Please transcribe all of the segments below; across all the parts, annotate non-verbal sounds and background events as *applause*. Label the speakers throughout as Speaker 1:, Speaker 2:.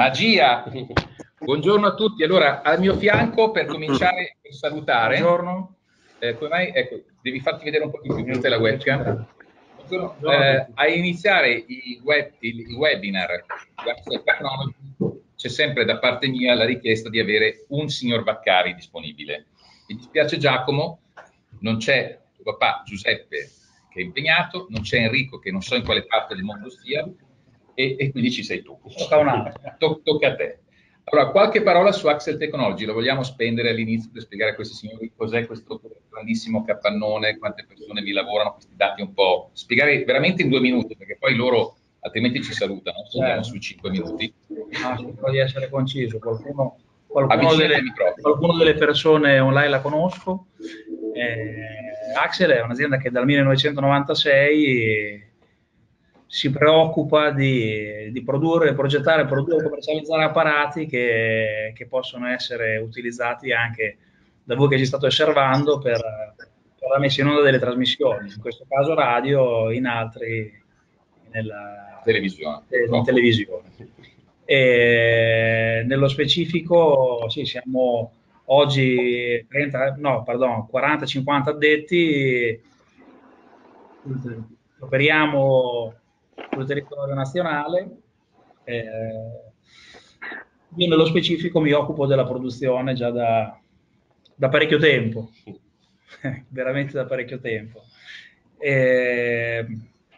Speaker 1: Magia! *laughs* Buongiorno a tutti. Allora, al mio fianco per cominciare a salutare. Buongiorno. Eh, come mai? Ecco, devi farti vedere un po' di più, minuto la webcam. Buongiorno. Eh, a iniziare i, web, il, il webinar c'è sempre da parte mia la richiesta di avere un signor Baccari disponibile. Mi dispiace Giacomo, non c'è tuo papà Giuseppe che è impegnato, non c'è Enrico che non so in quale parte del mondo stia, e, e quindi ci sei tu. Tocca, una, *laughs* to, tocca, a te. Allora, qualche parola su Axel Technology, lo vogliamo spendere all'inizio per spiegare a questi signori cos'è questo grandissimo capannone, quante persone vi lavorano, questi dati un po', spiegare veramente in due minuti, perché poi loro altrimenti ci salutano, se andiamo certo. sui cinque minuti.
Speaker 2: Ah, cerco di essere conciso, qualcuno, qualcuno, delle, qualcuno delle persone online la conosco, eh, Axel è un'azienda che dal 1996 si preoccupa di, di produrre, progettare, produrre e commercializzare apparati che, che, possono essere utilizzati anche da voi che ci state osservando per, per la messa in onda delle trasmissioni, in questo caso radio, in altri nella
Speaker 1: televisione. in televisione.
Speaker 2: E, nello specifico, sì, siamo oggi 30, no, pardon, 40-50 addetti, operiamo sul territorio nazionale. Eh, io nello specifico mi occupo della produzione già da, da parecchio tempo, *laughs* veramente da parecchio tempo. Eh,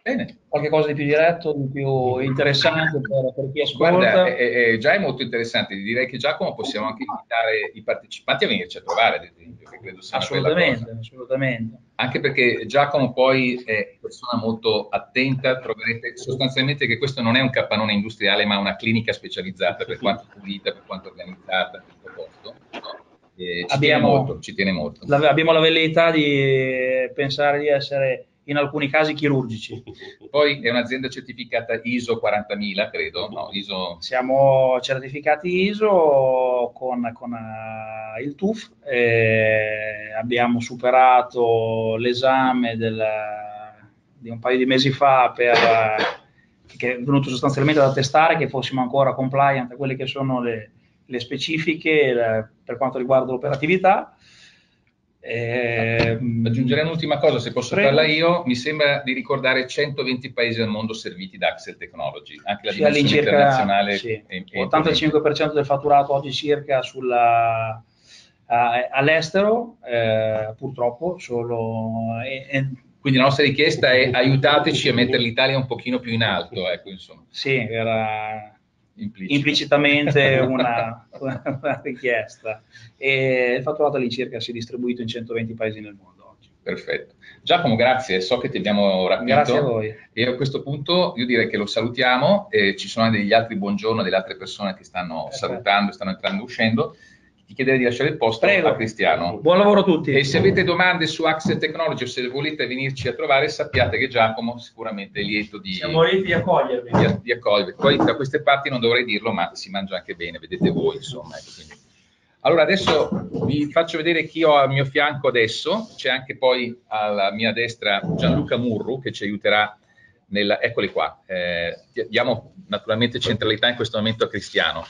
Speaker 2: Bene, cosa di più diretto, di più interessante per, per chi ascolta. Guarda, è,
Speaker 1: è, già è molto interessante, direi che Giacomo possiamo anche invitare i partecipanti a venirci a trovare, ad esempio, che credo sia assolutamente,
Speaker 2: assolutamente.
Speaker 1: Anche perché Giacomo poi è una persona molto attenta, troverete sostanzialmente che questo non è un capannone industriale, ma una clinica specializzata, per quanto pulita, per quanto organizzata, per quanto posto. Eh, ci, abbiamo, tiene molto, ci tiene molto.
Speaker 2: La, abbiamo la velleità di pensare di essere in alcuni casi chirurgici.
Speaker 1: *laughs* Poi è un'azienda certificata ISO 40000, credo, no? ISO...
Speaker 2: Siamo certificati ISO con, con uh, il TUF, abbiamo superato l'esame del, di un paio di mesi fa per, eh, che è venuto sostanzialmente ad attestare che fossimo ancora compliant a quelle che sono le, le specifiche la, eh, per quanto riguarda l'operatività. Eh, aggiungerei un'ultima cosa, se posso Prego. farla
Speaker 1: io, mi sembra di ricordare 120 paesi al mondo serviti da Axel Technology, anche la sì, dimensione circa, internazionale. Sì. È, è
Speaker 2: 85% del fatturato oggi circa sulla, a, all'estero, eh, purtroppo, solo... E, e,
Speaker 1: quindi la nostra richiesta è aiutateci a mettere l'Italia un pochino
Speaker 2: più in alto. Ecco, insomma. Sì, era Implicita. implicitamente *laughs* una, una, richiesta e il fatturato all'incirca si è distribuito in 120 paesi nel mondo
Speaker 1: oggi. Perfetto. Giacomo, grazie, so che ti abbiamo rapito. Grazie a voi. E a questo punto io direi che lo salutiamo, eh, ci sono anche degli altri buongiorno delle altre persone che stanno Perfetto. salutando, stanno entrando e uscendo di chiedere di lasciare il posto Prego. a Cristiano. Buon lavoro a tutti. E se avete domande su Axel Technology o se volete venirci a trovare, sappiate che Giacomo sicuramente è lieto di, Siamo lieti di accogliervi. Di, di accogliervi. Poi da queste parti non dovrei dirlo, ma si mangia anche bene, vedete voi, insomma. Ecco, allora adesso vi faccio vedere chi ho al mio fianco adesso, c'è anche poi alla mia destra Gianluca Murru che ci aiuterà nella... Eccoli qua, eh, diamo naturalmente centralità in questo momento a Cristiano.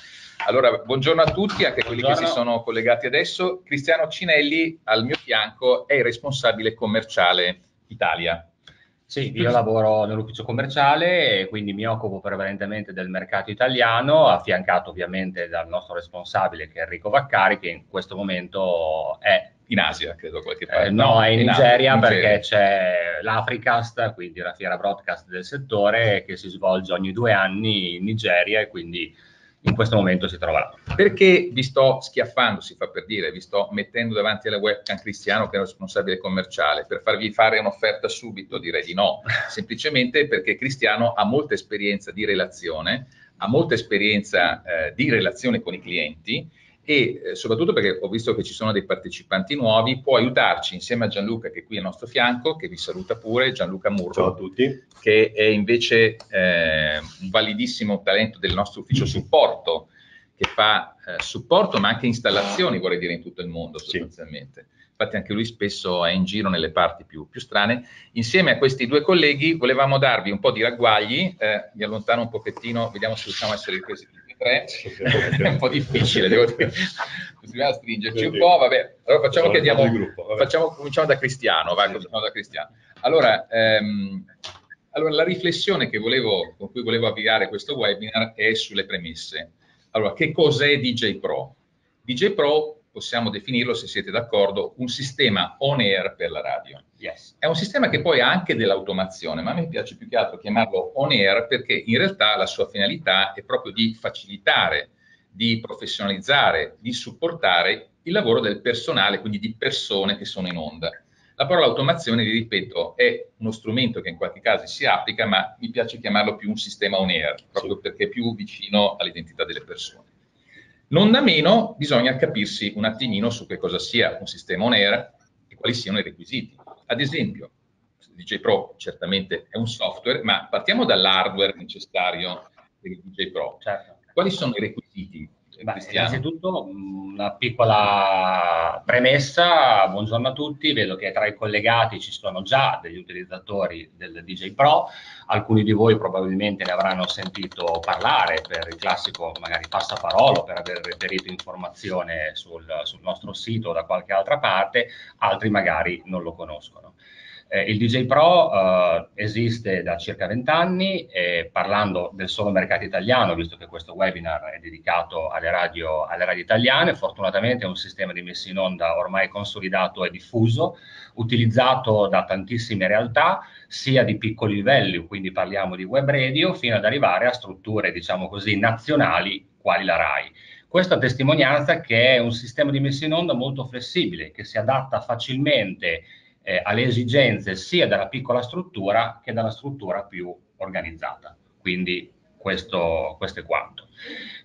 Speaker 1: Allora, buongiorno a tutti, anche a quelli buongiorno. che si sono collegati adesso. Cristiano Cinelli, al mio fianco, è il responsabile commerciale Italia.
Speaker 3: Sì, io lavoro nell'ufficio commerciale, e quindi mi occupo prevalentemente del mercato italiano, affiancato ovviamente dal nostro responsabile che è Enrico Vaccari, che in questo momento è in Asia, credo qualche parte. Eh, no, è in, in Nigeria, Nigeria perché c'è l'Africast, quindi la fiera broadcast del
Speaker 1: settore, che si svolge ogni due anni in Nigeria e quindi in questo momento si trova là. Perché vi sto schiaffando, si fa per dire, vi sto mettendo davanti alla webcam Cristiano che è responsabile commerciale, per farvi fare un'offerta subito direi di no, *laughs* semplicemente perché Cristiano ha molta esperienza di relazione, ha molta esperienza eh, di relazione con i clienti e eh, soprattutto perché ho visto che ci sono dei partecipanti nuovi, può aiutarci insieme a Gianluca che è qui al nostro fianco, che vi saluta pure, Gianluca Murro. Ciao a tutti. Che è invece eh, un validissimo talento del nostro ufficio supporto, che fa eh, supporto ma anche installazioni, vorrei dire, in tutto il mondo sostanzialmente. Sì. Infatti anche lui spesso è in giro nelle parti più, più, strane. Insieme a questi due colleghi volevamo darvi un po' di ragguagli, mi eh, allontano un pochettino, vediamo se riusciamo a essere così tre, *laughs* è un po' difficile, devo dire, bisogna stringerci un po', vabbè, allora facciamo che andiamo, gruppo, facciamo, cominciamo da Cristiano, va, cominciamo da Cristiano. Allora, ehm, allora, la riflessione volevo, con cui volevo avviare questo webinar è sulle premesse. Allora, che cos'è DJ Pro? DJ Pro possiamo definirlo, se siete d'accordo, un sistema on-air per la radio. Yes. È un sistema che poi ha anche dell'automazione, ma a me piace più che altro chiamarlo on-air perché in realtà la sua finalità è proprio di facilitare, di professionalizzare, di supportare il lavoro del personale, quindi di persone che sono in onda. La parola automazione, vi ripeto, è uno strumento che in qualche caso si applica, ma mi piace chiamarlo più un sistema on-air, proprio sì. perché è più vicino all'identità delle persone. Non da meno bisogna capirsi un attimino su che cosa sia un sistema on air e quali siano i requisiti. Ad esempio, DJ Pro certamente è un software, ma partiamo dall'hardware necessario del DJ Pro. Certo. Quali sono i requisiti Beh,
Speaker 3: Cristiano. innanzitutto mm, una piccola premessa, buongiorno a tutti, vedo che tra i collegati ci sono già degli utilizzatori del DJ Pro, alcuni di voi probabilmente ne avranno sentito parlare per il classico magari passaparolo, per aver reperito informazione sul, sul nostro sito o da qualche altra parte, altri magari non lo conoscono. Eh, il DJ Pro eh, esiste da circa 20 anni e parlando del solo mercato italiano, visto che questo webinar è dedicato alle radio, alle radio italiane, fortunatamente è un sistema di messa in onda ormai consolidato e diffuso, utilizzato da tantissime realtà, sia di piccoli livelli, quindi parliamo di web radio, fino ad arrivare a strutture, diciamo così, nazionali quali la RAI. Questa testimonianza che è un sistema di messa in onda molto flessibile, che si adatta facilmente eh, alle esigenze sia della piccola struttura che dalla struttura più organizzata. Quindi questo, questo è quanto.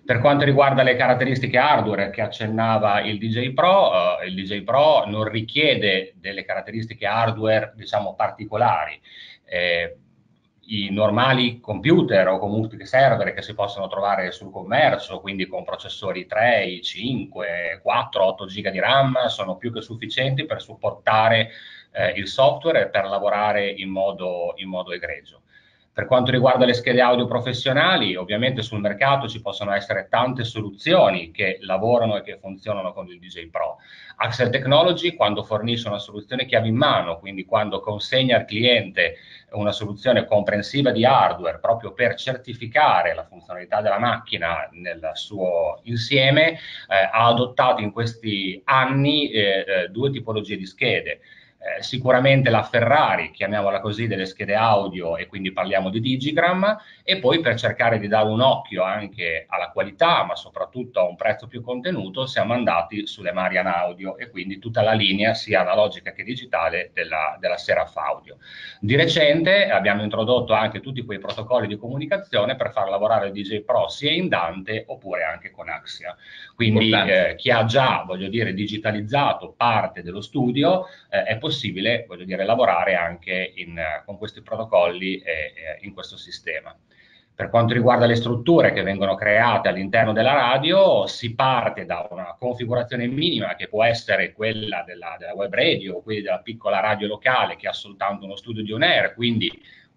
Speaker 3: Per quanto riguarda le caratteristiche hardware che accennava il DJ Pro, eh, il DJ Pro non richiede delle caratteristiche hardware diciamo particolari. Eh, i normali computer o comunque server che si possono trovare sul commercio, quindi con processori 3, 5, 4, 8 giga di RAM, sono più che sufficienti per supportare eh, il software per lavorare in modo, in modo egregio. Per quanto riguarda le schede audio professionali, ovviamente sul mercato ci possono essere tante soluzioni che lavorano e che funzionano con il DJ Pro. Axel Technology, quando fornisce una soluzione chiave in mano, quindi quando consegna al cliente una soluzione comprensiva di hardware proprio per certificare la funzionalità della macchina nel suo insieme, eh, ha adottato in questi anni eh, eh due tipologie di schede eh, sicuramente la Ferrari, chiamiamola così, delle schede audio e quindi parliamo di Digigram e poi per cercare di dare un occhio anche alla qualità ma soprattutto a un prezzo più contenuto siamo andati sulle Marian Audio e quindi tutta la linea sia analogica che digitale della, della Seraf Audio. Di recente abbiamo introdotto anche tutti quei protocolli di comunicazione per far lavorare il DJ Pro sia in Dante oppure anche con Axia. Quindi eh, chi ha già, voglio dire, digitalizzato parte dello studio eh, è possibile possibile, voglio dire, lavorare anche in, eh, con questi protocolli e, e in questo sistema. Per quanto riguarda le strutture che vengono create all'interno della radio, si parte da una configurazione minima che può essere quella della, della web radio, quindi della piccola radio locale che ha soltanto uno studio di on air, quindi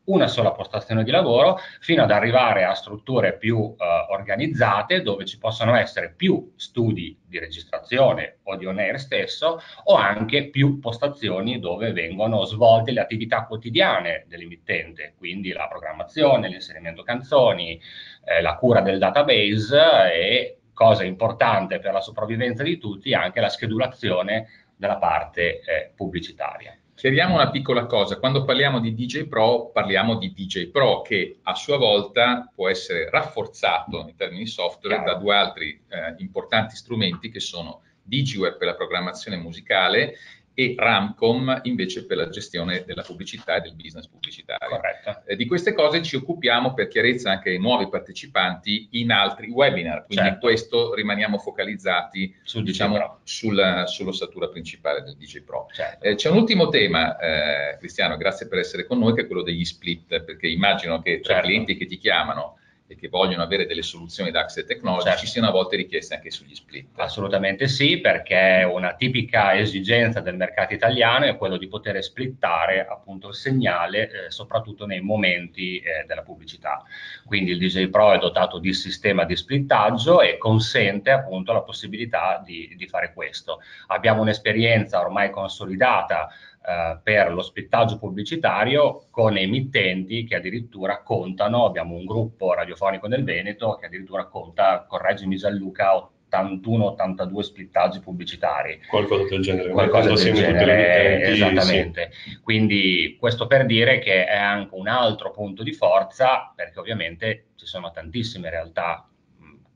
Speaker 3: una sola postazione di lavoro fino ad arrivare a strutture più eh, organizzate dove ci possono essere più studi di registrazione o di on air stesso o anche più postazioni dove vengono svolte le attività quotidiane dell'emittente, quindi la programmazione, l'inserimento canzoni, eh, la cura del database e cosa importante
Speaker 1: per la sopravvivenza di tutti anche la schedulazione della parte eh, pubblicitaria. Chiariamo una piccola cosa, quando parliamo di DJ Pro parliamo di DJ Pro che a sua volta può essere rafforzato in termini software da due altri eh, importanti strumenti che sono DigiWeb per la programmazione musicale e Ramcom invece per la gestione della pubblicità e del business pubblicitario. Eh, di queste cose ci occupiamo per chiarezza anche ai nuovi partecipanti in altri webinar, quindi certo. in questo rimaniamo focalizzati Sul diciamo, sulla, sull'ossatura principale del DJ Pro. Certo. Eh, c'è un ultimo tema, eh, Cristiano, grazie per essere con noi, che è quello degli split, perché immagino che tra certo. clienti che ti chiamano e che vogliono avere delle soluzioni da access technology certo. siano a volte richieste anche sugli split. Assolutamente sì, perché
Speaker 3: una tipica esigenza del mercato italiano è quello di poter splittare appunto il segnale, eh, soprattutto nei momenti eh, della pubblicità. Quindi il DJ Pro è dotato di sistema di splittaggio e consente appunto la possibilità di, di fare questo. Abbiamo un'esperienza ormai consolidata eh, per lo spettaggio pubblicitario con emittenti che addirittura contano, abbiamo un gruppo radiofonico nel Veneto che addirittura conta, correggimi Gianluca, 81-82 splittaggi pubblicitari. Qualcosa del genere. Qualcosa del genere, esattamente. Sì. Quindi questo per dire che è anche un altro punto di forza, perché ovviamente ci sono tantissime realtà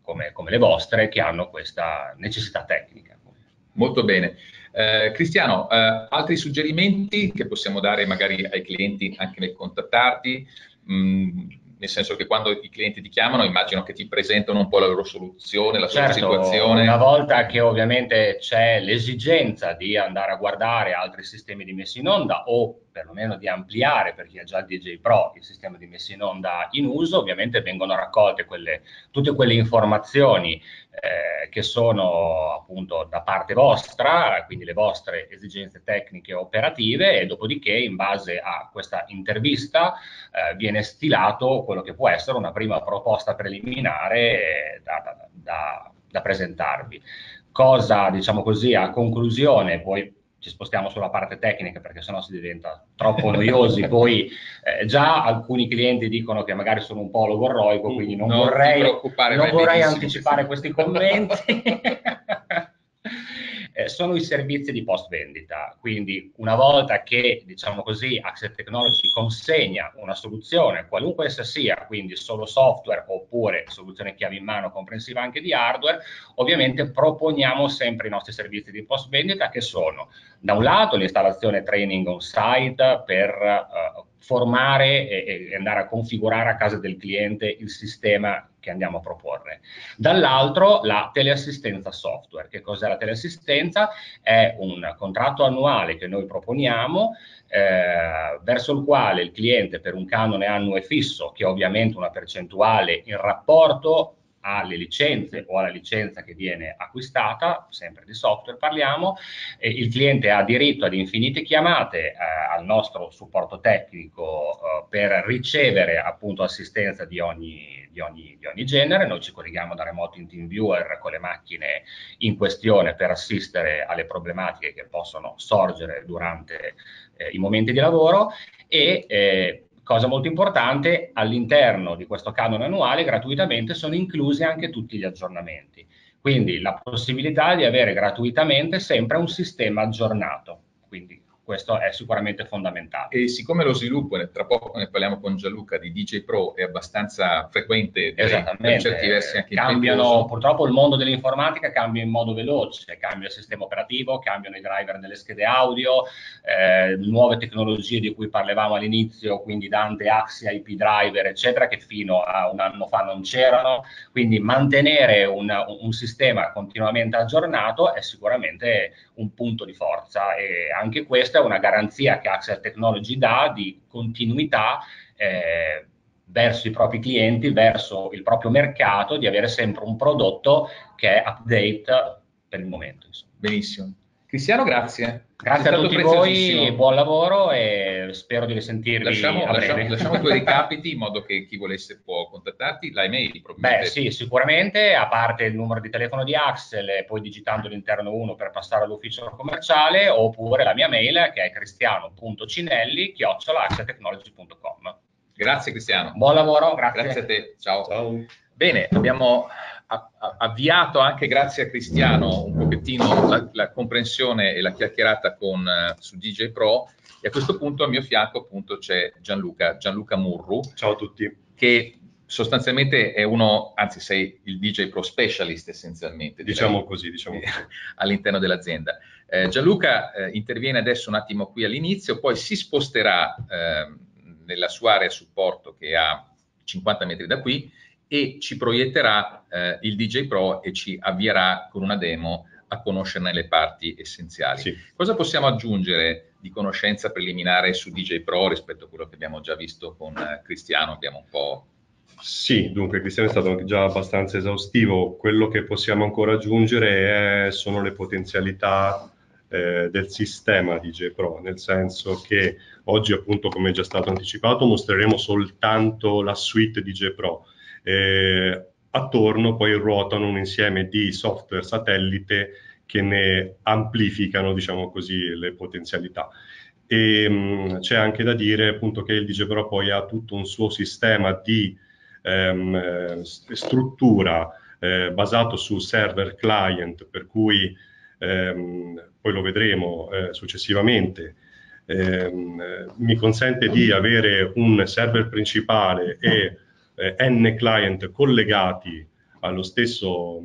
Speaker 3: come, come le vostre che hanno
Speaker 1: questa necessità tecnica. Molto bene. Eh, Cristiano, eh, altri suggerimenti che possiamo dare magari ai clienti anche nel contattarti? Mm, nel senso che quando i clienti ti chiamano immagino che ti presentano un po' la loro soluzione, la certo, loro situazione. Una
Speaker 3: volta che ovviamente c'è l'esigenza di andare a guardare altri sistemi di messa in onda o perlomeno di ampliare per chi ha già DJ Pro il sistema di messa in onda in uso, ovviamente vengono raccolte quelle, tutte quelle informazioni eh, che sono appunto da parte vostra, quindi le vostre esigenze tecniche e operative e dopodiché in base a questa intervista eh, viene stilato quello che può essere una prima proposta preliminare eh, da, da, da, da presentarvi cosa, diciamo così, a conclusione poi ci spostiamo sulla parte tecnica perché sennò si diventa troppo noiosi. *laughs* Poi eh, già alcuni clienti dicono che magari sono un po' logorroico, quindi non no, vorrei, non vorrei anticipare questi commenti. *laughs* *laughs* eh, sono i servizi di post vendita. Quindi una volta che, diciamo così, Axel Technology consegna una soluzione, qualunque essa sia, quindi solo software oppure soluzione chiave in mano comprensiva anche di hardware, ovviamente proponiamo sempre i nostri servizi di post vendita che sono da un lato l'installazione training on site per eh, formare e, e, andare a configurare a casa del cliente il sistema che andiamo a proporre. Dall'altro la teleassistenza software. Che cos'è la teleassistenza? È un contratto annuale che noi proponiamo eh, verso il quale il cliente per un canone annuo è fisso, che è ovviamente una percentuale in rapporto alle licenze o alla licenza che viene acquistata, sempre di software parliamo, eh, il cliente ha diritto ad infinite chiamate eh, al nostro supporto tecnico eh, per ricevere appunto assistenza di ogni, di, ogni, di ogni, genere, noi ci colleghiamo da remoto in TeamViewer con le macchine in questione per assistere alle problematiche che possono sorgere durante eh, i momenti di lavoro e eh, Cosa molto importante, all'interno di questo canone annuale gratuitamente sono inclusi anche tutti gli aggiornamenti. Quindi la possibilità di avere gratuitamente sempre un sistema aggiornato. Quindi questo
Speaker 1: è sicuramente fondamentale. E siccome lo sviluppo, tra poco ne parliamo con Gianluca, di DJ Pro è abbastanza frequente, per certi versi anche cambiano, purtroppo il mondo
Speaker 3: dell'informatica cambia in modo veloce, cambia il sistema operativo, cambiano i driver delle schede audio, eh, nuove tecnologie di cui parlavamo all'inizio, quindi Dante, Axia, IP driver, eccetera, che fino a un anno fa non c'erano, quindi mantenere un, un sistema continuamente aggiornato è sicuramente un punto di forza e anche questa è una garanzia che Axel Technology dà di continuità eh, verso i propri clienti, verso il proprio mercato, di avere sempre un prodotto che è update per il momento. Insomma. Benissimo. Cristiano, grazie. Grazie a tutti voi, buon
Speaker 1: lavoro e spero di
Speaker 3: risentirvi. Lasciamo, lasciamo, lasciamo i *laughs* tuoi
Speaker 1: ricapiti in modo che chi volesse può contattarti, la email
Speaker 3: Beh sì, sicuramente, a parte il numero di telefono di Axel e poi digitando l'interno 1 per passare all'ufficio commerciale oppure la mia mail che
Speaker 1: è cristiano.cinelli Grazie Cristiano. Buon lavoro, grazie. Grazie a te, ciao. ciao. Bene, abbiamo avviato anche grazie a Cristiano un pochettino la, la comprensione e la chiacchierata con, eh, su DJ Pro e a questo punto a mio fianco appunto c'è Gianluca, Gianluca Murru. Ciao a tutti. Che sostanzialmente è uno, anzi sei il DJ Pro Specialist essenzialmente. Diciamo direi, così, diciamo. *laughs* All'interno dell'azienda. Eh, Gianluca eh, interviene adesso un attimo qui all'inizio, poi si sposterà eh, nella sua area supporto che ha 50 metri da qui e ci proietterà eh, il DJ Pro e ci avvierà con una demo a conoscerne le parti essenziali. Sì. Cosa possiamo aggiungere di conoscenza preliminare su DJ Pro rispetto a quello che abbiamo già visto con eh, Cristiano? Abbiamo un po'.
Speaker 4: Sì, dunque Cristiano è stato già abbastanza esaustivo. Quello che possiamo ancora aggiungere è, sono le potenzialità eh, del sistema DJ Pro, nel senso che oggi appunto come è già stato anticipato mostreremo soltanto la suite DJ Pro, eh, attorno poi ruotano un insieme di software satellite che ne amplificano, diciamo così, le potenzialità. E, mh, mm, c'è anche da dire appunto che il DigiPro poi ha tutto un suo sistema di ehm, struttura eh, basato su server client, per cui ehm, poi lo vedremo eh, successivamente. Ehm, mi consente di avere un server principale e eh, n client collegati allo stesso,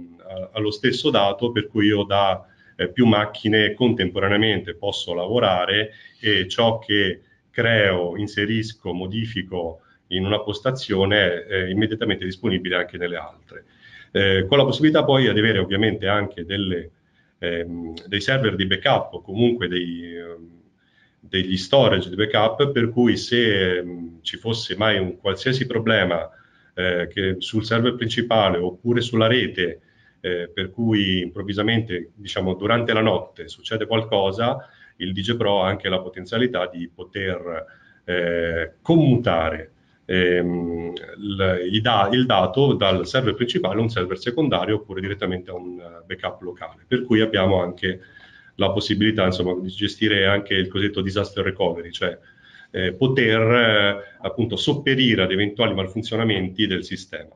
Speaker 4: allo stesso, dato, per cui io da eh, più macchine contemporaneamente posso lavorare e ciò che creo, inserisco, modifico in una postazione è eh, immediatamente disponibile anche nelle altre. Eh, con la possibilità poi di avere ovviamente anche delle, ehm, dei server di backup o comunque dei, ehm, degli storage di backup, per cui se ehm, ci fosse mai un qualsiasi problema eh, che sul server principale oppure sulla rete, eh, per cui improvvisamente, diciamo, durante la notte succede qualcosa, il DigiPro ha anche la potenzialità di poter eh, commutare ehm, il, da, il, dato dal server principale a un server secondario oppure direttamente a un eh, backup locale. Per cui abbiamo anche la possibilità insomma, di gestire anche il cosiddetto disaster recovery, cioè eh, poter eh, appunto sopperire ad eventuali malfunzionamenti
Speaker 1: del sistema.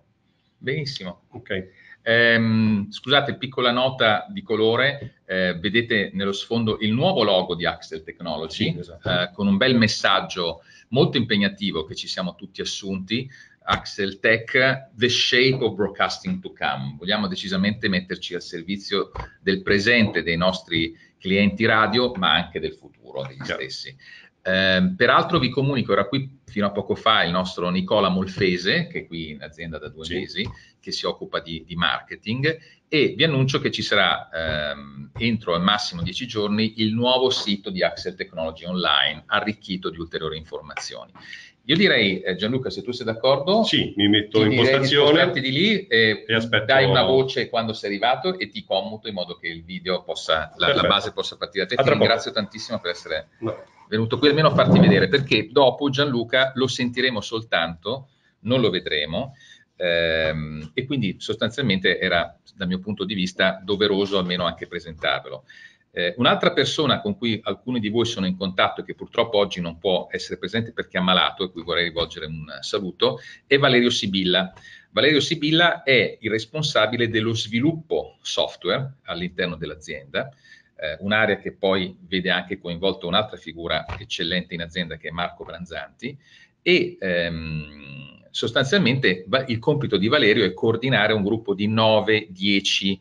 Speaker 1: Benissimo. Okay. Ehm, scusate, piccola nota di colore, eh, vedete nello sfondo il nuovo logo di Axel Technology sì, esatto. eh, con un bel messaggio molto impegnativo che ci siamo tutti assunti. Axel Tech, The Shape of Broadcasting to Come. Vogliamo decisamente metterci al servizio del presente dei nostri clienti radio, ma anche del futuro degli yeah. stessi. Ehm, peraltro vi comunico, era qui fino a poco fa il nostro Nicola Molfese, che è qui in azienda da due sì. mesi, che si occupa di, di, marketing, e vi annuncio che ci sarà ehm, entro al massimo dieci giorni il nuovo sito di Axel Technology Online, arricchito di ulteriori informazioni. Io direi, eh, Gianluca, se tu sei d'accordo, sì, mi metto in postazione di, di lì e, e dai una voce quando sei arrivato e ti commuto in modo che il video possa, la, la base possa partire. da Te ti ringrazio poco. tantissimo per essere no. venuto qui almeno a farti vedere, perché dopo Gianluca lo sentiremo soltanto, non lo vedremo. Ehm, e quindi sostanzialmente era, dal mio punto di vista, doveroso almeno anche presentarlo. Eh, un'altra persona con cui alcuni di voi sono in contatto e che purtroppo oggi non può essere presente perché è ammalato, e cui vorrei rivolgere un saluto, è Valerio Sibilla. Valerio Sibilla è il responsabile dello sviluppo software all'interno dell'azienda, eh, un'area che poi vede anche coinvolto un'altra figura eccellente in azienda che è Marco Branzanti e ehm, sostanzialmente il compito di Valerio è coordinare un gruppo di 9-10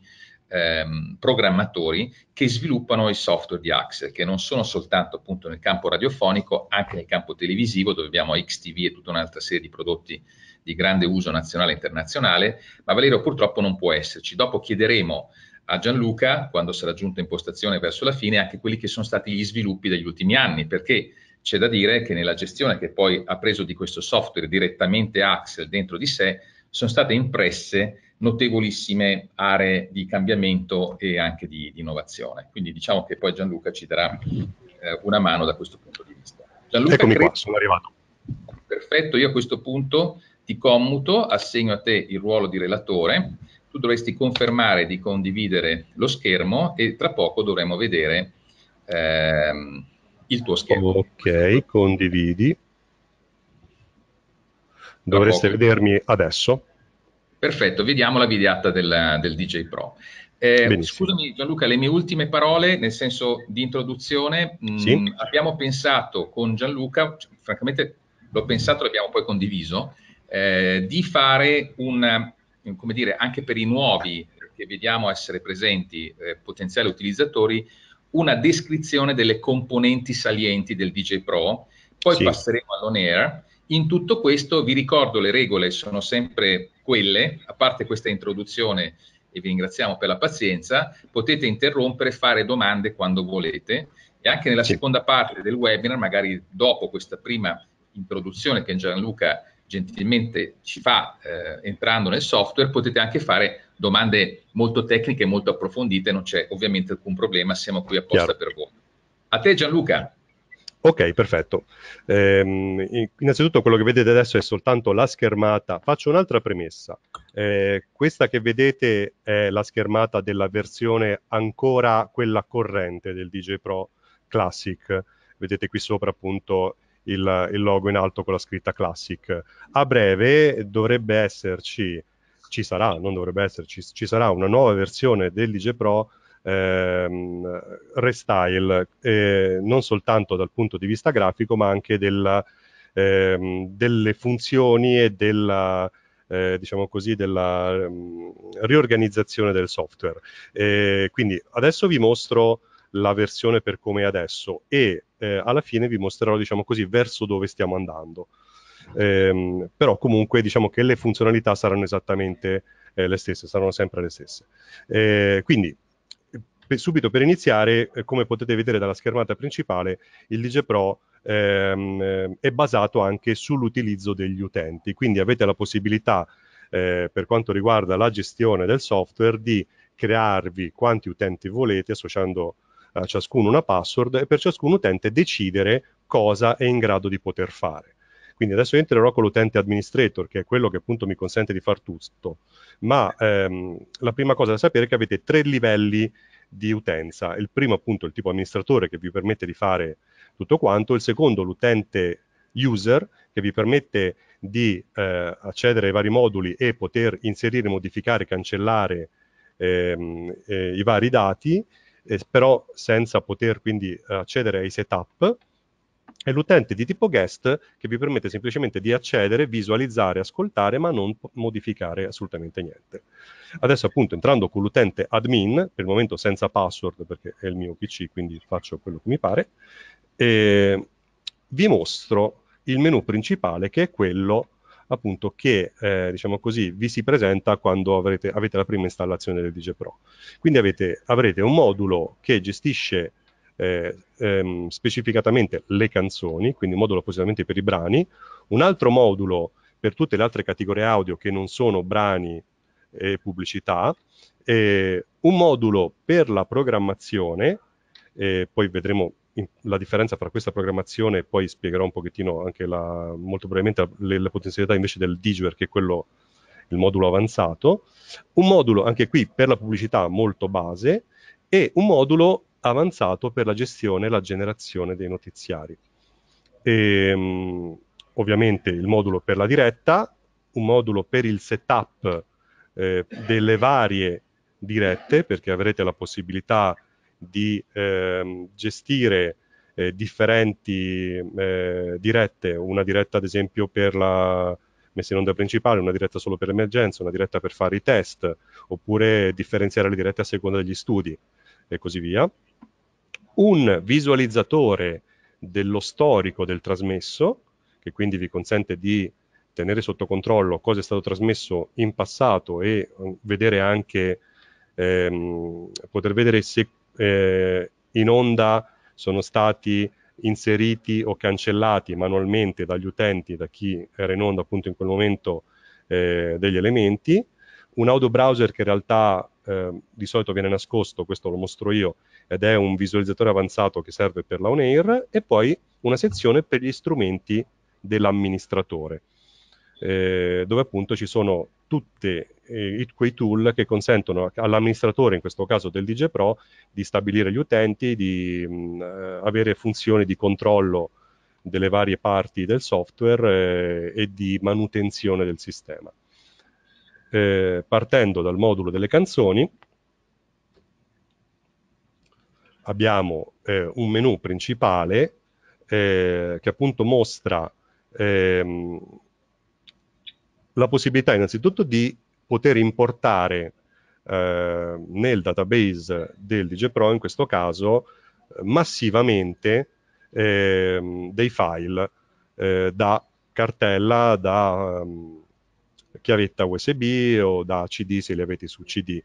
Speaker 1: ehm, programmatori che sviluppano il software di Axel, che non sono soltanto appunto nel campo radiofonico, anche nel campo televisivo, dove abbiamo XTV e tutta un'altra serie di prodotti di grande uso nazionale e internazionale, ma Valerio purtroppo non può esserci. Dopo chiederemo a Gianluca, quando sarà giunto in postazione verso la fine, anche quelli che sono stati gli sviluppi degli ultimi anni, perché c'è da dire che nella gestione che poi ha preso di questo software direttamente Axel dentro di sé, sono state impresse notevolissime aree di cambiamento e anche di, di innovazione. Quindi diciamo che poi Gianluca ci darà eh, una mano da questo punto di vista. Gianluca, Eccomi credo... qua, sono arrivato. Perfetto, io a questo punto ti commuto, assegno a te il ruolo di relatore, tu dovresti confermare di condividere lo schermo e tra poco dovremo vedere ehm, il tuo schermo.
Speaker 4: Ok, condividi. Dovreste vedermi adesso.
Speaker 1: Perfetto, vediamo la videata del, del DJ Pro. Eh, scusami Gianluca, le mie ultime parole nel senso di introduzione. Mm, sì. Mh, abbiamo pensato con Gianluca, cioè, francamente l'ho pensato e l'abbiamo poi condiviso, eh, di fare un, come dire, anche per i nuovi che vediamo essere presenti, eh, potenziali utilizzatori, una descrizione delle componenti salienti del DJ Pro. Poi sì. passeremo all'on-air in tutto questo vi ricordo le regole sono sempre quelle, a parte questa introduzione e vi ringraziamo per la pazienza, potete interrompere, fare domande quando volete e anche nella sì. seconda parte del webinar, magari dopo questa prima introduzione che Gianluca gentilmente ci fa eh, entrando nel software, potete anche fare domande molto tecniche, molto approfondite, non c'è ovviamente alcun problema, siamo qui apposta Chiaro. per voi. A te Gianluca.
Speaker 4: Ok, perfetto. Ehm, innanzitutto quello che vedete adesso è soltanto la schermata. Faccio un'altra premessa. Eh, questa che vedete è la schermata della versione ancora quella corrente del DJ Pro Classic. Vedete qui sopra appunto il, il logo in alto con la scritta Classic. A breve dovrebbe esserci, ci sarà, non dovrebbe esserci, ci sarà una nuova versione del DJ Pro ehm, restyle, eh, non soltanto dal punto di vista grafico, ma anche della, ehm, delle funzioni e della, eh, diciamo così, della um, riorganizzazione del software. Eh, quindi adesso vi mostro la versione per come è adesso e eh, alla fine vi mostrerò, diciamo così, verso dove stiamo andando. Eh, però comunque diciamo che le funzionalità saranno esattamente eh, le stesse, saranno sempre le stesse. Eh, quindi per, subito per iniziare, eh, come potete vedere dalla schermata principale, il Digi Pro ehm, è basato anche sull'utilizzo degli utenti, quindi avete la possibilità eh, per quanto riguarda la gestione del software di crearvi quanti utenti volete associando a ciascuno una password e per ciascun utente decidere cosa è in grado di poter fare. Quindi adesso entrerò con l'utente administrator, che è quello che appunto mi consente di far tutto. Ma ehm, la prima cosa da sapere è che avete tre livelli di utenza. Il primo appunto è il tipo amministratore che vi permette di fare tutto quanto, il secondo l'utente user che vi permette di eh, accedere ai vari moduli e poter inserire, modificare, cancellare ehm, eh, i vari dati, eh, però senza poter quindi accedere ai setup è l'utente di tipo guest che vi permette semplicemente di accedere, visualizzare, ascoltare, ma non modificare assolutamente niente. Adesso appunto entrando con l'utente admin, per il momento senza password perché è il mio PC, quindi faccio quello che mi pare, eh, vi mostro il menu principale che è quello appunto che eh, diciamo così vi si presenta quando avrete, avete la prima installazione del DJ Pro. Quindi avete, avrete un modulo che gestisce eh, ehm, specificatamente le canzoni, quindi un modulo appositamente per i brani, un altro modulo per tutte le altre categorie audio che non sono brani e pubblicità, eh, un modulo per la programmazione, eh, poi vedremo la differenza tra questa programmazione e poi spiegherò un pochettino anche la, molto brevemente le, le potenzialità invece del digiware che è quello il modulo avanzato, un modulo anche qui per la pubblicità molto base e un modulo avanzato per la gestione e la generazione dei notiziari. E, ehm, mh, ovviamente il modulo per la diretta, un modulo per il setup eh, delle varie dirette, perché avrete la possibilità di eh, gestire eh, differenti eh, dirette, una diretta ad esempio per la messa in onda principale, una diretta solo per l'emergenza, una diretta per fare i test, oppure differenziare le dirette a seconda degli studi e così via un visualizzatore dello storico del trasmesso, che quindi vi consente di tenere sotto controllo cosa è stato trasmesso in passato e eh, vedere anche, ehm, poter vedere se eh, in onda sono stati inseriti o cancellati manualmente dagli utenti, da chi era in onda appunto in quel momento eh, degli elementi, un audio browser che in realtà eh, di solito viene nascosto, questo lo mostro io, ed è un visualizzatore avanzato che serve per la on-air e poi una sezione per gli strumenti dell'amministratore. Eh, dove appunto ci sono tutti eh, quei tool che consentono all'amministratore, in questo caso del DJ Pro, di stabilire gli utenti, di mh, mm, eh, avere funzioni di controllo delle varie parti del software eh, e di manutenzione del sistema. Eh, partendo dal modulo delle canzoni, abbiamo eh, un menu principale eh, che appunto mostra ehm, la possibilità innanzitutto di poter importare eh, nel database del DJ Pro, in questo caso, massivamente ehm, dei file eh, da cartella, da um, chiavetta USB o da CD se li avete su CD.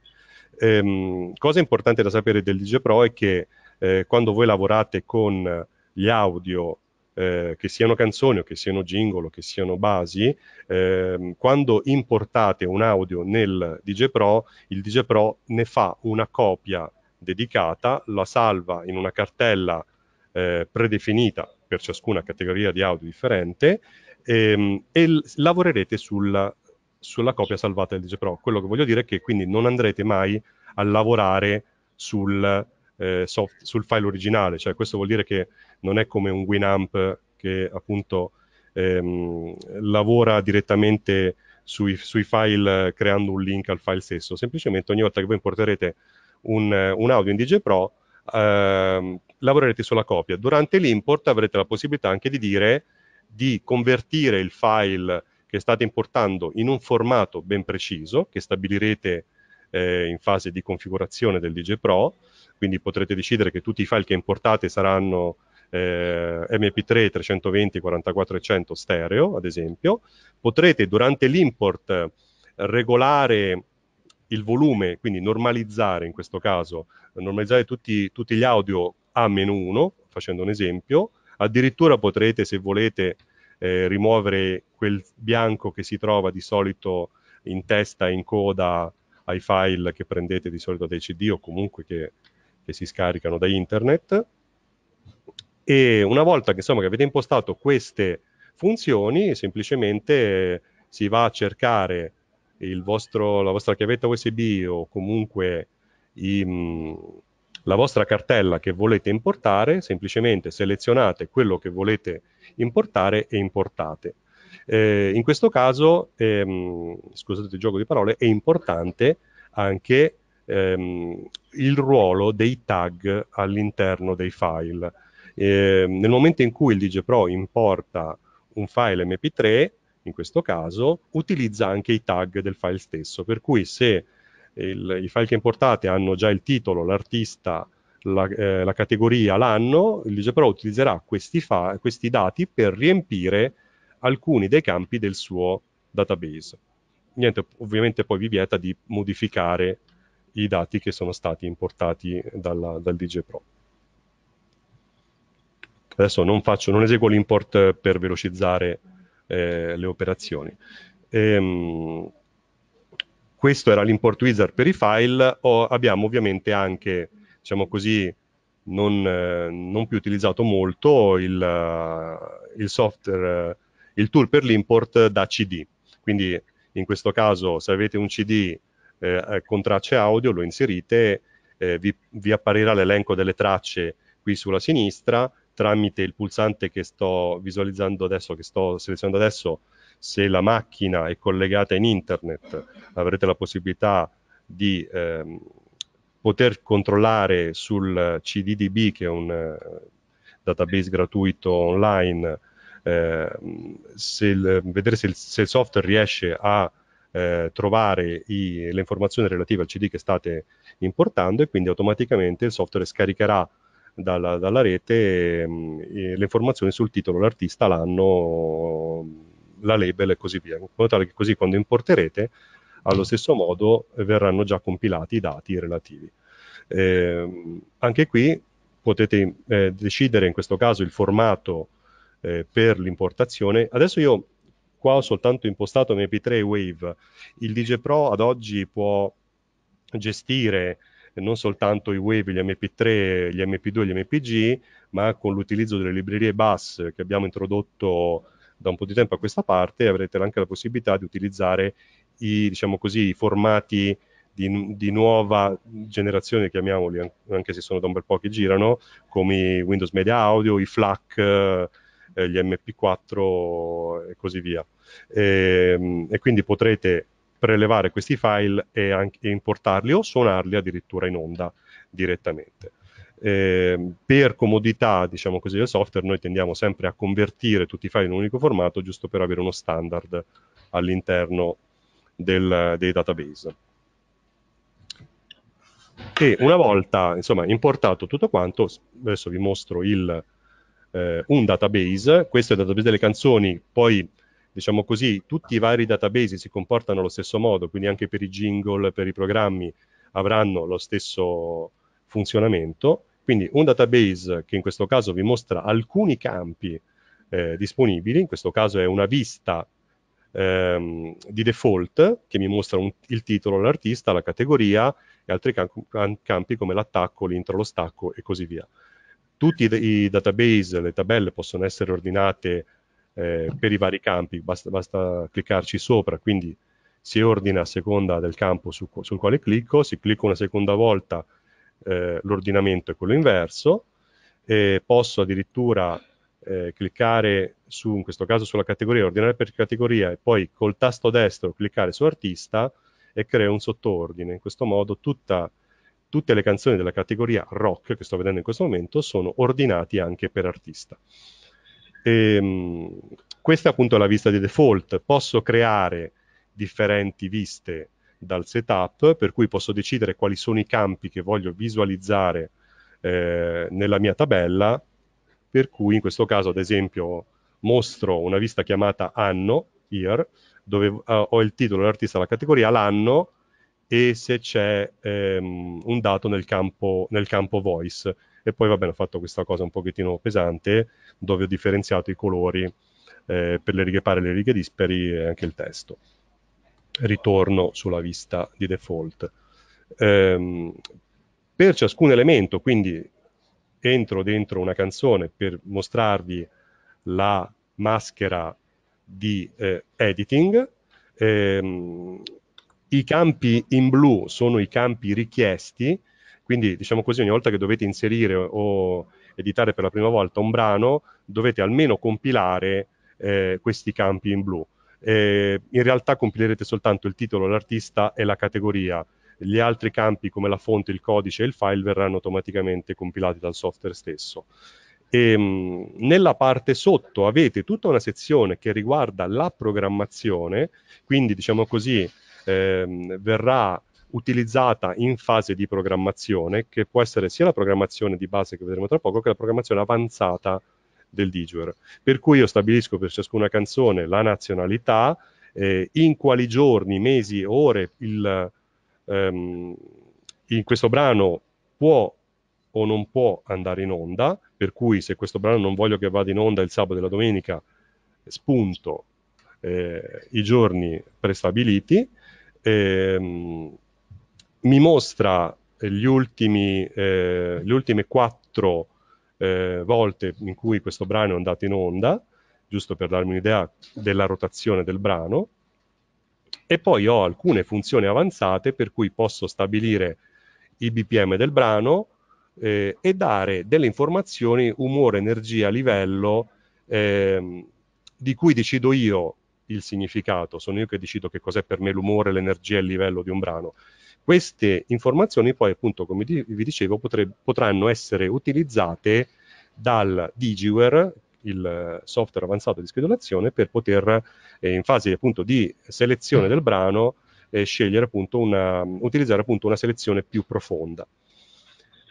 Speaker 4: Ehm, cosa importante da sapere del DJ Pro è che eh, quando voi lavorate con gli audio eh, che siano canzoni o che siano jingle che siano basi, ehm, quando importate un audio nel DJ Pro, il DJ Pro ne fa una copia dedicata, la salva in una cartella eh, predefinita per ciascuna categoria di audio differente ehm, e l- lavorerete sulla sulla copia salvata del DJ Pro. Quello che voglio dire è che quindi non andrete mai a lavorare sul, eh, soft, sul file originale, cioè questo vuol dire che non è come un Winamp che appunto ehm, lavora direttamente sui, sui, file creando un link al file stesso, semplicemente ogni volta che voi importerete un, un audio in DJ Pro ehm, lavorerete sulla copia. Durante l'import avrete la possibilità anche di dire di convertire il file che state importando in un formato ben preciso che stabilirete eh, in fase di configurazione del DJ Pro, quindi potrete decidere che tutti i file che importate saranno eh, MP3 320 44 e 100 stereo, ad esempio. Potrete durante l'import regolare il volume, quindi normalizzare in questo caso, normalizzare tutti, tutti gli audio a meno 1, facendo un esempio. Addirittura potrete, se volete, eh, rimuovere quel bianco che si trova di solito in testa in coda ai file che prendete di solito dai CD o comunque che, che si scaricano da internet. E una volta che, insomma, che avete impostato queste funzioni, semplicemente si va a cercare vostro, la vostra chiavetta USB o comunque i, mm, la vostra cartella che volete importare, semplicemente selezionate quello che volete importare e importate. Eh, in questo caso, ehm, scusate il gioco di parole, è importante anche ehm, il ruolo dei tag all'interno dei file. Eh, nel momento in cui il DigiPro importa un file MP3, in questo caso, utilizza anche i tag del file stesso, per cui se il, i file che importate hanno già il titolo, l'artista, la, eh, la categoria, l'anno, il Ligepro utilizzerà questi, fa, questi dati per riempire alcuni dei campi del suo database. Niente, ovviamente poi vi vieta di modificare i dati che sono stati importati dalla, dal DJ Pro. Adesso non, faccio, non eseguo l'import per velocizzare eh, le operazioni. Ehm, questo era l'import wizard per i file, o abbiamo ovviamente anche, diciamo così, non, eh, non più utilizzato molto il, uh, il software, uh, il tool per l'import da CD. Quindi in questo caso se avete un CD eh, eh, con tracce audio lo inserite, eh, vi, vi apparirà l'elenco delle tracce qui sulla sinistra tramite il pulsante che sto visualizzando adesso, che sto selezionando adesso, se la macchina è collegata in internet avrete la possibilità di ehm, poter controllare sul CDDB che è un eh, database gratuito online eh, se il, vedere se il, se il, software riesce a eh, trovare i, le informazioni relative al CD che state importando e quindi automaticamente il software scaricherà dalla, dalla rete eh, le informazioni sul titolo, l'artista, l'anno, la label e così via, in modo tale che così quando importerete allo stesso modo eh, verranno già compilati i dati relativi. Eh, anche qui potete eh, decidere in questo caso il formato eh, per l'importazione. Adesso io qua ho soltanto impostato MP3 e Wave. Il DJ Pro ad oggi può gestire eh, non soltanto i Wave, gli MP3, gli MP2 e gli MPG, ma con l'utilizzo delle librerie BAS che abbiamo introdotto da un po' di tempo a questa parte avrete anche la possibilità di utilizzare i, diciamo così, i formati di, di, nuova generazione, chiamiamoli, anche se sono da un bel po' che girano, come i Windows Media Audio, i FLAC, eh, gli MP4 e così via. E, ehm, e quindi potrete prelevare questi file e, anche, e importarli o suonarli addirittura in onda direttamente. Eh, per comodità diciamo così, del software noi tendiamo sempre a convertire tutti i file in un unico formato giusto per avere uno standard all'interno del, dei database. E una volta insomma, importato tutto quanto, adesso vi mostro il, eh, un database, questo è il database delle canzoni, poi diciamo così tutti i vari database si comportano allo stesso modo, quindi anche per i jingle, per i programmi avranno lo stesso funzionamento quindi un database che in questo caso vi mostra alcuni campi eh, disponibili, in questo caso è una vista ehm, di default che mi mostra un, il titolo, l'artista, la categoria e altri cam- campi come l'attacco, l'intro, lo stacco e così via. Tutti i, i database, le tabelle possono essere ordinate eh, per i vari campi, basta, basta, cliccarci sopra, quindi si ordina a seconda del campo su, sul quale clicco, si clicca una seconda volta eh, l'ordinamento è quello inverso, eh, posso addirittura eh, cliccare su, in questo caso sulla categoria, ordinare per categoria e poi col tasto destro cliccare su artista e creo un sottoordine. In questo modo tutta, tutte le canzoni della categoria rock che sto vedendo in questo momento sono ordinati anche per artista. E, ehm, mh, questa appunto è la vista di default. Posso creare differenti viste dal setup, per cui posso decidere quali sono i campi che voglio visualizzare eh, nella mia tabella, per cui in questo caso ad esempio mostro una vista chiamata anno, year, dove uh, ho il titolo, dell'artista, la categoria, l'anno e se c'è ehm, un dato nel campo, nel campo voice. E poi va bene, ho fatto questa cosa un pochettino pesante, dove ho differenziato i colori eh, per le righe pari, e le righe dispari e anche il testo ritorno sulla vista di default. Ehm, per ciascun elemento, quindi entro dentro una canzone per mostrarvi la maschera di eh, editing, ehm, i campi in blu sono i campi richiesti, quindi diciamo così ogni volta che dovete inserire o editare per la prima volta un brano dovete almeno compilare eh, questi campi in blu eh, in realtà compilerete soltanto il titolo, l'artista e la categoria. Gli altri campi come la fonte, il codice e il file verranno automaticamente compilati dal software stesso. E, ehm, mh, nella parte sotto avete tutta una sezione che riguarda la programmazione, quindi diciamo così eh, verrà utilizzata in fase di programmazione, che può essere sia la programmazione di base che vedremo tra poco, che la programmazione avanzata del DJUR. Per cui io stabilisco per ciascuna canzone la nazionalità, eh, in quali giorni, mesi, ore il, ehm, in questo brano può o non può andare in onda, per cui se questo brano non voglio che vada in onda il sabato e la domenica, spunto eh, i giorni prestabiliti, ehm, mi mostra gli ultimi, eh, le ultime quattro eh, volte in cui questo brano è andato in onda, giusto per darmi un'idea della rotazione del brano, e poi ho alcune funzioni avanzate per cui posso stabilire i BPM del brano eh, e dare delle informazioni umore, energia, livello, eh, di cui decido io il significato, sono io che decido che cos'è per me l'umore, l'energia e il livello di un brano. Queste informazioni poi, appunto, come di vi dicevo, potre, potranno essere utilizzate dal DigiWare, il software avanzato di schedulazione per poter, eh, in fase appunto di selezione del brano, eh, scegliere appunto una, utilizzare appunto una selezione più profonda.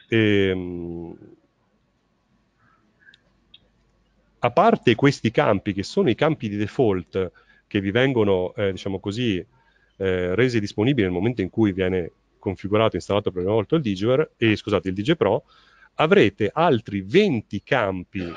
Speaker 4: E, ehm, a parte questi campi, che sono i campi di default che vi vengono, eh, diciamo così, eh, resi disponibili nel momento in cui viene configurato e installato per la prima volta il DigiWare, e, scusate, il DJ Pro, avrete altri 20 campi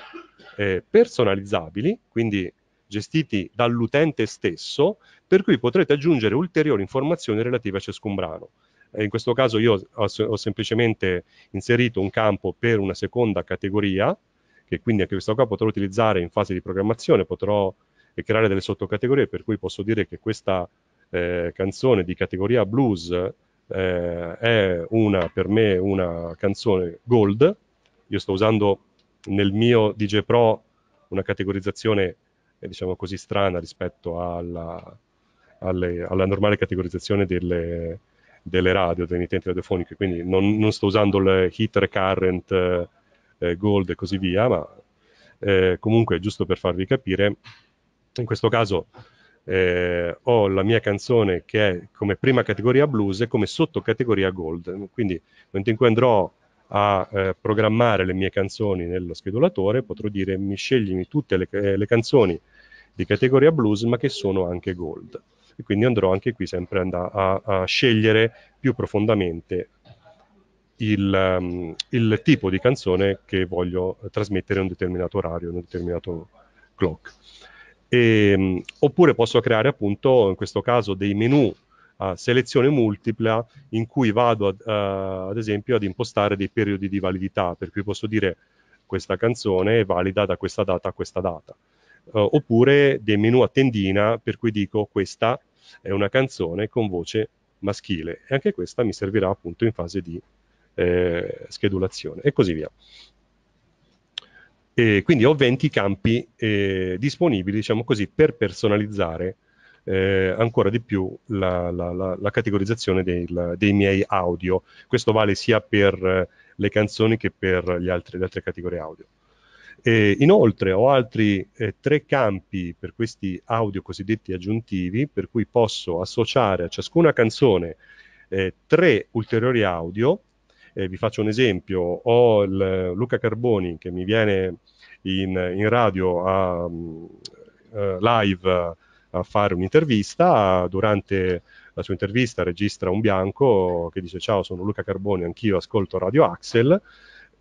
Speaker 4: eh, personalizzabili, quindi gestiti dall'utente stesso, per cui potrete aggiungere ulteriori informazioni relative a ciascun brano. Eh, in questo caso io ho, ho, semplicemente inserito un campo per una seconda categoria, che quindi anche questo qua potrò utilizzare in fase di programmazione, potrò creare delle sottocategorie, per cui posso dire che questa eh, canzone di categoria blues eh, è una, per me una canzone gold. Io sto usando nel mio DJ Pro una categorizzazione, eh, diciamo così, strana rispetto alla, alle, alla normale categorizzazione delle, delle radio, delle emittenti radiofoniche, quindi non, non, sto usando il hit recurrent, eh, eh, gold e così via, ma eh, comunque giusto per farvi capire, in questo caso eh, ho la mia canzone che è come prima categoria blues e come sottocategoria gold. Quindi nel momento in cui andrò a eh, programmare le mie canzoni nello schedulatore, potrò dire mi sceglimi tutte le, eh, le, canzoni di categoria blues ma che sono anche gold. E quindi andrò anche qui sempre a, a, scegliere più profondamente il, um, il tipo di canzone che voglio trasmettere in un determinato orario, in un determinato clock. E, ehm, oppure posso creare appunto, in questo caso, dei menu a selezione multipla in cui vado ad, uh, ad esempio ad impostare dei periodi di validità, per cui posso dire questa canzone è valida da questa data a questa data. Uh, oppure dei menu a tendina per cui dico questa è una canzone con voce maschile e anche questa mi servirà appunto in fase di eh, schedulazione e così via. E quindi ho 20 campi eh, disponibili, diciamo così, per personalizzare eh, ancora di più la, la, la, la categorizzazione del, dei miei audio. Questo vale sia per eh, le canzoni che per altri, le altre categorie audio. E inoltre ho altri eh, tre campi per questi audio cosiddetti aggiuntivi, per cui posso associare a ciascuna canzone eh, tre ulteriori audio eh, vi faccio un esempio, ho il, eh, Luca Carboni che mi viene in, in radio a, uh, live a fare un'intervista, durante la sua intervista registra un bianco che dice ciao sono Luca Carboni, anch'io ascolto Radio Axel,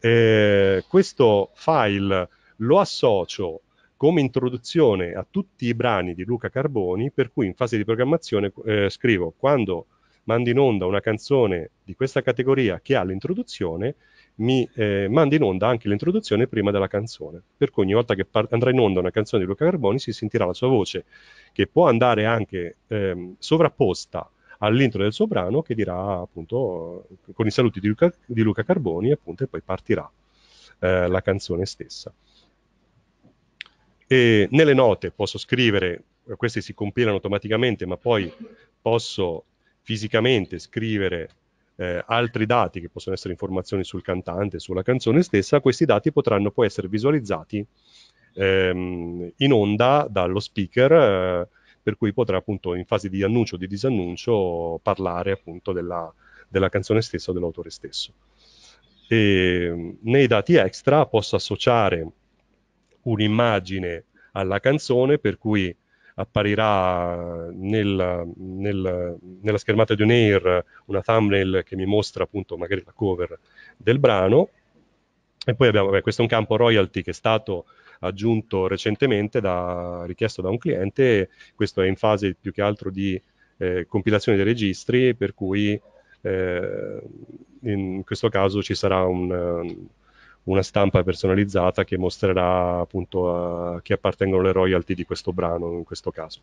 Speaker 4: eh, questo file lo associo come introduzione a tutti i brani di Luca Carboni, per cui in fase di programmazione eh, scrivo quando mandi in onda una canzone di questa categoria che ha l'introduzione, mi eh, mandi in onda anche l'introduzione prima della canzone. Per cui ogni volta che par- andrà in onda una canzone di Luca Carboni si sentirà la sua voce, che può andare anche ehm, sovrapposta all'intro del suo brano, che dirà appunto con i saluti di Luca, di Luca Carboni, appunto, e poi partirà eh, la canzone stessa. E nelle note posso scrivere, queste si compilano automaticamente, ma poi posso fisicamente scrivere eh, altri dati che possono essere informazioni sul cantante, sulla canzone stessa, questi dati potranno poi essere visualizzati ehm, in onda dallo speaker, eh, per cui potrà appunto in fase di annuncio o di disannuncio parlare appunto della, della canzone stessa o dell'autore stesso. E, nei dati extra posso associare un'immagine alla canzone, per cui apparirà nel, nel, nella schermata di un air una thumbnail che mi mostra appunto magari la cover del brano. E poi abbiamo, beh, questo è un campo royalty che è stato aggiunto recentemente, da, richiesto da un cliente, questo è in fase più che altro di eh, compilazione dei registri, per cui eh, in questo caso ci sarà un, una stampa personalizzata che mostrerà appunto a eh, chi appartengono le royalty di questo brano in questo caso.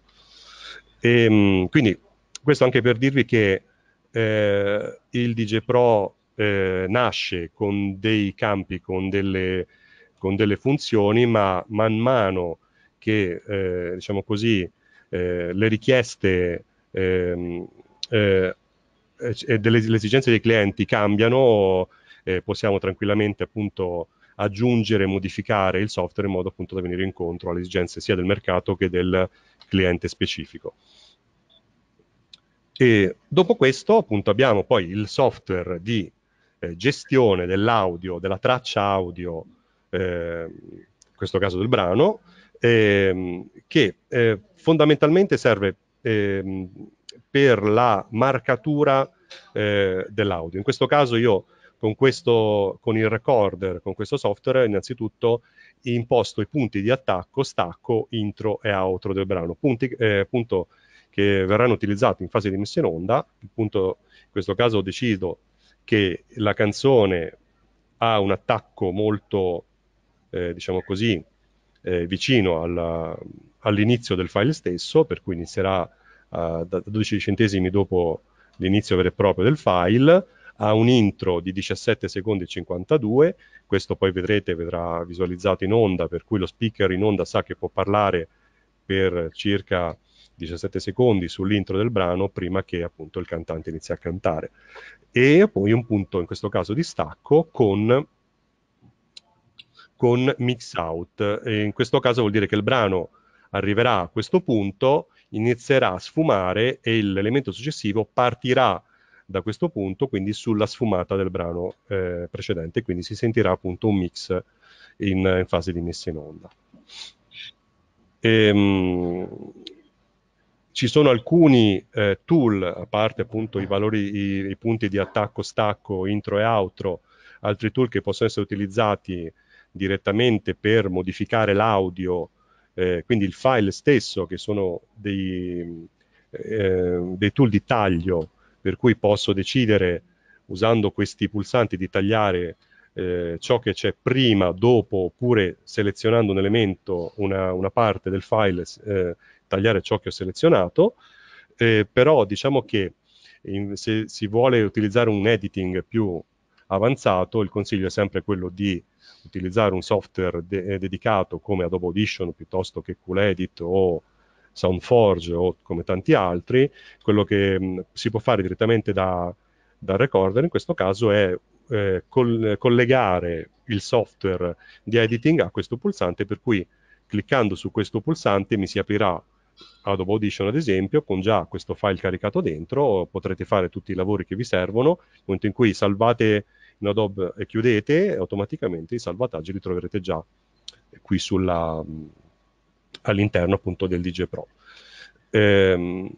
Speaker 4: E, ehm, quindi questo anche per dirvi che eh, il DJ Pro eh, nasce con dei campi, con delle, con delle, funzioni, ma man mano che eh, diciamo così, eh, le richieste ehm, eh, e delle, le esigenze dei clienti cambiano, eh, possiamo tranquillamente appunto aggiungere e modificare il software in modo appunto da venire incontro alle esigenze sia del mercato che del cliente specifico. E dopo questo appunto abbiamo poi il software di eh, gestione dell'audio, della traccia audio, eh, in questo caso del brano, ehm, che eh, fondamentalmente serve ehm, per la marcatura eh, dell'audio. In questo caso io con, questo, con il recorder, con questo software, innanzitutto imposto i punti di attacco, stacco, intro e outro del brano, punti, eh, punto che verranno utilizzati in fase di messa in onda, punto, in questo caso decido che la canzone ha un attacco molto, eh, diciamo così, eh, vicino alla, all'inizio del file stesso, per cui inizierà eh, da 12 centesimi dopo l'inizio vero e proprio del file, ha un intro di 17 secondi e 52, questo poi vedrete vedrà visualizzato in onda, per cui lo speaker in onda sa che può parlare per circa 17 secondi sull'intro del brano prima che appunto il cantante inizi a cantare. E poi un punto, in questo caso di stacco, con con mix out. E in questo caso vuol dire che il brano arriverà a questo punto, inizierà a sfumare e l'elemento successivo partirà da questo punto, quindi sulla sfumata del brano eh, precedente, quindi si sentirà appunto un mix in, in fase di messa in onda. E, ehm, ci sono alcuni eh, tool, a parte appunto i valori, i, i punti di attacco, stacco, intro e outro, altri tool che possono essere utilizzati direttamente per modificare l'audio, eh, quindi il file stesso, che sono dei, eh, dei tool di taglio per cui posso decidere usando questi pulsanti di tagliare eh, ciò che c'è prima, dopo, oppure selezionando un elemento, una, una parte del file, eh, tagliare ciò che ho selezionato, eh, però diciamo che in, se si vuole utilizzare un editing più avanzato, il consiglio è sempre quello di utilizzare un software de eh, dedicato come Adobe Audition piuttosto che CoolEdit o Soundforge o come tanti altri, quello che mh, si può fare direttamente da, dal recorder in questo caso è eh, col, collegare il software di editing a questo pulsante per cui cliccando su questo pulsante mi si aprirà Adobe Audition ad esempio con già questo file caricato dentro potrete fare tutti i lavori che vi servono nel momento in cui salvate in Adobe e chiudete automaticamente i salvataggi li troverete già qui sulla, all'interno appunto del DJ Pro. Ehm,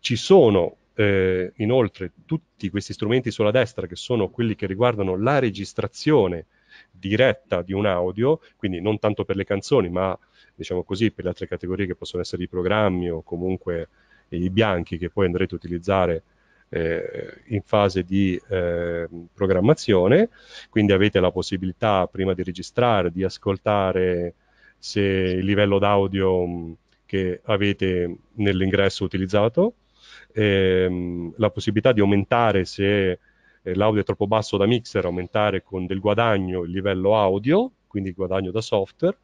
Speaker 4: ci sono eh, inoltre tutti questi strumenti sulla destra che sono quelli che riguardano la registrazione diretta di un audio, quindi non tanto per le canzoni, ma diciamo così per le altre categorie che possono essere i programmi o comunque i bianchi che poi andrete a utilizzare eh, in fase di eh, programmazione, quindi avete la possibilità prima di registrare di ascoltare se il livello d'audio mm, che avete nell'ingresso utilizzato, ehm, la possibilità di aumentare se eh, l'audio è troppo basso da mixer, aumentare con del guadagno il livello audio, quindi il guadagno da software,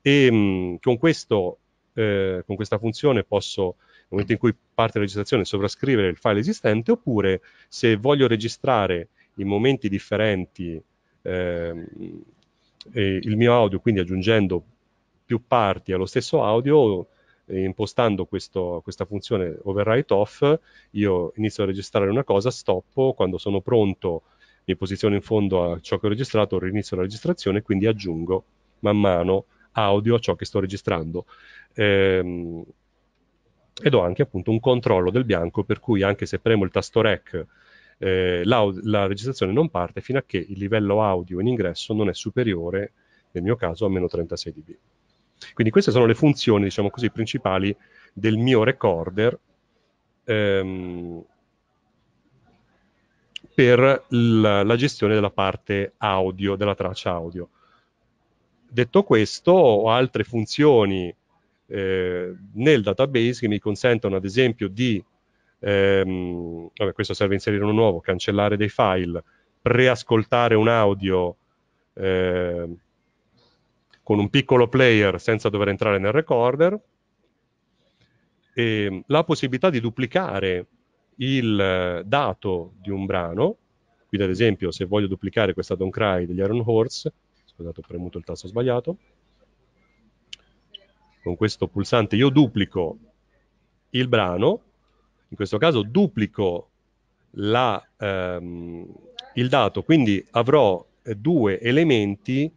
Speaker 4: e mm, con, questo, eh, con questa funzione posso, nel momento in cui parte la registrazione, sovrascrivere il file esistente, oppure se voglio registrare in momenti differenti eh, il mio audio, quindi aggiungendo più parti allo stesso audio, impostando questo, questa funzione override off, io inizio a registrare una cosa, stoppo, quando sono pronto mi posiziono in fondo a ciò che ho registrato, rinizio la registrazione, quindi aggiungo man mano audio a ciò che sto registrando. Ehm, ed ho anche appunto un controllo del bianco, per cui anche se premo il tasto REC eh, la registrazione non parte fino a che il livello audio in ingresso non è superiore, nel mio caso, a meno 36 dB. Quindi queste sono le funzioni, diciamo così, principali del mio recorder ehm, per la, la gestione della parte audio, della traccia audio. Detto questo, ho altre funzioni eh, nel database che mi consentono ad esempio di, ehm, vabbè, questo serve inserire uno nuovo, cancellare dei file, preascoltare un audio eh, con un piccolo player senza dover entrare nel recorder, e mm, la possibilità di duplicare il eh, dato di un brano, quindi ad esempio se voglio duplicare questa Don't Cry degli Iron Horse, scusate ho premuto il tasto sbagliato, con questo pulsante io duplico il brano, in questo caso duplico la, ehm, il dato, quindi avrò eh, due elementi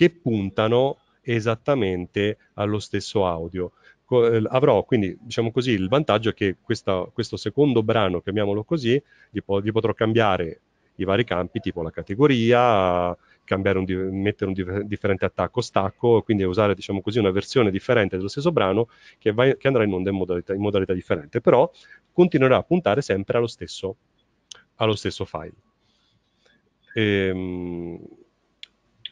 Speaker 4: che puntano esattamente allo stesso audio. Eh, avrò quindi, diciamo così, il vantaggio che questa, questo secondo brano, chiamiamolo così, gli, po- gli, potrò cambiare i vari campi, tipo la categoria, un di- mettere un di- differente attacco-stacco, quindi usare, diciamo così, una versione differente dello stesso brano che, va- che andrà in onda in modalità, in modalità, differente, però continuerà a puntare sempre allo stesso, allo stesso file. Ehm,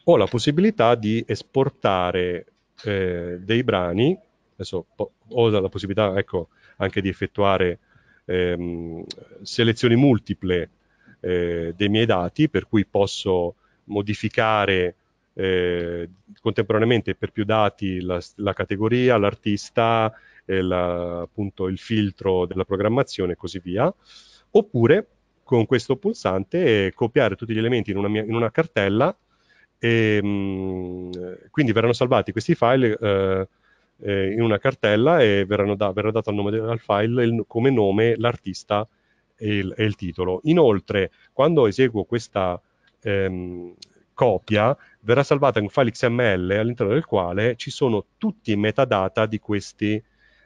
Speaker 4: ho la possibilità di esportare eh, dei brani, adesso ho la possibilità ecco, anche di effettuare ehm, selezioni multiple eh, dei miei dati, per cui posso modificare eh, contemporaneamente per più dati la, la categoria, l'artista, eh, la, appunto il filtro della programmazione e così via, oppure con questo pulsante copiare tutti gli elementi in una, mia, in una cartella e, ehm, quindi verranno salvati questi file eh, eh, in una cartella e da, verrà dato al, nome, del file il, come nome l'artista e il, e il, titolo. Inoltre, quando eseguo questa ehm, copia, verrà salvata un file XML all'interno del quale ci sono tutti i metadata di questi,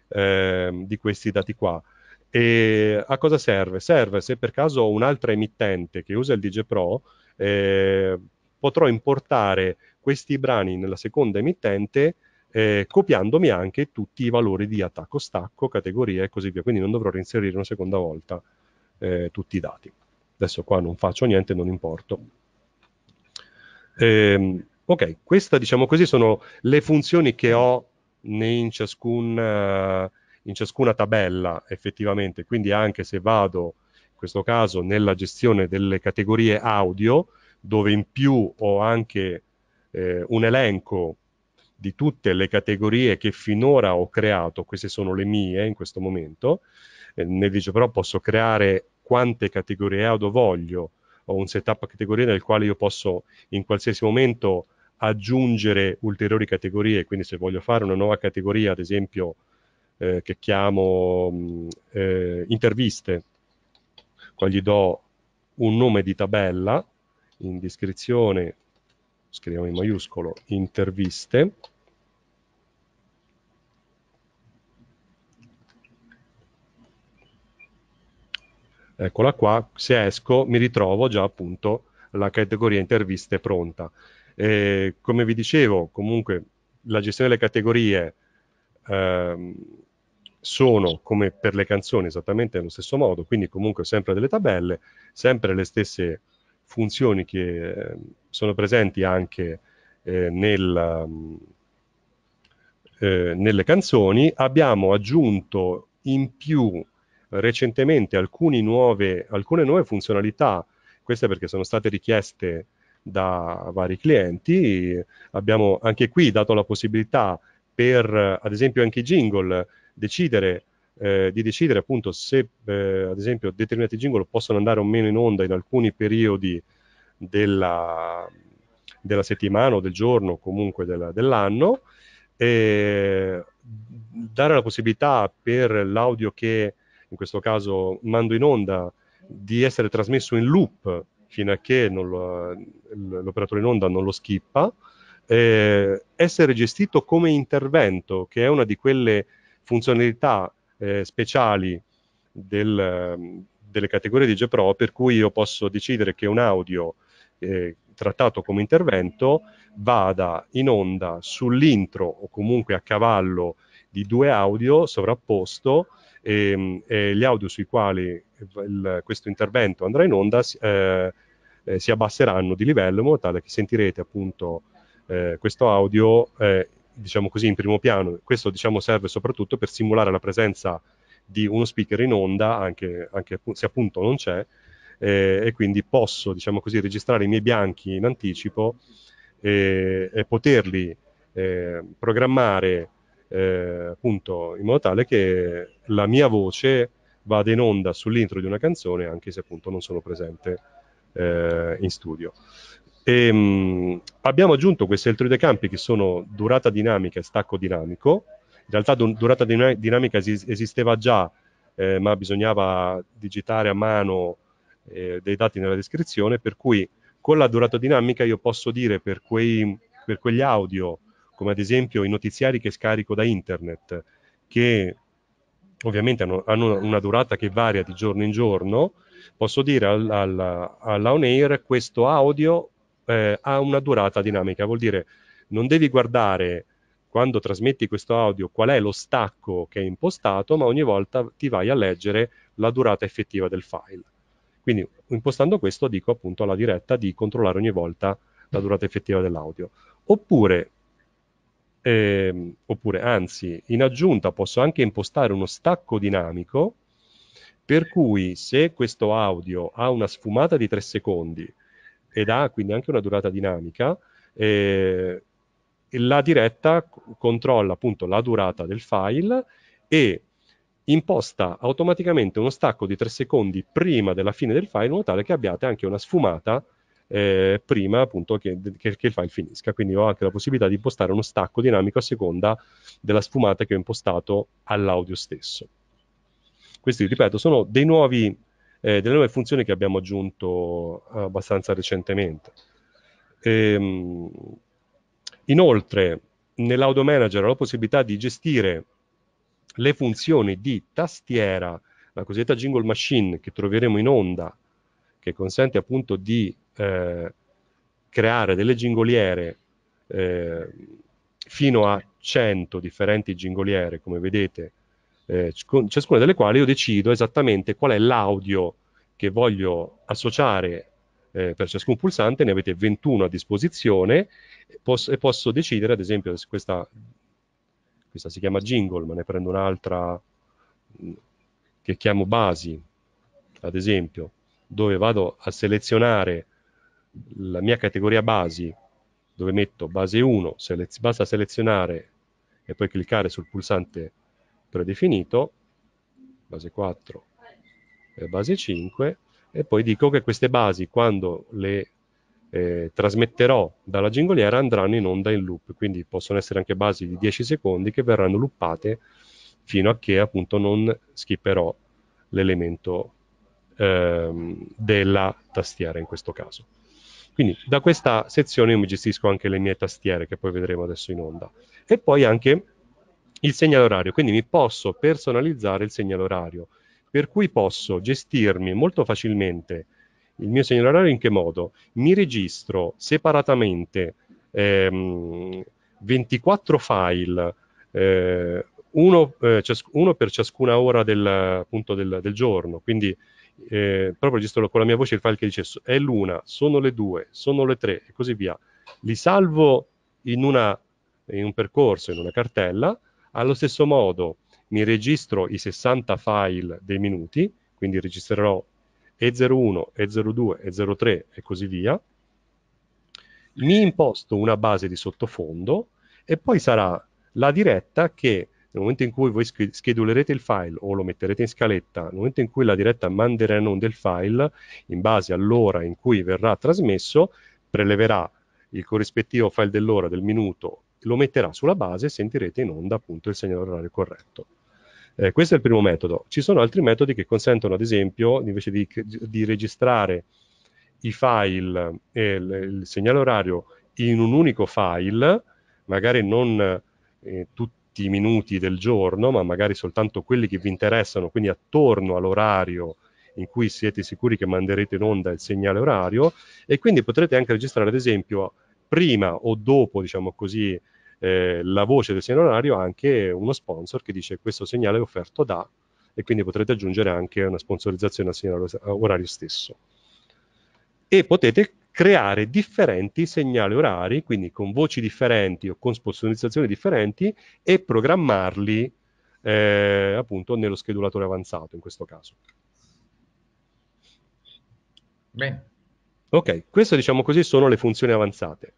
Speaker 4: ehm, di questi dati qua. E a cosa serve? Serve se per caso un'altra emittente che usa il DJ Pro eh, potrò importare questi brani nella seconda emittente eh, copiandomi anche tutti i valori di attacco, stacco, categorie e così via. Quindi non dovrò reinserire una seconda volta eh, tutti i dati. Adesso qua non faccio niente, non importo. Eh, ok, diciamo, queste diciamo così sono le funzioni che ho in, ciascun, eh, in ciascuna tabella effettivamente. Quindi anche se vado in questo caso nella gestione delle categorie audio, dove in più ho anche eh, un elenco di tutte le categorie che finora ho creato, queste sono le mie in questo momento, eh, ne dice però posso creare quante categorie ho voglio, ho un setup categorie nel quale io posso in qualsiasi momento aggiungere ulteriori categorie, quindi se voglio fare una nuova categoria, ad esempio eh, che chiamo mh, mm, eh, interviste, qua gli do un nome di tabella in descrizione, scriviamo in maiuscolo, interviste. Eccola qua, se esco mi ritrovo già appunto la categoria interviste pronta. E come vi dicevo, comunque la gestione delle categorie ehm, sono come per le canzoni esattamente nello stesso modo, quindi comunque sempre delle tabelle, sempre le stesse funzioni che eh, sono presenti anche eh, nel, eh, nelle canzoni. Abbiamo aggiunto in più recentemente nuove, alcune nuove funzionalità, queste perché sono state richieste da vari clienti. Abbiamo anche qui dato la possibilità per, ad esempio, anche i jingle, decidere eh, di decidere appunto se eh, ad esempio determinati jingle possono andare o meno in onda in alcuni periodi della, della settimana o del giorno, comunque della, dell'anno, e dare la possibilità per l'audio che in questo caso mando in onda di essere trasmesso in loop fino a che lo, l'operatore in onda non lo skippa eh, essere gestito come intervento, che è una di quelle funzionalità eh, speciali del, delle categorie di GEPRO per cui io posso decidere che un audio eh, trattato come intervento vada in onda sull'intro o comunque a cavallo di due audio sovrapposto e, ehm, e gli audio sui quali il, questo intervento andrà in onda eh, eh, si abbasseranno di livello in modo tale che sentirete appunto eh, questo audio eh, diciamo così, in primo piano. Questo diciamo, serve soprattutto per simulare la presenza di uno speaker in onda, anche, anche se appunto non c'è, eh, e quindi posso diciamo così, registrare i miei bianchi in anticipo eh, e poterli eh, programmare eh, appunto in modo tale che la mia voce vada in onda sull'intro di una canzone anche se appunto non sono presente eh, in studio. E, ehm, mh, abbiamo aggiunto questi altri due campi che sono durata dinamica e stacco dinamico. In realtà du- durata din- dinamica es- esisteva già, eh, ma bisognava digitare a mano eh, dei dati nella descrizione, per cui con la durata dinamica io posso dire per, quei, per quegli audio, come ad esempio i notiziari che scarico da internet, che ovviamente hanno, hanno una durata che varia di giorno in giorno, posso dire alla, alla, alla air questo audio eh, ha una durata dinamica, vuol dire non devi guardare quando trasmetti questo audio qual è lo stacco che è impostato, ma ogni volta ti vai a leggere la durata effettiva del file. Quindi impostando questo dico appunto alla diretta di controllare ogni volta la durata effettiva dell'audio. Oppure, eh, oppure anzi, in aggiunta posso anche impostare uno stacco dinamico per cui se questo audio ha una sfumata di 3 secondi ed ha quindi anche una durata dinamica, eh, la diretta controlla appunto la durata del file e imposta automaticamente uno stacco di 3 secondi prima della fine del file in modo tale che abbiate anche una sfumata eh, prima appunto che, che, che, il file finisca. Quindi ho anche la possibilità di impostare uno stacco dinamico a seconda della sfumata che ho impostato all'audio stesso. Questi, ripeto, sono dei nuovi eh, delle nuove funzioni che abbiamo aggiunto abbastanza recentemente. E, ehm, inoltre, nell'Audio Manager ho la possibilità di gestire le funzioni di tastiera, la cosiddetta jingle machine che troveremo in onda, che consente appunto di eh, creare delle gingoliere eh, fino a 100 differenti gingoliere, come vedete, eh, ciascuna delle quali io decido esattamente qual è l'audio che voglio associare eh, per ciascun pulsante, ne avete 21 a disposizione e posso, e posso decidere, ad esempio, questa, questa si chiama jingle, ma ne prendo un'altra mm, che chiamo basi, ad esempio, dove vado a selezionare la mia categoria basi, dove metto base 1, selez- basta selezionare e poi cliccare sul pulsante predefinito, base 4 e base 5, e poi dico che queste basi, quando le eh, trasmetterò dalla gingoliera, andranno in onda in loop, quindi possono essere anche basi di 10 secondi che verranno loopate fino a che appunto non skipperò l'elemento ehm, della tastiera in questo caso. Quindi da questa sezione io mi gestisco anche le mie tastiere che poi vedremo adesso in onda. E poi anche il segnale orario, quindi mi posso personalizzare il segnale orario, per cui posso gestirmi molto facilmente il mio segnale orario in che modo? Mi registro separatamente ehm, 24 file, eh, uno, eh, ciasc- uno, per ciascuna ora del, appunto, del, del giorno, quindi eh, proprio registro con la mia voce il file che dice è l'una, sono le due, sono le tre e così via. Li salvo in, una, in un percorso, in una cartella, allo stesso modo mi registro i 60 file dei minuti, quindi registrerò E01, E02, E03 e così via, mi imposto una base di sottofondo e poi sarà la diretta che nel momento in cui voi schedulerete il file o lo metterete in scaletta, nel momento in cui la diretta manderà in onda il file, in base all'ora in cui verrà trasmesso, preleverà il corrispettivo file dell'ora, del minuto lo metterà sulla base e sentirete in onda appunto il segnale orario corretto. Eh, questo è il primo metodo. Ci sono altri metodi che consentono, ad esempio, invece di, di registrare i file e il, il, segnale orario in un unico file, magari non eh, tutti i minuti del giorno, ma magari soltanto quelli che vi interessano, quindi attorno all'orario in cui siete sicuri che manderete in onda il segnale orario e quindi potrete anche registrare ad esempio prima o dopo, diciamo così, eh, la voce del segnale orario, anche uno sponsor che dice questo segnale è offerto da e quindi potrete aggiungere anche una sponsorizzazione al segnale orario stesso. E potete creare differenti segnali orari, quindi con voci differenti o con sponsorizzazioni differenti e programmarli eh, appunto nello schedulatore avanzato in questo caso. Bene. Ok, queste diciamo così sono le funzioni
Speaker 1: avanzate.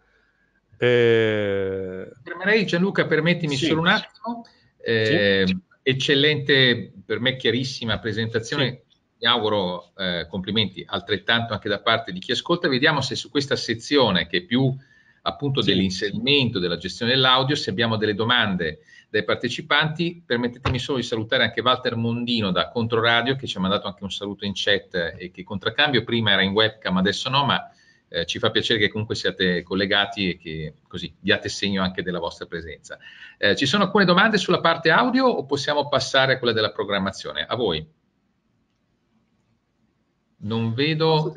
Speaker 1: Eh... Fermerei Gianluca, permettimi sì. solo un attimo. Eh, sì. Eccellente, per me chiarissima presentazione. Sì. Mi auguro eh, complimenti altrettanto anche da parte di chi ascolta. Vediamo se su questa sezione che è più appunto sì. dell'inserimento, della gestione dell'audio, se abbiamo delle domande dai partecipanti, permettetemi solo di salutare anche Walter Mondino da Controradio che ci ha mandato anche un saluto in chat eh, e che contraccambio prima era in webcam, adesso no, ma eh, ci fa piacere che comunque siate collegati e che così diate segno anche della vostra presenza. Eh, ci sono alcune domande sulla parte audio o possiamo passare a quella della programmazione? A voi. Non vedo...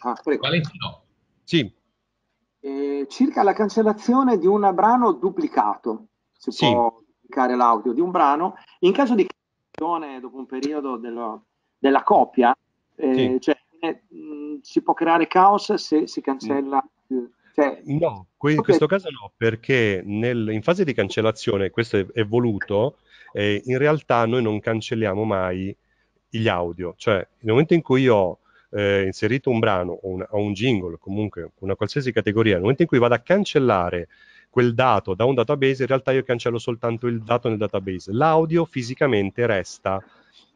Speaker 1: Ah, Valentino. Sì.
Speaker 5: Eh, circa la cancellazione di un brano duplicato, si sì. può duplicare l'audio di un brano, in caso di cancellazione dopo un periodo dello, della coppia, eh, sì. cioè fine eh, si può creare caos se si cancella. Mm. Cioè... no,
Speaker 4: que- in questo caso no, perché nel, in fase di cancellazione, questo è, è voluto, eh, in realtà noi non cancelliamo mai gli audio, cioè nel momento in cui io ho eh, inserito un brano o un, o un jingle, comunque una qualsiasi categoria, nel momento in cui vado a cancellare quel dato da un database, in realtà io cancello soltanto il dato nel database, l'audio fisicamente resta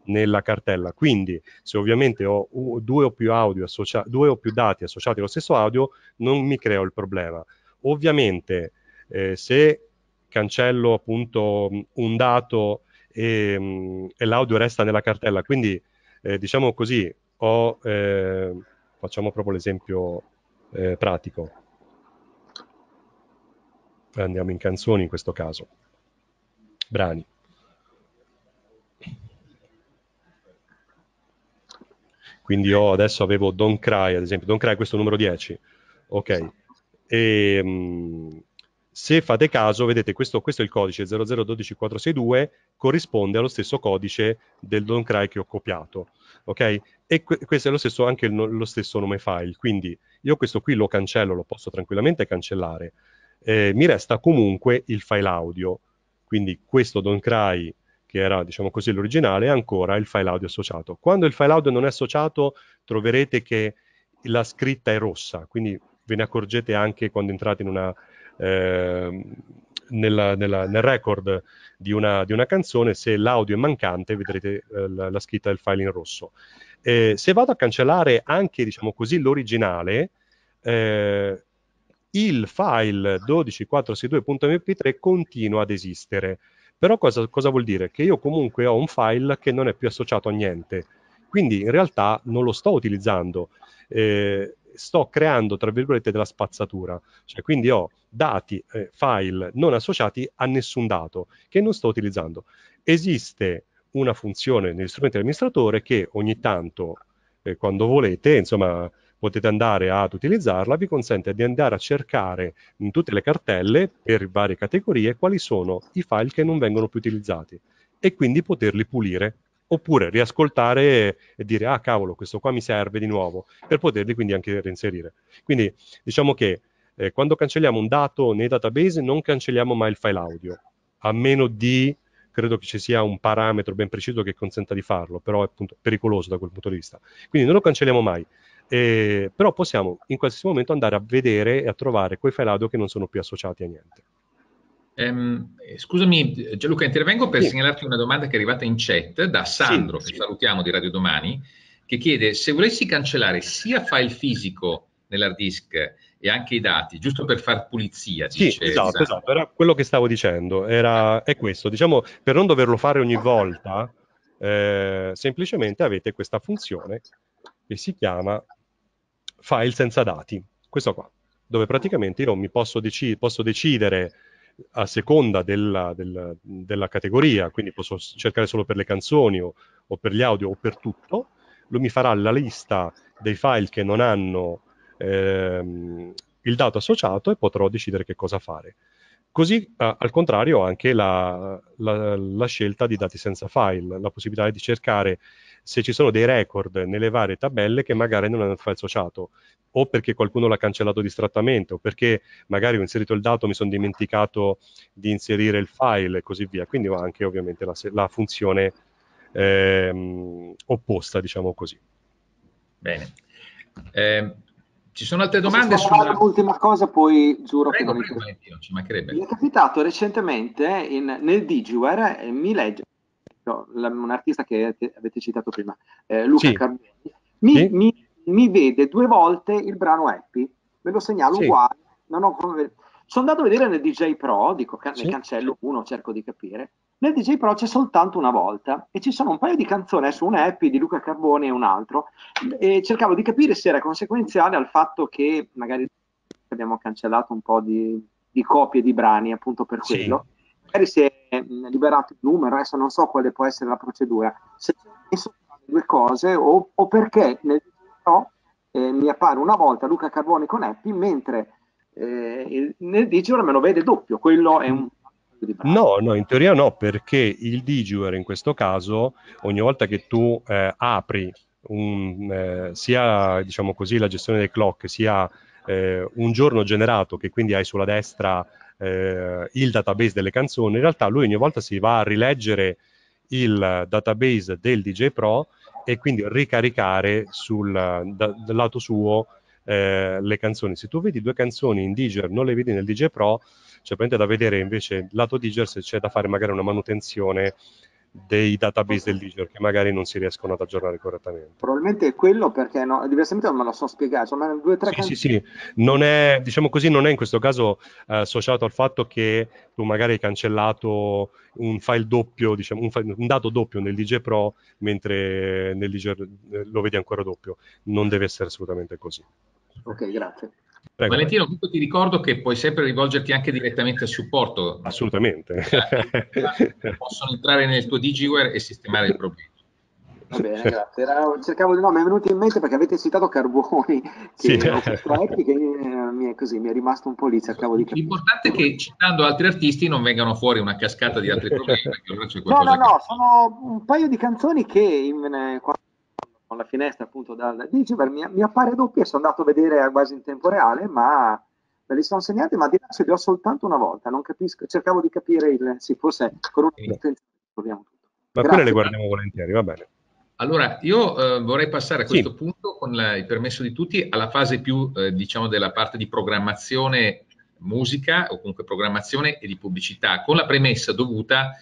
Speaker 4: nella cartella. Quindi, se ovviamente ho due o più, associa- due o più dati associati allo stesso audio, non mi creo il problema. Ovviamente, eh, se cancello appunto un dato e, mm, e, l'audio resta nella cartella, quindi eh, diciamo così, ho, eh, facciamo proprio l'esempio eh, pratico. Andiamo in canzoni in questo caso, brani. Quindi io adesso avevo Don't Cry, ad esempio, Don't Cry questo numero 10. Ok. E, ehm, mh, se fate caso, vedete, questo, questo è il codice 0012462, corrisponde allo stesso codice del Don't Cry che ho copiato. Ok? E que- questo è lo stesso, anche il, lo stesso nome file. Quindi io questo qui lo cancello, lo posso tranquillamente cancellare. Eh, mi resta comunque il file audio. Quindi questo Don't Cry che era diciamo così l'originale, e ancora il file audio associato. Quando il file audio non è associato troverete che la scritta è rossa, quindi ve ne accorgete anche quando entrate in una, eh, nella, nella, nel record di una, di una, canzone, se l'audio è mancante vedrete eh, la, la, scritta del file in rosso. Eh, se vado a cancellare anche diciamo così, l'originale, eh, il file 12462.mp3 continua ad esistere. Però cosa, cosa vuol dire? Che io comunque ho un file che non è più associato a niente. Quindi in realtà non lo sto utilizzando. Eh, sto creando, tra virgolette, della spazzatura. Cioè, quindi ho dati, eh, file non associati a nessun dato che non sto utilizzando. Esiste una funzione negli strumenti dell'amministratore che ogni tanto, eh, quando volete, insomma, potete andare ad utilizzarla, vi consente di andare a cercare in tutte le cartelle per varie categorie quali sono i file che non vengono più utilizzati e quindi poterli pulire oppure riascoltare e dire ah cavolo questo qua mi serve di nuovo per poterli quindi anche reinserire quindi diciamo che eh, quando cancelliamo un dato nei database non cancelliamo mai il file audio a meno di credo che ci sia un parametro ben preciso che consenta di farlo però è appunto pericoloso da quel punto di vista quindi non lo cancelliamo mai eh, però possiamo in qualsiasi momento andare a vedere e a trovare quei file audio che non sono più associati a niente.
Speaker 1: Um, scusami Gianluca, intervengo per sì. segnalarti una domanda che è arrivata in chat da Sandro, sì, che sì. salutiamo di Radio Domani, che chiede se volessi cancellare sia file fisico nell'hard disk e anche i dati, giusto per far pulizia. Sì, dice, esatto, esatto,
Speaker 4: era quello che stavo dicendo, era, ah. è questo, diciamo, per non doverlo fare ogni volta, eh, semplicemente avete questa funzione che si chiama file senza dati, questo qua, dove praticamente io mi posso, deci posso decidere a seconda della, della, della, categoria, quindi posso cercare solo per le canzoni o, o, per gli audio o per tutto, lui mi farà la lista dei file che non hanno ehm, il dato associato e potrò decidere che cosa fare. Così, a, al contrario, anche la, la, la scelta di dati senza file, la possibilità di cercare se ci sono dei record nelle varie tabelle che magari non hanno associato o perché qualcuno l'ha cancellato distrattamente o perché magari ho inserito il dato mi sono dimenticato di inserire il file e così via quindi ho anche ovviamente la, la funzione ehm, opposta diciamo così
Speaker 1: bene eh,
Speaker 5: ci sono altre domande? Sulla... Un'ultima cosa, poi giuro prego, che non prego, mi... Valentino, ci mancherebbe. Mi è capitato recentemente in, nel Digiware, eh, mi legge, no, la, un artista che, che, avete citato prima, eh, Luca sì. Carboni, mi, sì. mi, mi, vede due volte il brano Happy, me lo segnalo sì. uguale, non ho come... Sono andato a vedere nel DJ Pro, dico, ne cancello uno, cerco di capire. Nel DJ Pro c'è soltanto una volta e ci sono un paio di canzoni su un happy di Luca Carbone e un altro. E cercavo di capire se era conseguenziale al fatto che magari abbiamo cancellato un po' di, di copie di brani appunto per quello. Sì. Magari se eh, liberato il numero, adesso non so quale può essere la procedura, se penso due cose o, o perché nel no, eh, mi appare una volta Luca Carboni con Eppi, mentre eh, nel Digiware me lo vede doppio, quello è un
Speaker 4: No, no, in teoria no, perché il digiware in questo caso, ogni volta che tu eh, apri un, eh, sia diciamo così, la gestione dei clock, sia eh, un giorno generato che quindi hai sulla destra eh, il database delle canzoni, in realtà lui ogni volta si va a rileggere il database del DJ Pro e quindi ricaricare sul da, dal lato suo eh, le canzoni. Se tu vedi due canzoni in Digger, non le vedi nel DJ Pro, c'è cioè, da vedere invece lato Digger se c'è da fare magari una manutenzione dei database del Digger che magari non si riescono ad aggiornare correttamente.
Speaker 5: Probabilmente è quello perché no, diversamente non me lo so spiegare, insomma, due o tre sì, can... sì,
Speaker 4: sì, non è, diciamo così, non è in questo caso eh, associato al fatto che tu magari hai cancellato un file doppio, diciamo, un, file, un dato doppio nel DJ Pro, mentre nel DJ eh, lo vedi ancora doppio. Non deve essere assolutamente così.
Speaker 5: Ok, grazie. Prego. Valentino, comunque
Speaker 1: ti ricordo che puoi sempre rivolgerti anche direttamente al supporto.
Speaker 4: Assolutamente. *laughs*
Speaker 1: Possono entrare nel tuo digiware e sistemare il problema.
Speaker 5: Va bene, grazie. Era, cercavo, no, mi è venuto in mente perché avete citato Carboni, che, sì. che eh, mi, è così, mi è rimasto un po' lì, cercavo di capire. L'importante è che
Speaker 1: citando altri artisti non vengano fuori una cascata di altri problemi. no, no, no,
Speaker 5: che... sono un paio di canzoni che in, eh, quando con la finestra appunto dal Digiver, mi, mi appare doppia, sono andato a vedere quasi in tempo reale, ma me li sono segnati, ma di là se li ho soltanto una volta, non capisco, cercavo di capire il, sì, forse con una attenzione proviamo tutto.
Speaker 4: Ma quelle le guardiamo volentieri, va bene.
Speaker 1: Allora, io eh, vorrei passare a questo sì. punto, con la, il permesso di tutti, alla fase più, eh, diciamo, della parte di programmazione musica o comunque programmazione e di pubblicità, con la premessa dovuta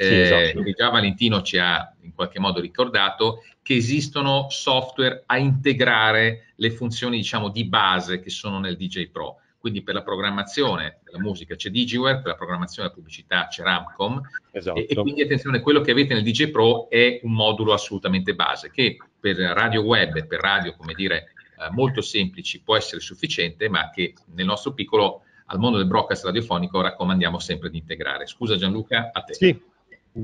Speaker 1: eh, esatto. che già Valentino ci ha in qualche modo ricordato, che esistono software a integrare le funzioni diciamo, di base che sono nel DJ Pro. Quindi per la programmazione della musica c'è DigiWare, per la programmazione della pubblicità c'è Ramcom. Esatto. E, e, esatto. quindi attenzione, quello che avete nel DJ Pro è un modulo assolutamente base che per radio web, e per radio come dire eh, molto semplici può essere sufficiente, ma che nel nostro piccolo al mondo del broadcast radiofonico raccomandiamo sempre di integrare. Scusa Gianluca, a te. Sì.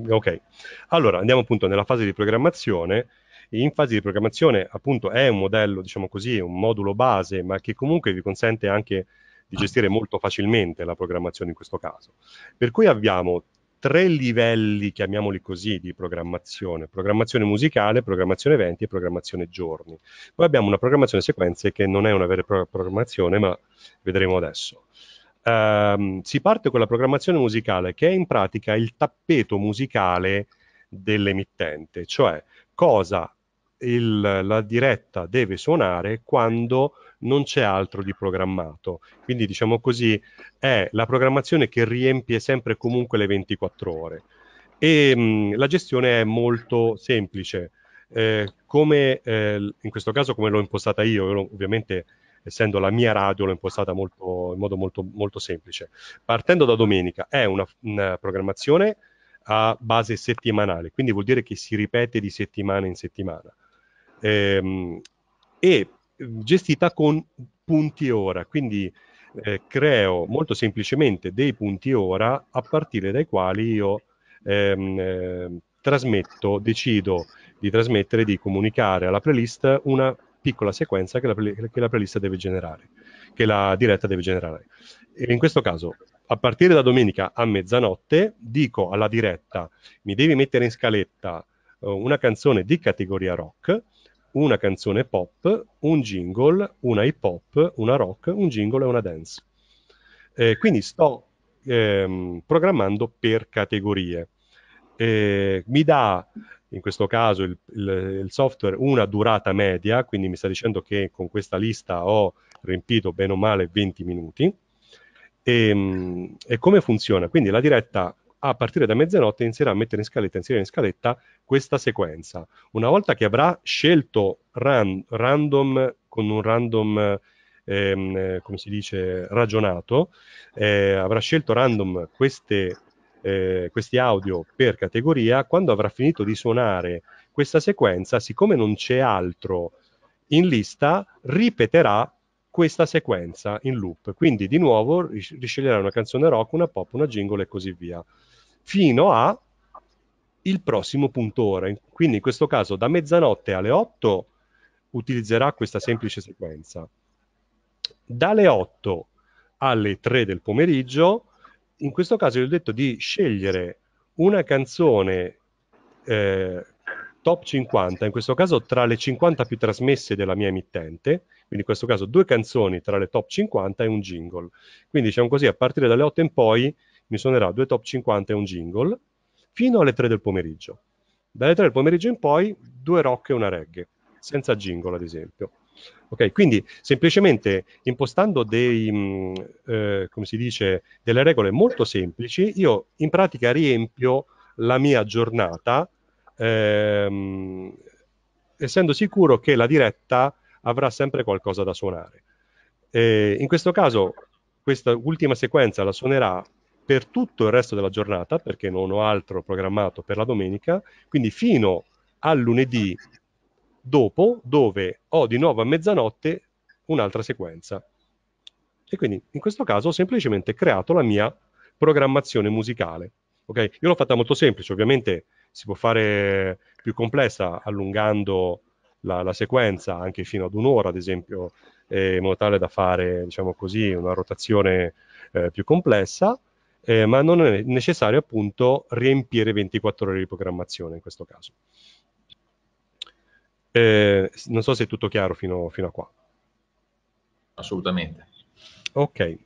Speaker 4: Ok, allora andiamo appunto nella fase di programmazione. In fase di programmazione appunto è un modello, diciamo così, un modulo base, ma che comunque vi consente anche di gestire molto facilmente la programmazione in questo caso. Per cui abbiamo tre livelli, chiamiamoli così, di programmazione. Programmazione musicale, programmazione eventi e programmazione giorni. Poi abbiamo una programmazione sequenze che non è una vera e propria programmazione, ma vedremo adesso ehm, si parte con la programmazione musicale che è in pratica il tappeto musicale dell'emittente, cioè cosa il, la diretta deve suonare quando non c'è altro di programmato. Quindi diciamo così è la programmazione che riempie sempre comunque le 24 ore. E mh, la gestione è molto semplice. Eh, come eh, in questo caso come l'ho impostata io, io ovviamente essendo la mia radio l'ho impostata molto, in modo molto, molto semplice. Partendo da domenica, è una, una programmazione a base settimanale, quindi vuol dire che si ripete di settimana in settimana. Ehm, e mm, gestita con punti ora, quindi eh, creo molto semplicemente dei punti ora a partire dai quali io ehm, eh, trasmetto, decido di trasmettere, di comunicare alla playlist una piccola sequenza che la, che la playlist deve generare, che la diretta deve generare. E in questo caso, a partire da domenica a mezzanotte, dico alla diretta, mi devi mettere in scaletta eh, una canzone di categoria rock, una canzone pop, un jingle, una hip hop, una rock, un jingle e una dance. Eh, quindi sto ehm, programmando per categorie. Eh, mi dà in questo caso il, il, il, software una durata media, quindi mi sta dicendo che con questa lista ho riempito bene o male 20 minuti. E, ehm, e come funziona? Quindi la diretta a partire da mezzanotte inizierà a mettere in scaletta, inserire in scaletta questa sequenza. Una volta che avrà scelto ran, random con un random Ehm, come si dice, ragionato, eh, avrà scelto random queste eh, questi audio per categoria, quando avrà finito di suonare questa sequenza, siccome non c'è altro in lista, ripeterà questa sequenza in loop. Quindi di nuovo ris- risceglierà una canzone rock, una pop, una jingle e così via, fino a il prossimo puntore. Quindi in questo caso da mezzanotte alle 8 utilizzerà questa semplice sequenza. Dalle 8 alle 3 del pomeriggio in questo caso gli ho detto di scegliere una canzone eh, top 50, in questo caso tra le 50 più trasmesse della mia emittente, quindi in questo caso due canzoni tra le top 50 e un jingle. Quindi diciamo così, a partire dalle 8 in poi mi suonerà due top 50 e un jingle, fino alle 3 del pomeriggio. Dalle 3 del pomeriggio in poi due rock e una reggae, senza jingle ad esempio. Okay, quindi semplicemente impostando dei, mh, mm, eh, dice, delle regole molto semplici, io in pratica riempio la mia giornata ehm, essendo sicuro che la diretta avrà sempre qualcosa da suonare. E in questo caso questa ultima sequenza la suonerà per tutto il resto della giornata perché non ho altro programmato per la domenica, quindi fino a lunedì dopo dove ho di nuovo a mezzanotte un'altra sequenza. E quindi in questo caso ho semplicemente creato la mia programmazione musicale. Okay? Io l'ho fatta molto semplice, ovviamente si può fare più complessa allungando la, la sequenza anche fino ad un'ora, ad esempio, eh, in modo tale da fare, diciamo così, una rotazione eh, più complessa, eh, ma non è necessario appunto riempire 24 ore di programmazione in questo caso. Eh, non so se è tutto chiaro fino, fino a qua.
Speaker 1: Assolutamente. Ok,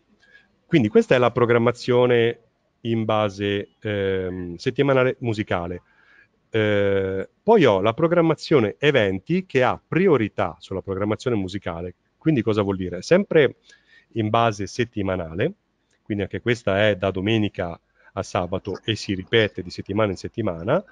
Speaker 4: quindi questa è la programmazione in base ehm, settimanale musicale. Eh, poi ho la programmazione eventi che ha priorità sulla programmazione musicale. Quindi cosa vuol dire? Sempre in base settimanale, quindi anche questa è da domenica a sabato e si ripete di settimana in settimana.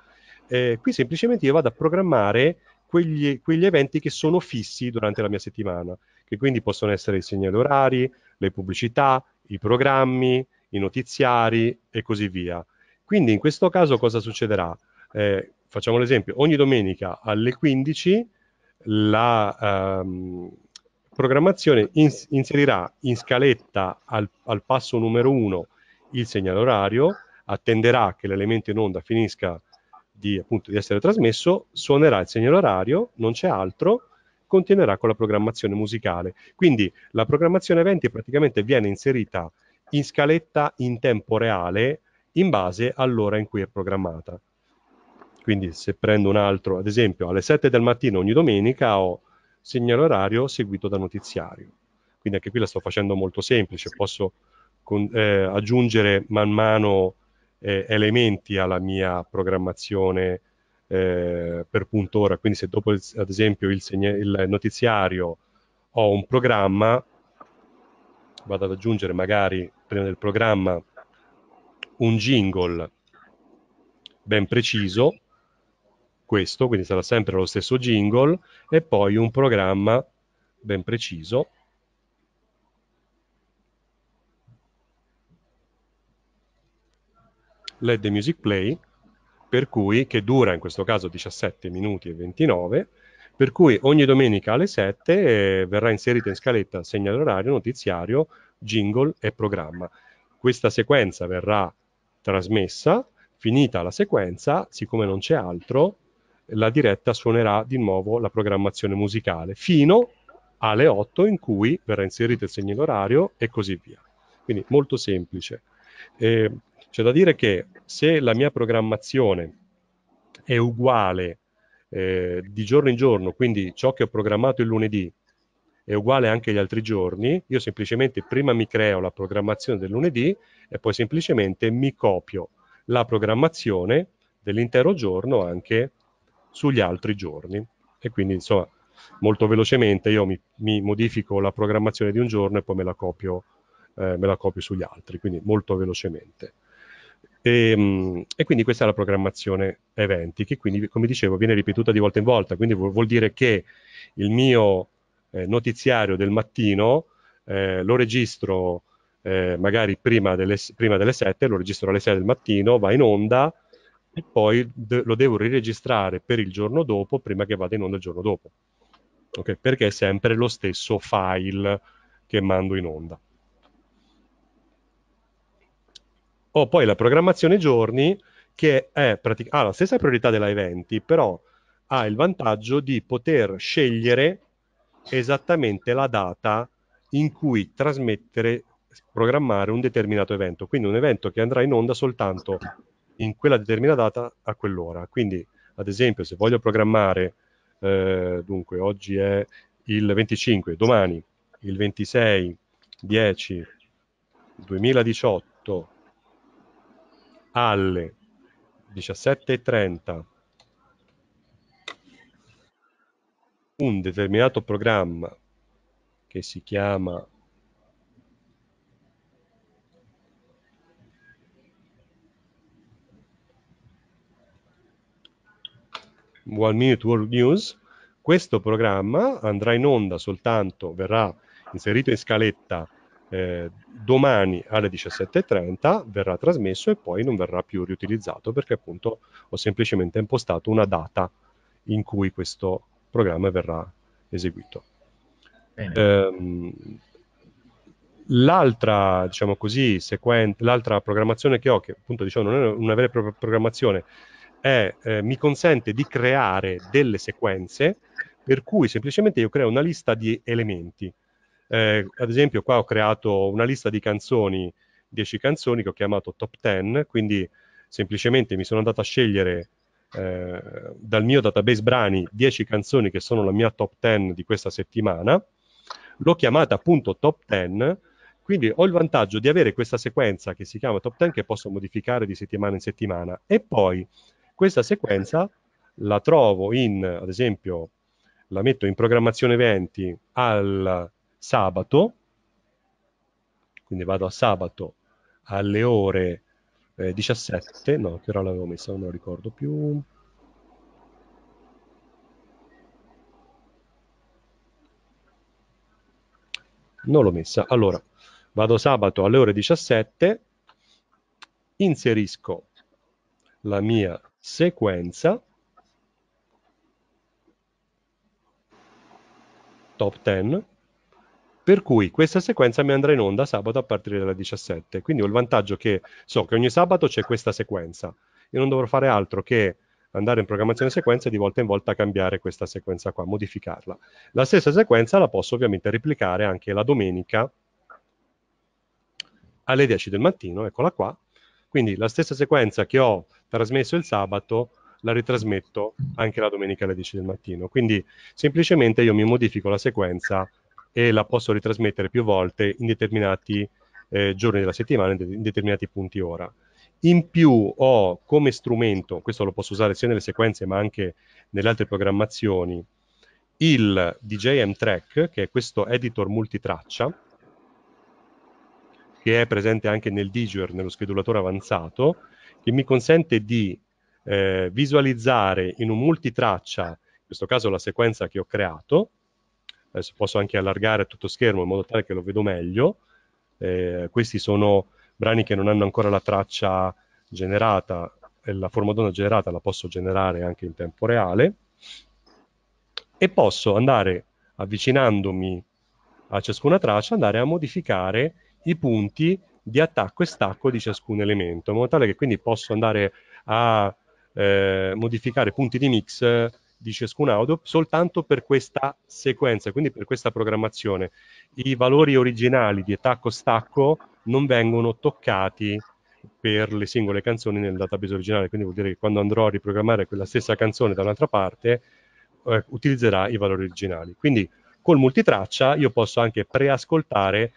Speaker 4: Eh, qui semplicemente io vado a programmare quegli, quegli eventi che sono fissi durante la mia settimana, che quindi possono essere i segnali orari, le pubblicità, i programmi, i notiziari e così via. Quindi in questo caso cosa succederà? Eh, facciamo l'esempio, ogni domenica alle 15 la ehm, programmazione ins inserirà in scaletta al, al passo numero 1 il segnale orario, attenderà che l'elemento in onda finisca di, appunto, di essere trasmesso, suonerà il segnale orario, non c'è altro, continuerà con la programmazione musicale. Quindi la programmazione eventi praticamente viene inserita in scaletta in tempo reale in base all'ora in cui è programmata. Quindi se prendo un altro, ad esempio alle 7 del mattino ogni domenica ho segnale orario seguito da notiziario. Quindi anche qui la sto facendo molto semplice, posso con, eh, aggiungere man mano eh, elementi alla mia programmazione eh, per punto ora. Quindi se dopo, ad esempio, il, segne- il notiziario ho un programma, vado ad aggiungere magari prima del programma un jingle ben preciso, questo, quindi sarà sempre lo stesso jingle, e poi un programma ben preciso Let the Music Play, per cui, che dura in questo caso 17 minuti e 29, per cui ogni domenica alle 7 eh, verrà inserita in scaletta segnale orario, notiziario, jingle e programma. Questa sequenza verrà trasmessa, finita la sequenza, siccome non c'è altro, la diretta suonerà di nuovo la programmazione musicale fino alle 8 in cui verrà inserito il segnale orario e così via. Quindi molto semplice. Eh, c'è da dire che se la mia programmazione è uguale eh, di giorno in giorno, quindi ciò che ho programmato il lunedì è uguale anche gli altri giorni, io semplicemente prima mi creo la programmazione del lunedì e poi semplicemente mi copio la programmazione dell'intero giorno anche sugli altri giorni. E quindi, insomma, molto velocemente io mi, mi modifico la programmazione di un giorno e poi me la copio, eh, me la copio sugli altri, quindi molto velocemente. E, ehm, e, quindi questa è la programmazione eventi, che quindi, come dicevo, viene ripetuta di volta in volta, quindi vuol, vuol dire che il mio eh, notiziario del mattino eh, lo registro eh, magari prima delle, prima delle, 7, lo registro alle 6 del mattino, va in onda e poi de- lo devo riregistrare per il giorno dopo, prima che vada in onda il giorno dopo. Okay? Perché è sempre lo stesso file che mando in onda. Ho poi la programmazione giorni che pratic- ha la stessa priorità della eventi, però ha il vantaggio di poter scegliere esattamente la data in cui trasmettere, programmare un determinato evento. Quindi un evento che andrà in onda soltanto in quella determinata data a quell'ora. Quindi, ad esempio, se voglio programmare, eh, dunque, oggi è il 25, domani il 26 10 2018 alle 17.30 un determinato programma che si chiama One Minute World News, questo programma andrà in onda soltanto, verrà inserito in scaletta eh, domani alle 17.30 verrà trasmesso e poi non verrà più riutilizzato perché appunto ho semplicemente impostato una data in cui questo programma verrà eseguito. Eh, l'altra, diciamo così, sequen- l'altra programmazione che ho, che appunto diciamo non è una vera e propria programmazione, è, eh, mi consente di creare delle sequenze per cui semplicemente io creo una lista di elementi eh, ad esempio, qua ho creato una lista di canzoni, 10 canzoni che ho chiamato top 10, quindi semplicemente mi sono andato a scegliere eh, dal mio database brani 10 canzoni che sono la mia top 10 di questa settimana, l'ho chiamata appunto top 10, quindi ho il vantaggio di avere questa sequenza che si chiama top 10 che posso modificare di settimana in settimana e poi questa sequenza la trovo in, ad esempio, la metto in programmazione eventi al sabato, quindi vado a sabato alle ore eh, 17, no, che ora l'avevo messa, non me lo ricordo più. Non l'ho messa. Allora, vado sabato alle ore 17, inserisco la mia sequenza top 10 per cui questa sequenza mi andrà in onda sabato a partire dalle 17. Quindi ho il vantaggio che so che ogni sabato c'è questa sequenza. Io non dovrò fare altro che andare in programmazione sequenza e di volta in volta cambiare questa sequenza qua, modificarla. La stessa sequenza la posso ovviamente replicare anche la domenica alle 10 del mattino, eccola qua. Quindi la stessa sequenza che ho trasmesso il sabato la ritrasmetto anche la domenica alle 10 del mattino. Quindi semplicemente io mi modifico la sequenza e la posso ritrasmettere più volte in determinati eh, giorni della settimana, in determinati punti ora. In più ho come strumento, questo lo posso usare sia nelle sequenze ma anche nelle altre programmazioni, il DJM Track, che è questo editor multitraccia, che è presente anche nel Diger, nello schedulatore avanzato, che mi consente di eh, visualizzare in un multitraccia, in questo caso la sequenza che ho creato, adesso posso anche allargare tutto schermo in modo tale che lo vedo meglio. Eh, questi sono brani che non hanno ancora la traccia generata, eh, la forma d'onda generata la posso generare anche in tempo reale e posso andare avvicinandomi a ciascuna traccia andare a modificare i punti di attacco e stacco di ciascun elemento in modo tale che quindi posso andare a eh, modificare punti di mix di ciascun audio soltanto per questa sequenza, quindi per questa programmazione. I valori originali di attacco-stacco non vengono toccati per le singole canzoni nel database originale, quindi vuol dire che quando andrò a riprogrammare quella stessa canzone da un'altra parte eh, utilizzerà i valori originali. Quindi col multitraccia io posso anche preascoltare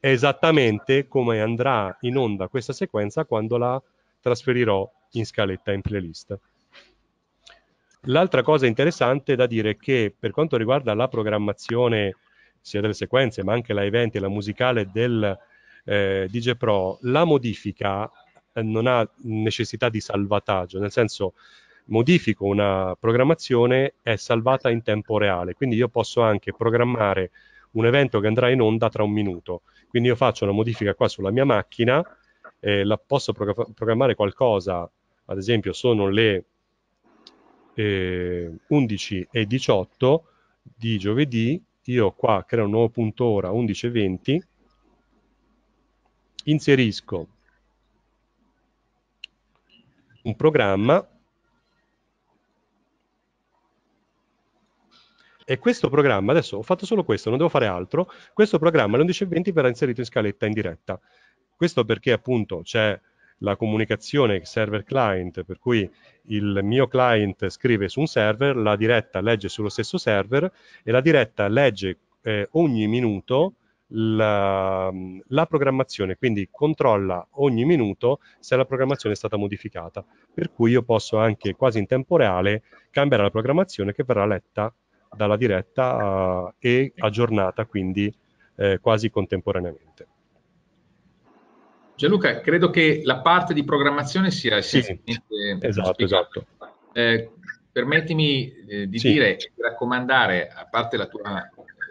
Speaker 4: esattamente come andrà in onda questa sequenza quando la trasferirò in scaletta in playlist. L'altra cosa interessante da dire è che per quanto riguarda la programmazione sia delle sequenze ma anche la eventi e la musicale del eh, DJ Pro, la modifica eh, non ha necessità di salvataggio, nel senso modifico una programmazione è salvata in tempo reale, quindi io posso anche programmare un evento che andrà in onda tra un minuto, quindi io faccio una modifica qua sulla mia macchina, eh, la posso pro- programmare qualcosa, ad esempio sono le eh, 11 e 18 di giovedì, io qua creo un nuovo punto ora 11 e 20, inserisco un programma e questo programma, adesso ho fatto solo questo, non devo fare altro, questo programma alle 11 e 20 verrà inserito in scaletta in diretta. Questo perché appunto c'è la comunicazione server-client, per cui il mio client scrive su un server, la diretta legge sullo stesso server e la diretta legge eh, ogni minuto la, la, programmazione, quindi controlla ogni minuto se la programmazione è stata modificata, per cui io posso anche quasi in tempo reale cambiare la programmazione che verrà letta dalla diretta uh, e aggiornata quindi eh, quasi contemporaneamente.
Speaker 1: Gianluca, credo che la parte di programmazione sia essenzialmente... Sì, esatto, esatto. Eh, permettimi eh, di sì. dire e di raccomandare, a parte la tua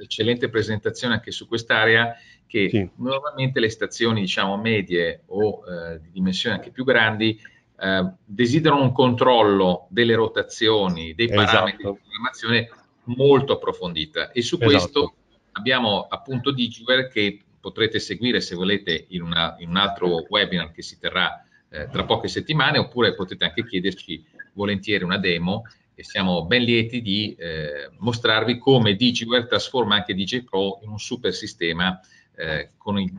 Speaker 1: eccellente presentazione anche su quest'area, che sì. normalmente le stazioni diciamo, medie o eh, di dimensioni anche più grandi eh, desiderano un controllo delle rotazioni, dei esatto. parametri esatto. di programmazione molto approfondita e su esatto. questo abbiamo appunto Digiware che potrete seguire se volete in, una, in un altro webinar che si terrà eh, tra poche settimane, oppure potete anche chiederci volentieri una demo e siamo ben lieti di eh, mostrarvi come DigiWare trasforma anche DigiPro in un super sistema eh, con il,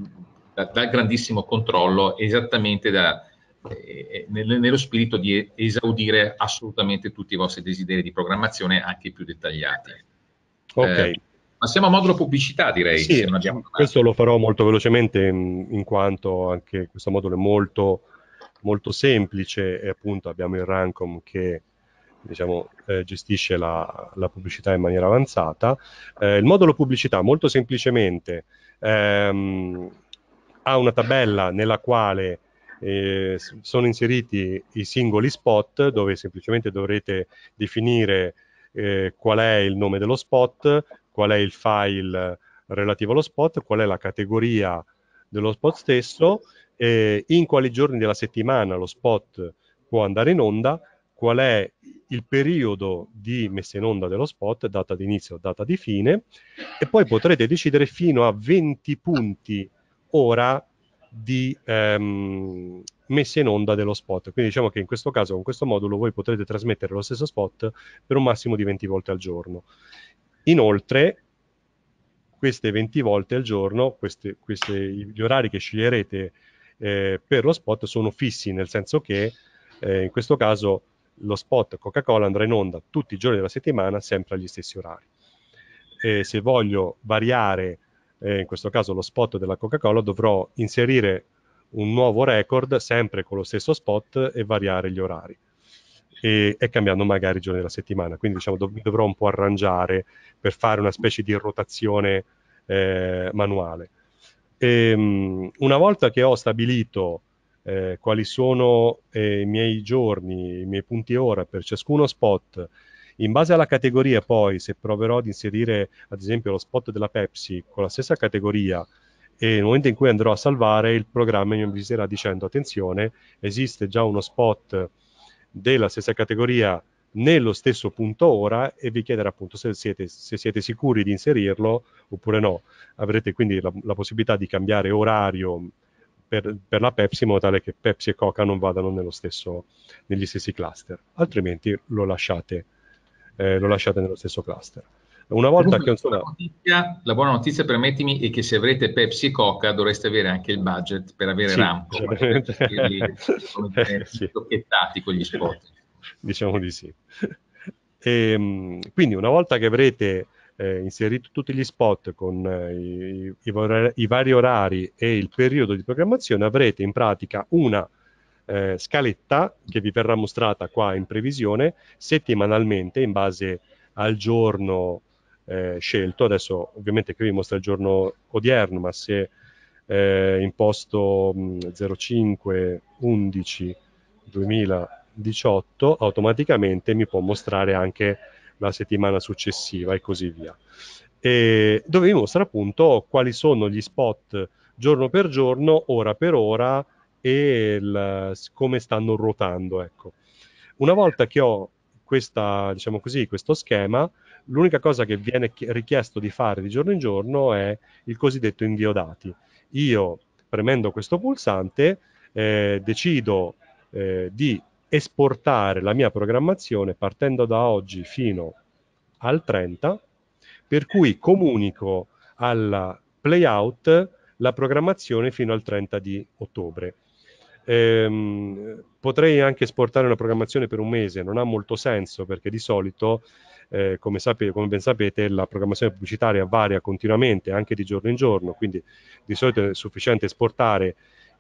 Speaker 1: da, dal grandissimo controllo esattamente da, eh, eh nel, nello spirito di esaudire assolutamente tutti i vostri desideri di programmazione anche più dettagliati. Ok. Eh, Passiamo a modulo pubblicità, direi. Sì,
Speaker 4: questo lo farò molto velocemente, in quanto anche questo modulo è molto, molto semplice e appunto abbiamo il Rancom che diciamo, eh, gestisce la, la, pubblicità in maniera avanzata. Eh, il modulo pubblicità, molto semplicemente, ehm, ha una tabella nella quale eh, sono inseriti i singoli spot dove semplicemente dovrete definire eh, qual è il nome dello spot, qual è il file relativo allo spot, qual è la categoria dello spot stesso, eh, in quali giorni della settimana lo spot può andare in onda, qual è il periodo di messa in onda dello spot, data di inizio, data di fine, e poi potrete decidere fino a 20 punti ora di ehm, messa in onda dello spot. Quindi diciamo che in questo caso, con questo modulo, voi potrete trasmettere lo stesso spot per un massimo di 20 volte al giorno. Inoltre, queste 20 volte al giorno, queste, queste, gli orari che sceglierete eh, per lo spot sono fissi, nel senso che eh, in questo caso lo spot Coca-Cola andrà in onda tutti i giorni della settimana, sempre agli stessi orari. E se voglio variare, eh, in questo caso lo spot della Coca-Cola, dovrò inserire un nuovo record sempre con lo stesso spot e variare gli orari e, e, cambiando magari i giorni della settimana. Quindi diciamo, dov- dovrò un po' arrangiare per fare una specie di rotazione eh, manuale. E, um, una volta che ho stabilito eh, quali sono eh, i miei giorni, i miei punti ora per ciascuno spot, in base alla categoria poi, se proverò ad inserire ad esempio lo spot della Pepsi con la stessa categoria, e nel momento in cui andrò a salvare il programma mi avviserà dicendo attenzione esiste già uno spot della stessa categoria nello stesso punto ora e vi chiedere appunto se siete, se siete sicuri di inserirlo oppure no. Avrete quindi la, la possibilità di cambiare orario per, per, la Pepsi in modo tale che Pepsi e Coca non vadano stesso, negli stessi cluster, altrimenti lo lasciate, eh, lo lasciate nello stesso cluster. Una volta Comunque, che insomma... La
Speaker 1: notizia, la buona notizia, permettimi, è che se avrete Pepsi e Coca dovreste avere anche il budget per avere sì, Ramco, cioè, *laughs* per eh, tocchettati con gli
Speaker 4: spot. Diciamo di sì. E, ehm, quindi una volta che avrete eh, inserito tutti gli spot con eh, i, i, vari, i, vari orari e il periodo di programmazione, avrete in pratica una eh, scaletta che vi verrà mostrata qua in previsione settimanalmente in base al giorno eh, scelto. Adesso ovviamente qui vi mostra il giorno odierno, ma se eh, in 05 11 2018 automaticamente mi può mostrare anche la settimana successiva e così via. E dove vi mostra appunto quali sono gli spot giorno per giorno, ora per ora e il, come stanno ruotando. Ecco. Una volta che ho questa, diciamo così, questo schema, L'unica cosa che viene richiesto di fare di giorno in giorno è il cosiddetto invio dati. Io premendo questo pulsante eh, decido eh, di esportare la mia programmazione partendo da oggi fino al 30, per cui comunico alla playout la programmazione fino al 30 di ottobre. Ehm, potrei anche esportare una programmazione per un mese, non ha molto senso perché di solito eh, come, sape- come, ben sapete la programmazione pubblicitaria varia continuamente anche di giorno in giorno, quindi di solito è sufficiente esportare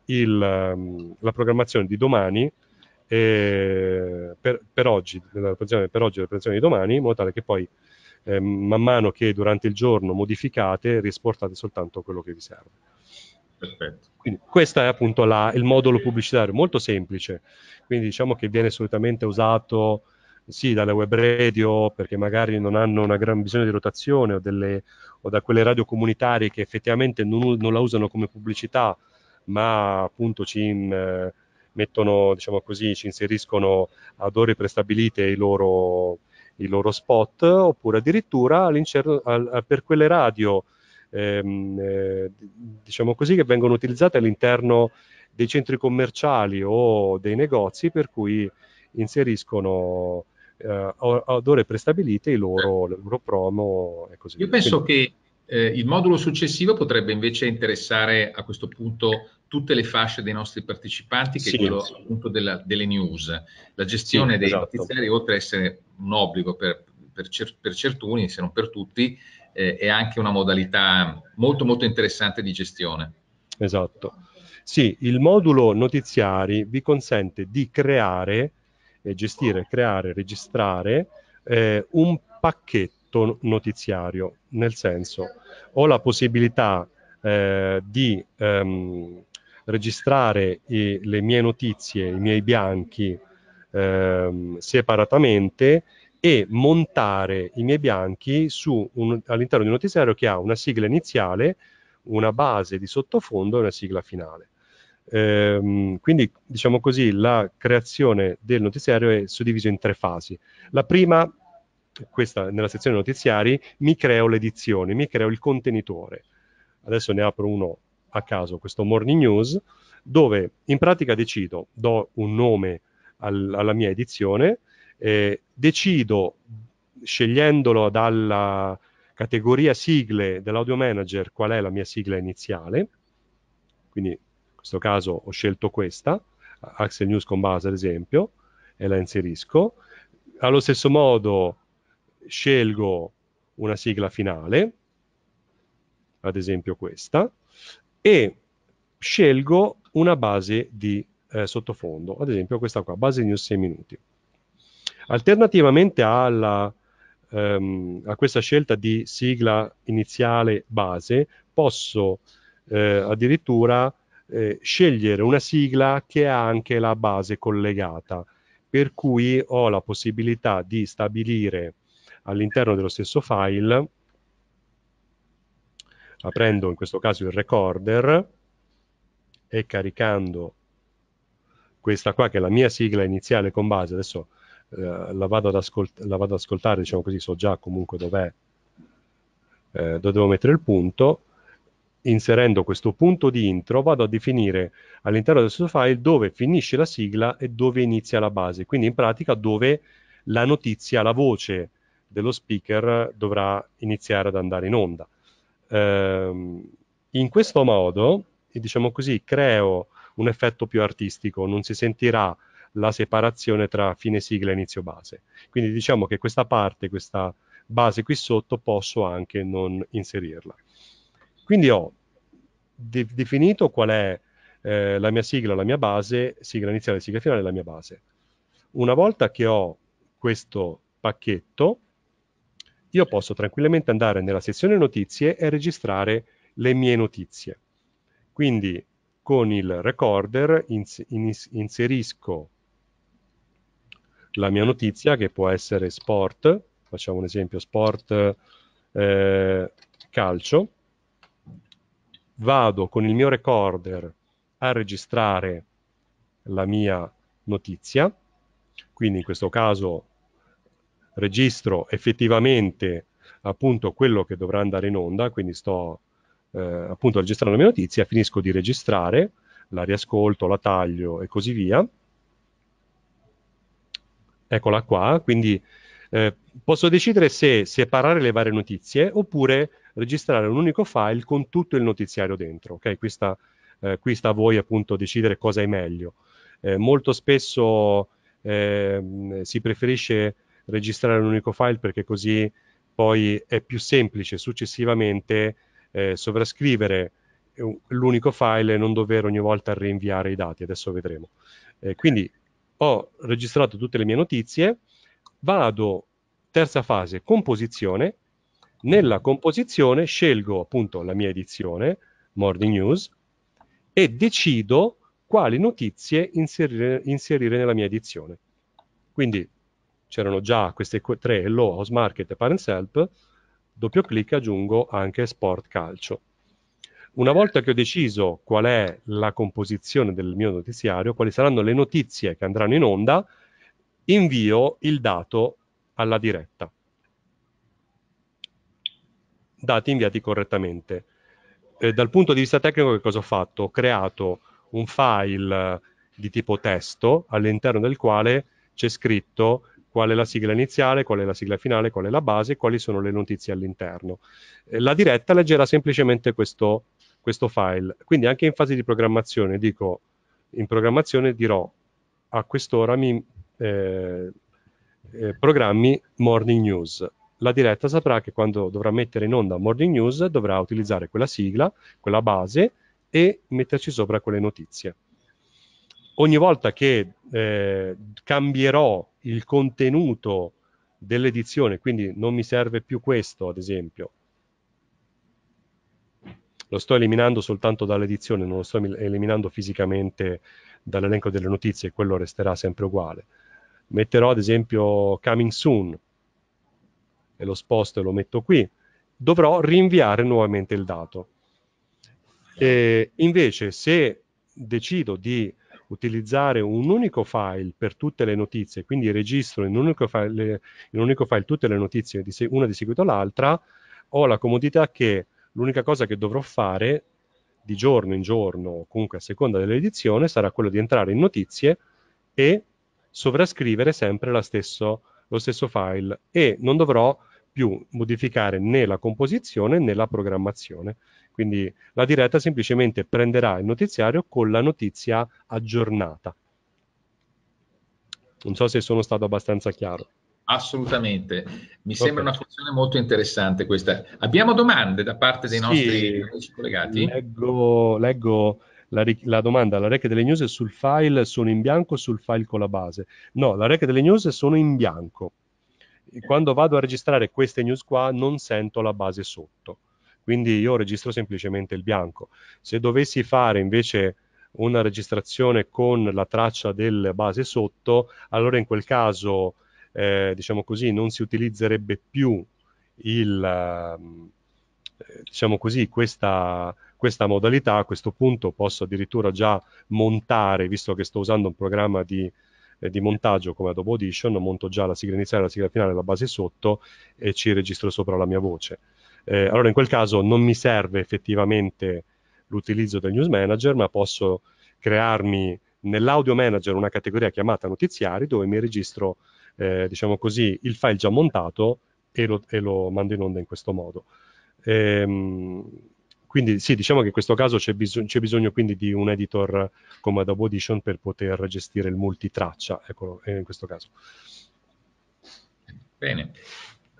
Speaker 4: il, ehm, la programmazione di domani eh, per, per, oggi, la per oggi e la programmazione di domani, in modo tale che poi eh, man mano che durante il giorno modificate, riesportate soltanto quello che vi serve. Perfetto. Quindi questo è appunto la, il modulo pubblicitario, molto semplice, quindi diciamo che viene solitamente usato sì, dalle web radio perché magari non hanno una gran visione di rotazione o, delle, o da quelle radio comunitarie che effettivamente non, non, la usano come pubblicità, ma appunto ci in, mm, mettono, diciamo così, ci inseriscono ad ore prestabilite i loro, i loro spot, oppure addirittura al, per quelle radio, ehm, eh, diciamo così, che vengono utilizzate all'interno dei centri commerciali o dei negozi, per cui inseriscono eh, ad ore prestabilite loro, le loro promo
Speaker 1: e così via. Io penso Quindi, che eh, il modulo successivo potrebbe invece interessare a questo punto tutte le fasce dei nostri partecipanti, che sì, è quello sì. appunto della, delle news. La gestione sì, dei esatto. notiziari, oltre ad essere un obbligo per, per, cer- per certuni, se non per tutti, eh, è anche una modalità molto molto interessante di gestione.
Speaker 4: Esatto. Sì, il modulo notiziari vi consente di creare eh, gestire, creare, registrare eh, un pacchetto notiziario, nel senso ho la possibilità eh, di ehm, registrare i, le mie notizie, i miei bianchi ehm, separatamente e montare i miei bianchi un, all'interno di un notiziario che ha una sigla iniziale, una base di sottofondo e una sigla finale. Ehm, quindi, diciamo così, la creazione del notiziario è suddiviso in tre fasi. La prima, questa nella sezione notiziari, mi creo l'edizione, mi creo il contenitore. Adesso ne apro uno a caso, questo Morning News, dove in pratica decido, do un nome al, alla mia edizione, eh, decido, scegliendolo dalla categoria sigle dell'audio manager, qual è la mia sigla iniziale, quindi questo caso ho scelto questa, Axel News con base ad esempio, e la inserisco. Allo stesso modo scelgo una sigla finale, ad esempio questa, e scelgo una base di eh, sottofondo, ad esempio questa qua, base news 6 minuti. Alternativamente alla, ehm, a questa scelta di sigla iniziale base, posso eh, addirittura eh, scegliere una sigla che ha anche la base collegata, per cui ho la possibilità di stabilire all'interno dello stesso file, aprendo in questo caso il recorder e caricando questa qua che è la mia sigla iniziale con base, adesso eh, la, vado ascolt- la, vado ad ascoltare, diciamo così, so già comunque dov'è, eh, dove devo mettere il punto, inserendo questo punto di intro vado a definire all'interno del stesso file dove finisce la sigla e dove inizia la base, quindi in pratica dove la notizia, la voce dello speaker dovrà iniziare ad andare in onda. Ehm, in questo modo, diciamo così, creo un effetto più artistico, non si sentirà la separazione tra fine sigla e inizio base. Quindi diciamo che questa parte, questa base qui sotto, posso anche non inserirla. Quindi ho de- definito qual è eh, la mia sigla, la mia base, sigla iniziale, sigla finale, la mia base. Una volta che ho questo pacchetto, io posso tranquillamente andare nella sezione notizie e registrare le mie notizie. Quindi con il recorder ins- ins- inserisco la mia notizia che può essere sport, facciamo un esempio sport eh, calcio, vado con il mio recorder a registrare la mia notizia, quindi in questo caso registro effettivamente appunto quello che dovrà andare in onda, quindi sto eh, appunto registrando la mia notizia, finisco di registrare, la riascolto, la taglio e così via. Eccola qua, quindi eh, posso decidere se separare le varie notizie oppure registrare un unico file con tutto il notiziario dentro. Okay? Qui, sta, eh, qui, sta, a voi appunto decidere cosa è meglio. Eh, molto spesso eh, si preferisce registrare un unico file perché così poi è più semplice successivamente eh, sovrascrivere l'unico file e non dover ogni volta rinviare i dati, adesso vedremo. Eh, quindi ho registrato tutte le mie notizie, vado terza fase, composizione, nella composizione scelgo appunto la mia edizione, Morning News, e decido quali notizie inserire, inserire nella mia edizione. Quindi c'erano già queste tre, Law, House Market e Parents Help, doppio clic aggiungo anche Sport Calcio. Una volta che ho deciso qual è la composizione del mio notiziario, quali saranno le notizie che andranno in onda, invio il dato alla diretta dati inviati correttamente. Eh, dal punto di vista tecnico che cosa ho fatto? Ho creato un file eh, di tipo testo all'interno del quale c'è scritto qual è la sigla iniziale, qual è la sigla finale, qual è la base e quali sono le notizie all'interno. Eh, la diretta leggerà semplicemente questo, questo file. Quindi anche in fase di programmazione, dico, in programmazione dirò a quest'ora mi eh, eh, programmi morning news la diretta saprà che quando dovrà mettere in onda Morning News dovrà utilizzare quella sigla, quella base e metterci sopra quelle notizie. Ogni volta che eh, cambierò il contenuto dell'edizione, quindi non mi serve più questo, ad esempio, lo sto eliminando soltanto dall'edizione, non lo sto eliminando fisicamente dall'elenco delle notizie, quello resterà sempre uguale. Metterò ad esempio coming soon, e lo sposto e lo metto qui, dovrò rinviare nuovamente il dato. E invece se decido di utilizzare un unico file per tutte le notizie, quindi registro in un unico file, in un unico file tutte le notizie una di seguito all'altra, ho la comodità che l'unica cosa che dovrò fare di giorno in giorno, comunque a seconda dell'edizione, sarà quello di entrare in notizie e sovrascrivere sempre stesso, lo stesso file e non dovrò più modificare né la composizione né la programmazione. Quindi la diretta semplicemente prenderà il notiziario con la notizia aggiornata. Non so se sono stato abbastanza chiaro.
Speaker 1: Assolutamente, mi okay. sembra una funzione molto interessante questa. Abbiamo domande da parte dei sì, nostri collegati?
Speaker 4: Leggo, leggo la, la, domanda, la rec delle news sul file sono in bianco sul file con la base? No, la rec delle news sono in bianco quando vado a registrare queste news qua non sento la base sotto, quindi io registro semplicemente il bianco. Se dovessi fare invece una registrazione con la traccia della base sotto, allora in quel caso, eh, diciamo così, non si utilizzerebbe più il, eh, diciamo così, questa, questa modalità. A questo punto posso addirittura già montare, visto che sto usando un programma di eh, di montaggio come Adobe Audition, monto già la sigla iniziale, la sigla finale, la base sotto e ci registro sopra la mia voce. Eh, allora in quel caso non mi serve effettivamente l'utilizzo del news manager, ma posso crearmi nell'audio manager una categoria chiamata notiziari dove mi registro, eh, diciamo così, il file già montato e lo, e lo, mando in onda in questo modo. Ehm, quindi sì, diciamo che in questo caso c'è, bisog- c'è bisogno quindi di un editor come Adobe Audition per poter gestire il multitraccia, eccolo, eh, in questo caso.
Speaker 1: Bene.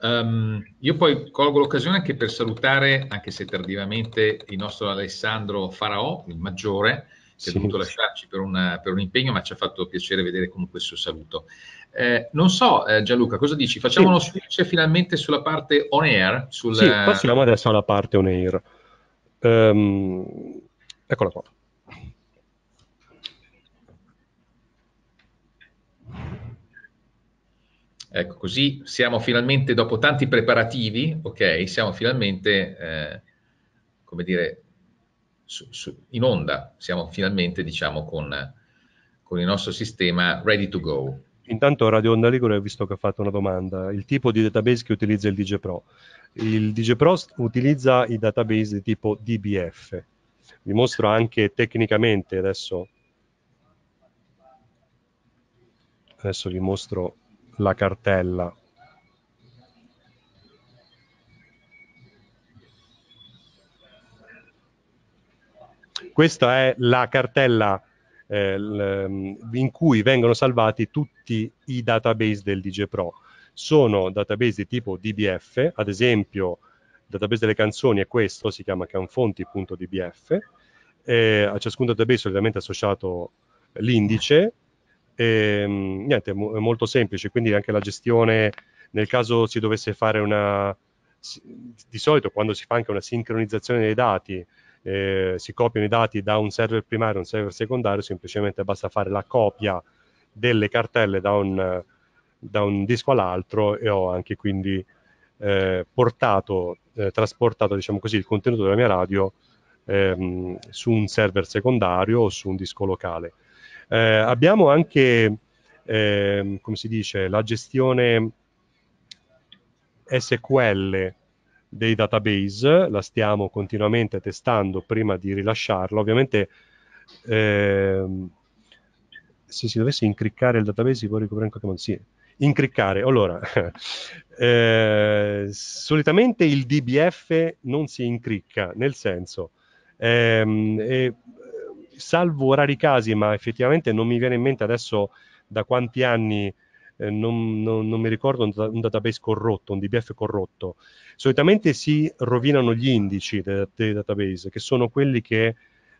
Speaker 1: Um, io poi colgo l'occasione anche per salutare, anche se tardivamente, il nostro Alessandro Farao, il maggiore, che sì. ha dovuto lasciarci per, una, per, un impegno, ma ci ha fatto piacere vedere comunque il suo saluto. Eh, non so, eh, Gianluca, cosa dici? Facciamo sì. uno switch finalmente sulla parte on air? Sul... Sì, passiamo
Speaker 4: eh, adesso alla parte on air. Um, eccola qua.
Speaker 1: Ecco, così siamo finalmente, dopo tanti preparativi, ok, siamo finalmente, eh, come dire, su, su, in onda, siamo finalmente, diciamo, con, con il nostro sistema ready to go.
Speaker 4: Intanto Radio Onda Ligure ho visto che ha fatto una domanda. Il tipo di database che utilizza il DigiPro? Il DigiPro utilizza i database di tipo DBF. Vi mostro anche tecnicamente adesso. Adesso vi mostro la cartella. Questa è la cartella eh, mm, in cui vengono salvati tutti i database del DJ Pro. Sono database di tipo DBF, ad esempio il database delle canzoni è questo, si chiama canfonti.dbf, eh, a ciascun database solitamente associato l'indice, e, mm, niente, è molto semplice, quindi anche la gestione, nel caso si dovesse fare una, di solito quando si fa anche una sincronizzazione dei dati, eh, si copiano i dati da un server primario a un server secondario, semplicemente basta fare la copia delle cartelle da un, da un disco all'altro e ho anche quindi eh, portato, eh, trasportato diciamo così, il contenuto della mia radio ehm, su un server secondario o su un disco locale. Eh, abbiamo anche, ehm, come si dice, la gestione SQL dei database, la stiamo continuamente testando prima di rilasciarla, ovviamente ehm, se si dovesse incriccare il database si può ricoprire in qualche modo, sì, incriccare, allora *laughs* eh, solitamente il DBF non si incricca, nel senso ehm, eh, salvo rari casi, ma effettivamente non mi viene in mente adesso da quanti anni eh, non, non, non, mi ricordo, un, un, database corrotto, un DBF corrotto. Solitamente si rovinano gli indici dei, dei database, che sono quelli che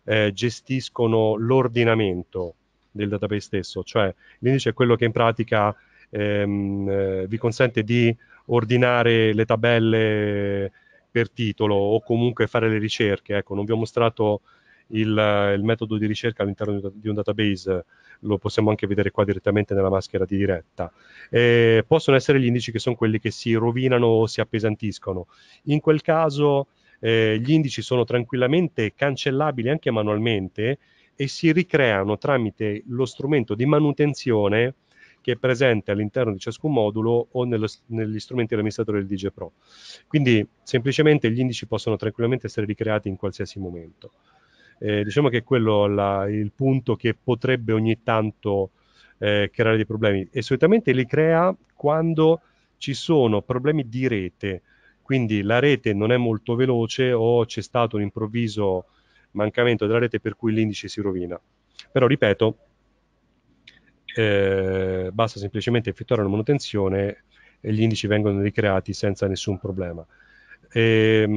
Speaker 4: eh, gestiscono l'ordinamento del database stesso, cioè l'indice è quello che in pratica ehm, eh, vi consente di ordinare le tabelle per titolo o comunque fare le ricerche. Ecco, non vi ho mostrato il, il metodo di ricerca all'interno di un database lo possiamo anche vedere qua direttamente nella maschera di diretta. Eh, possono essere gli indici che sono quelli che si rovinano o si appesantiscono. In quel caso eh, gli indici sono tranquillamente cancellabili anche manualmente e si ricreano tramite lo strumento di manutenzione che è presente all'interno di ciascun modulo o nello, negli strumenti dell'amministratore del DG Pro. Quindi semplicemente gli indici possono tranquillamente essere ricreati in qualsiasi momento. Eh, diciamo che è quello la, il punto che potrebbe ogni tanto eh, creare dei problemi e solitamente li crea quando ci sono problemi di rete, quindi la rete non è molto veloce o c'è stato un improvviso mancamento della rete per cui l'indice si rovina. Però ripeto, eh, basta semplicemente effettuare una manutenzione e gli indici vengono ricreati senza nessun problema. E, ehm,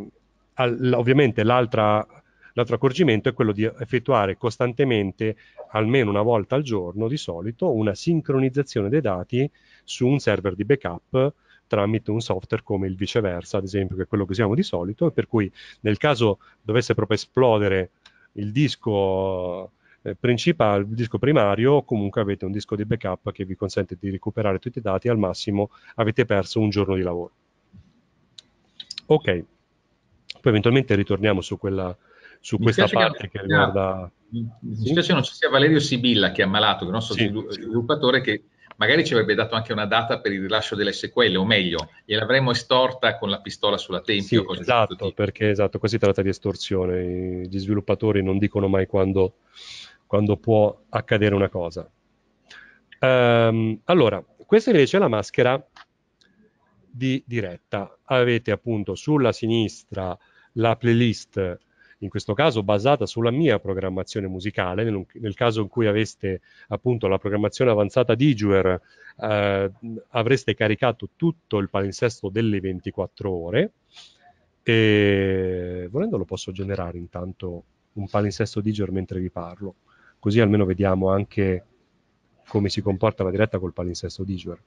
Speaker 4: mh, al, ovviamente l'altra L'altro accorgimento è quello di effettuare costantemente, almeno una volta al giorno di solito, una sincronizzazione dei dati su un server di backup tramite un software come il viceversa, ad esempio, che è quello che usiamo di solito, per cui nel caso dovesse proprio esplodere il disco eh, principale, il disco primario, comunque avete un disco di backup che vi consente di recuperare tutti i dati, al massimo avete perso un giorno di lavoro. Ok, poi eventualmente ritorniamo su quella su mi questa parte che, che riguarda...
Speaker 1: Mi dispiace che non ci sia Valerio Sibilla, che è ammalato, il nostro sì. sviluppatore, che magari ci avrebbe dato anche una data per il rilascio delle sequelle, o meglio, gliel'avremmo estorta con la pistola sulla tempia. Sì, esatto,
Speaker 4: perché esatto, qua si tratta di estorsione. Gli sviluppatori non dicono mai quando, quando può accadere una cosa. Um, allora, questa invece è la maschera di diretta. Avete appunto sulla sinistra la playlist in questo caso basata sulla mia programmazione musicale, nel, nel caso in cui aveste appunto la programmazione avanzata di Juer, eh, avreste caricato tutto il palinsesto delle 24 ore e volendo lo posso generare intanto un palinsesto Digger mentre vi parlo, così almeno vediamo anche come si comporta la diretta col palinsesto Digger.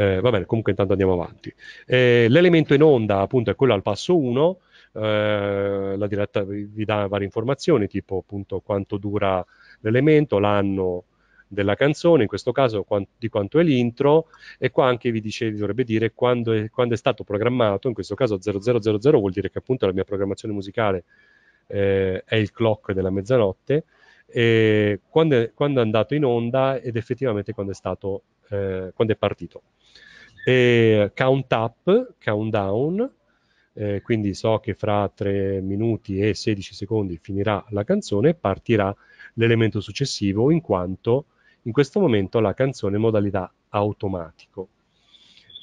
Speaker 4: Eh, va bene, comunque intanto andiamo avanti. Eh, l'elemento in onda appunto è quello al passo 1, eh, la diretta vi, vi dà varie informazioni, tipo appunto quanto dura l'elemento, l'anno della canzone, in questo caso quant- di quanto è l'intro, e qua anche vi dice, vi dovrebbe dire quando è, quando è, stato programmato, in questo caso 0000 vuol dire che appunto la mia programmazione musicale eh, è il clock della mezzanotte, e quando è, quando è, andato in onda ed effettivamente quando è, stato, eh, quando è partito. E count up, countdown, eh, quindi so che fra 3 minuti e 16 secondi finirà la canzone e partirà l'elemento successivo in quanto in questo momento la canzone è in modalità automatico.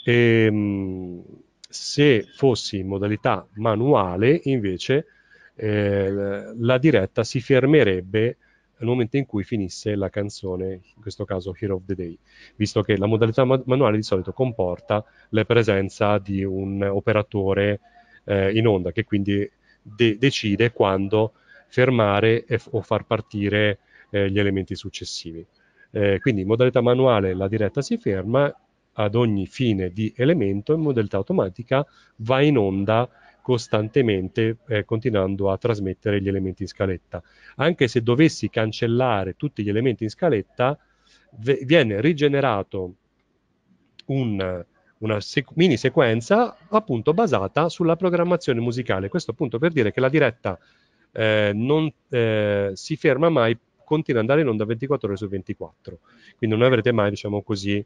Speaker 4: E, ehm, se fossi in modalità manuale invece eh, la diretta si fermerebbe nel momento in cui finisse la canzone, in questo caso Hero of the Day, visto che la modalità manuale di solito comporta la presenza di un operatore eh, in onda, che quindi de- decide quando fermare f- o far partire eh, gli elementi successivi. Eh, quindi in modalità manuale la diretta si ferma, ad ogni fine di elemento in modalità automatica va in onda costantemente eh, continuando a trasmettere gli elementi in scaletta. Anche se dovessi cancellare tutti gli elementi in scaletta, v- viene rigenerato un, una sec- mini sequenza appunto basata sulla programmazione musicale. Questo appunto per dire che la diretta eh, non eh, si ferma mai, continua ad andare in onda 24 ore su 24. Quindi non avrete mai, diciamo così,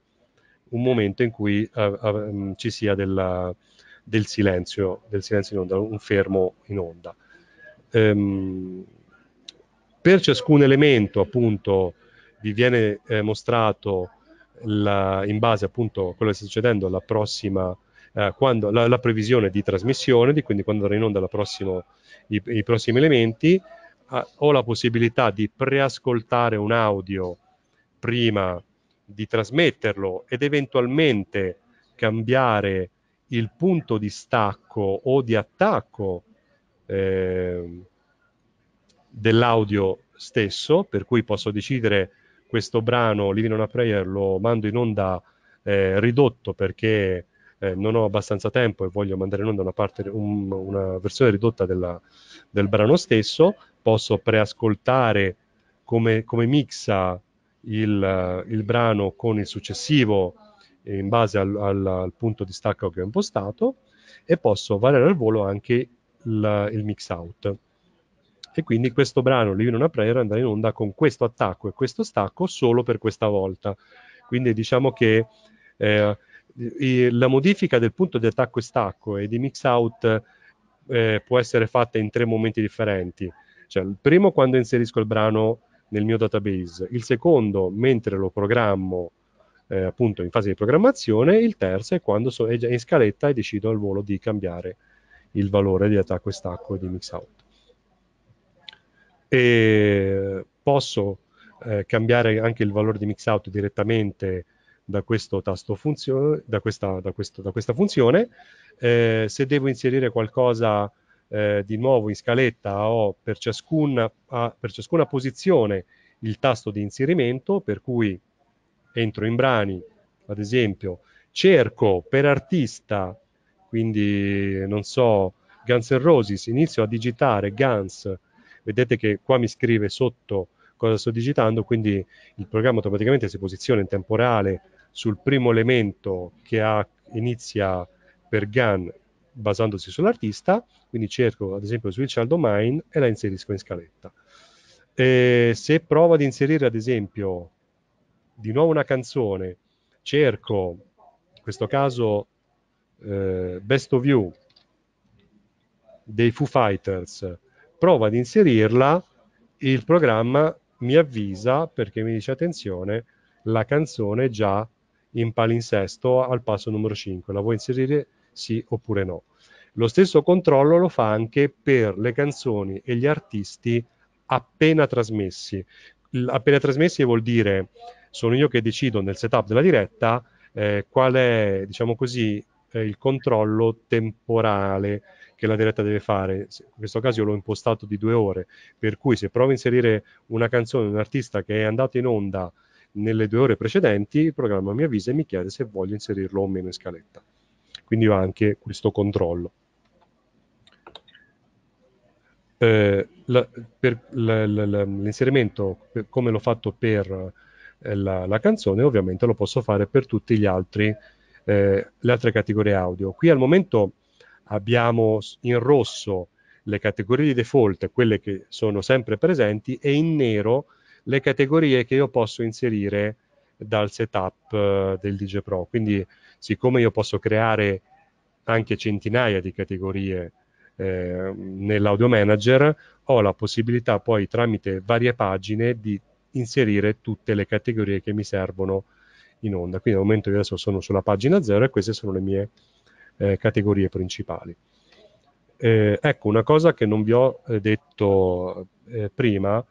Speaker 4: un momento in cui eh, mm, ci sia della, del, silenzio, del silenzio in onda, un fermo in onda. Ehm, per ciascun elemento appunto vi viene eh, mostrato la, in base appunto a quello che sta succedendo la prossima eh, quando, la, la, previsione di trasmissione, di quindi quando andrà in onda prossimo, i, i, prossimi elementi, eh, ho la possibilità di preascoltare un audio prima di trasmetterlo ed eventualmente cambiare il punto di stacco o di attacco eh, dell'audio stesso, per cui posso decidere questo brano Living on a Prayer lo mando in onda eh, ridotto perché eh, non ho abbastanza tempo e voglio mandare in onda una, parte, un, una versione ridotta della, del brano stesso, posso preascoltare come, come mixa il, il, brano con il successivo in base al, al, al, punto di stacco che ho impostato e posso variare al volo anche il, il mix out e quindi questo brano Living una Prayer andrà in onda con questo attacco e questo stacco solo per questa volta. Quindi diciamo che eh, la modifica del punto di attacco e stacco e di mix out eh, può essere fatta in tre momenti differenti. Cioè, il primo quando inserisco il brano nel mio database, il secondo mentre lo programmo eh, appunto in fase di programmazione, il terzo è quando so, è già in scaletta e decido al volo di cambiare il valore di attacco e stacco e di mix out e posso eh, cambiare anche il valore di mixout direttamente da, funzio- da, questa, da, questo, da questa, funzione. Eh, se devo inserire qualcosa eh, di nuovo in scaletta ho per ciascuna, a, per ciascuna posizione il tasto di inserimento, per cui entro in brani, ad esempio, cerco per artista, quindi non so, Guns N' Roses, inizio a digitare Guns vedete che qua mi scrive sotto cosa sto digitando, quindi il programma automaticamente si posiziona in tempo reale sul primo elemento che ha, inizia per GAN basandosi sull'artista, quindi cerco ad esempio Switch al domain e la inserisco in scaletta. E se provo ad inserire ad esempio di nuovo una canzone, cerco in questo caso eh, Best of You dei Foo Fighters, prova ad inserirla, il programma mi avvisa perché mi dice attenzione, la canzone è già in palinsesto al passo numero 5, la vuoi inserire sì oppure no. Lo stesso controllo lo fa anche per le canzoni e gli artisti appena trasmessi. appena trasmessi vuol dire sono io che decido nel setup della diretta eh, qual è, diciamo così, eh, il controllo temporale che la diretta deve fare. In questo caso io l'ho impostato di due ore, per cui se provo a inserire una canzone di un artista che è andato in onda nelle due ore precedenti, il programma mi avvisa e mi chiede se voglio inserirlo o meno in scaletta. Quindi ho anche questo controllo. Eh, la, per, la, la, l'inserimento, per, come l'ho fatto per eh, la, canzone, ovviamente lo posso fare per tutte eh, le altre categorie audio. Qui al momento abbiamo in rosso le categorie di default, quelle che sono sempre presenti, e in nero le categorie che io posso inserire dal setup eh, del DJ Pro. Quindi, siccome io posso creare anche centinaia di categorie eh, nell'audio manager, ho la possibilità poi tramite varie pagine di inserire tutte le categorie che mi servono in onda. Quindi al momento io adesso sono sulla pagina 0 e queste sono le mie eh, categorie principali. Eh, ecco, una cosa che non vi ho eh, detto eh, prima,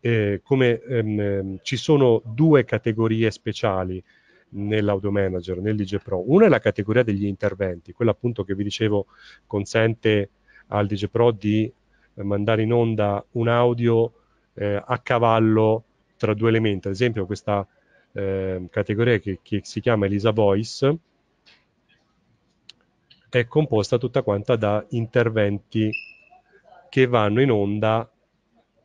Speaker 4: eh, come ehm, ci sono due categorie speciali nell'Audio Manager, nell'IG Pro. Una è la categoria degli interventi, quella appunto che vi dicevo consente al DG Pro di mandare in onda un audio eh, a cavallo tra due elementi. Ad esempio, questa eh, categoria che, che, si chiama Elisa Voice è composta tutta quanta da interventi che vanno in onda,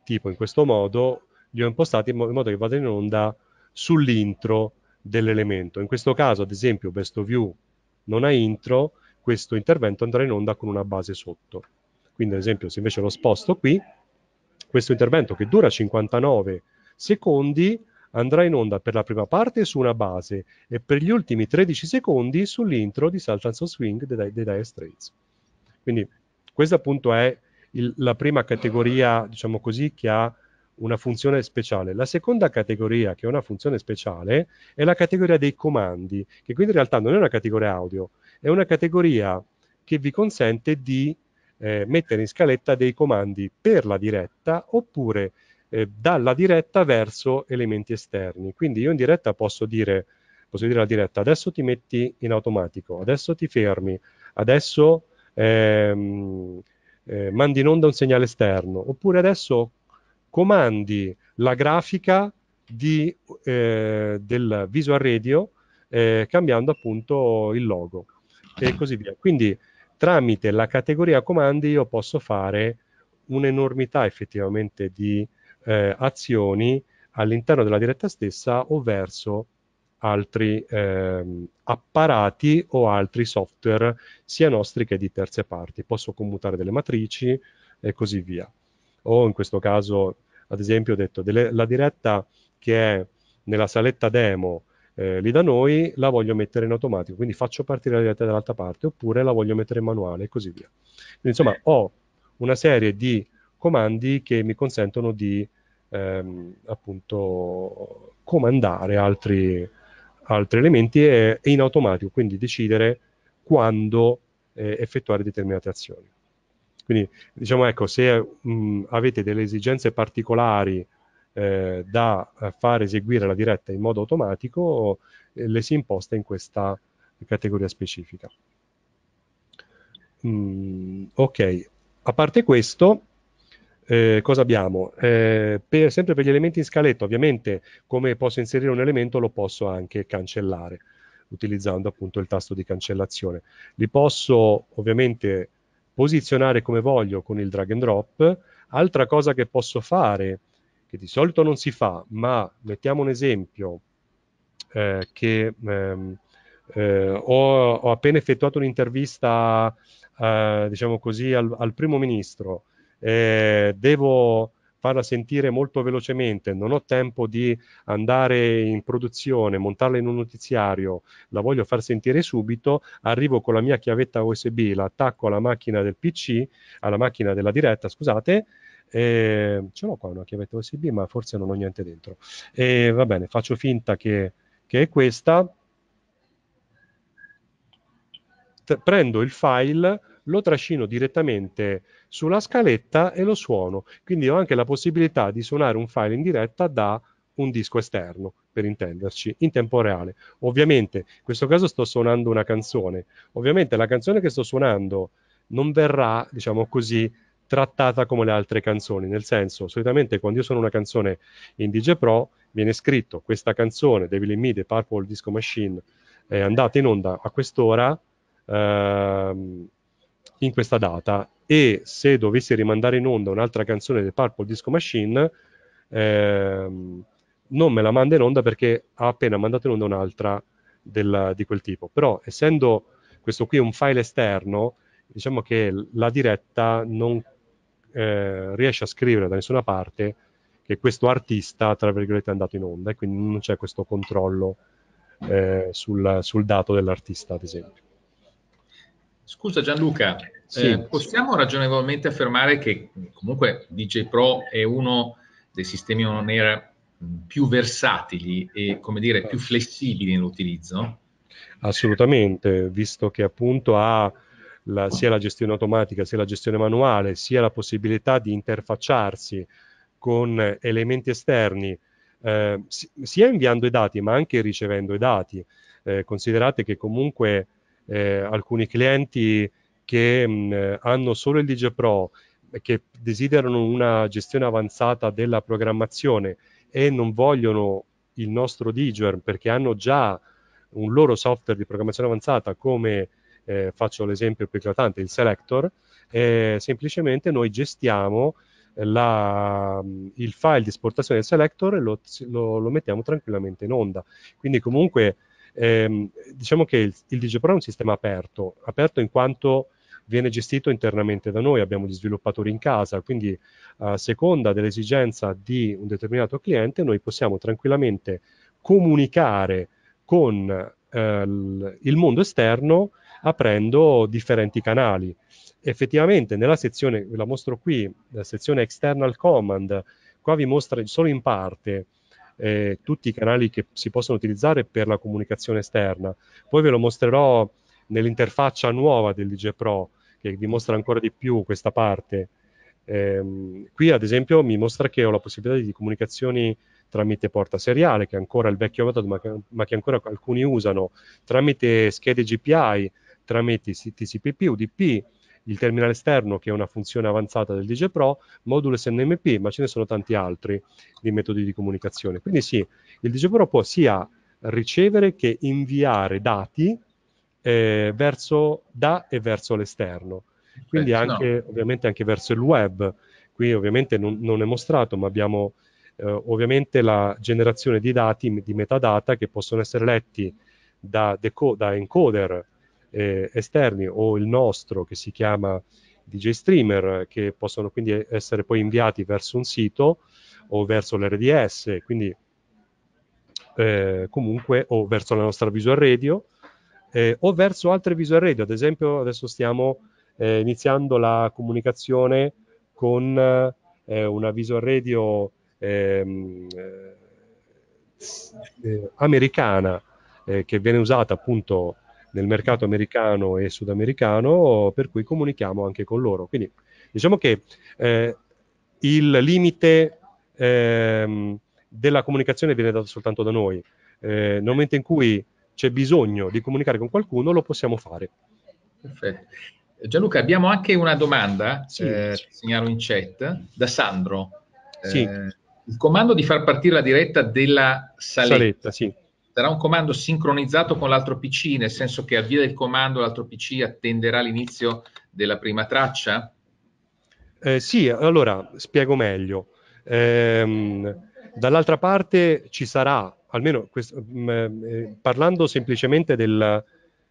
Speaker 4: tipo in questo modo, li ho impostati in modo che vadano in onda sull'intro dell'elemento. In questo caso, ad esempio, Best of View non ha intro, questo intervento andrà in onda con una base sotto. Quindi, ad esempio, se invece lo sposto qui, questo intervento che dura 59 secondi andrà in onda per la prima parte su una base e per gli ultimi 13 secondi sull'intro di Salt and Swing dei, Dire Straits. Quindi questa appunto è il, la prima categoria, diciamo così, che ha una funzione speciale. La seconda categoria, che ha una funzione speciale, è la categoria dei comandi, che quindi in realtà non è una categoria audio, è una categoria che vi consente di eh, mettere in scaletta dei comandi per la diretta oppure eh, dalla diretta verso elementi esterni. Quindi io in diretta posso dire, posso dire alla diretta, adesso ti metti in automatico, adesso ti fermi, adesso ehm, eh, mandi in onda un segnale esterno, oppure adesso comandi la grafica di, eh, del visual radio eh, cambiando appunto il logo e così via. Quindi tramite la categoria comandi io posso fare un'enormità effettivamente di eh, azioni all'interno della diretta stessa o verso altri eh, apparati o altri software sia nostri che di terze parti. Posso commutare delle matrici e così via. O in questo caso, ad esempio, ho detto delle, la diretta che è nella saletta demo eh, lì da noi la voglio mettere in automatico, quindi faccio partire la diretta dall'altra parte oppure la voglio mettere in manuale e così via. Quindi, insomma, ho una serie di comandi che mi consentono di ehm, appunto comandare altri, altri elementi e, e, in automatico quindi decidere quando eh, effettuare determinate azioni. Quindi diciamo ecco, se mh, mm, avete delle esigenze particolari eh, da far eseguire la diretta in modo automatico, eh, le si imposta in questa categoria specifica. Mm, ok, a parte questo, eh, cosa abbiamo? Eh, per, sempre per gli elementi in scaletta, ovviamente come posso inserire un elemento lo posso anche cancellare utilizzando appunto il tasto di cancellazione. Li posso ovviamente posizionare come voglio con il drag and drop. Altra cosa che posso fare, che di solito non si fa, ma mettiamo un esempio eh, che ehm, eh, ho, ho, appena effettuato un'intervista, eh, diciamo così, al, al primo ministro eh, devo farla sentire molto velocemente, non ho tempo di andare in produzione, montarla in un notiziario, la voglio far sentire subito, arrivo con la mia chiavetta USB, la attacco alla macchina del PC, alla macchina della diretta, scusate, eh, ce l'ho qua una chiavetta USB, ma forse non ho niente dentro. E eh, va bene, faccio finta che, che è questa. T- prendo il file, lo trascino direttamente sulla scaletta e lo suono. Quindi ho anche la possibilità di suonare un file in diretta da un disco esterno, per intenderci, in tempo reale. Ovviamente, in questo caso sto suonando una canzone. Ovviamente la canzone che sto suonando non verrà, diciamo così, trattata come le altre canzoni, nel senso, solitamente quando io suono una canzone in DJ Pro viene scritto questa canzone, Devil in Me, The Purple Disco Machine, è andata in onda a quest'ora, ehm, in questa data, e se dovessi rimandare in onda un'altra canzone del Purple Disco Machine ehm, non me la manda in onda perché ha appena mandato in onda un'altra del, di quel tipo però essendo questo qui un file esterno diciamo che la diretta non eh, riesce a scrivere da nessuna parte che questo artista tra virgolette è andato in onda e quindi non c'è questo controllo eh, sul, sul dato dell'artista ad esempio
Speaker 1: Scusa Gianluca, sì. eh, possiamo ragionevolmente affermare che comunque DJ Pro è uno dei sistemi on air mm, più versatili e come dire più flessibili nell'utilizzo?
Speaker 4: Assolutamente, visto che appunto ha la, sia la gestione automatica sia la gestione manuale, sia la possibilità di interfacciarsi con elementi esterni, eh, sia inviando i dati ma anche ricevendo i dati. Eh, considerate che comunque eh, alcuni clienti che mh, mm, hanno solo il DJ Pro, eh, che desiderano una gestione avanzata della programmazione e non vogliono il nostro DJorn perché hanno già un loro software di programmazione avanzata come eh, faccio l'esempio più eclatante, il Selector, eh, semplicemente noi gestiamo la, mm, il file di esportazione del Selector e lo, lo, lo mettiamo tranquillamente in onda. Quindi comunque Ehm, diciamo che il, il DigiPro è un sistema aperto, aperto in quanto viene gestito internamente da noi, abbiamo gli sviluppatori in casa, quindi a seconda dell'esigenza di un determinato cliente noi possiamo tranquillamente comunicare con eh, il mondo esterno aprendo differenti canali. Effettivamente nella sezione, ve la mostro qui, la sezione External Command, qua vi mostra solo in parte eh, tutti i canali che si possono utilizzare per la comunicazione esterna. Poi ve lo mostrerò nell'interfaccia nuova del DJ Pro che dimostra ancora di più questa parte. Eh, qui ad esempio mi mostra che ho la possibilità di comunicazioni tramite porta seriale, che è ancora il vecchio metodo, ma che, ma che ancora alcuni usano, tramite schede GPI, tramite TCP, UDP, il terminale esterno che è una funzione avanzata del DJ Pro, modulo SNMP, ma ce ne sono tanti altri di metodi di comunicazione. Quindi sì, il DJ Pro può sia ricevere che inviare dati eh, verso, da e verso l'esterno, quindi Beh, anche, no. ovviamente anche verso il web. Qui ovviamente non, non è mostrato, ma abbiamo eh, ovviamente la generazione di dati, di metadata, che possono essere letti da, deco- da encoder eh, esterni o il nostro che si chiama DJ Streamer, che possono quindi essere poi inviati verso un sito o verso l'RDS, quindi eh, comunque o verso la nostra visual radio eh, o verso altre visual radio. Ad esempio, adesso stiamo eh, iniziando la comunicazione con eh, una visual radio ehm, eh, americana eh, che viene usata appunto nel mercato americano e sudamericano, per cui comunichiamo anche con loro. Quindi diciamo che eh, il limite eh, della comunicazione viene dato soltanto da noi. Eh, nel momento in cui c'è bisogno di comunicare con qualcuno, lo possiamo fare.
Speaker 1: Perfetto. Gianluca, abbiamo anche una domanda, sì. eh, segnalo in chat, da Sandro. Sì. Eh, il comando di far partire la diretta della saletta. saletta sì sarà un comando sincronizzato con l'altro PC, nel senso che avvia il comando, l'altro PC attenderà l'inizio della prima traccia?
Speaker 4: Eh, sì, allora spiego meglio. Ehm, dall'altra parte ci sarà, almeno questo, mh, mm, eh, parlando semplicemente del,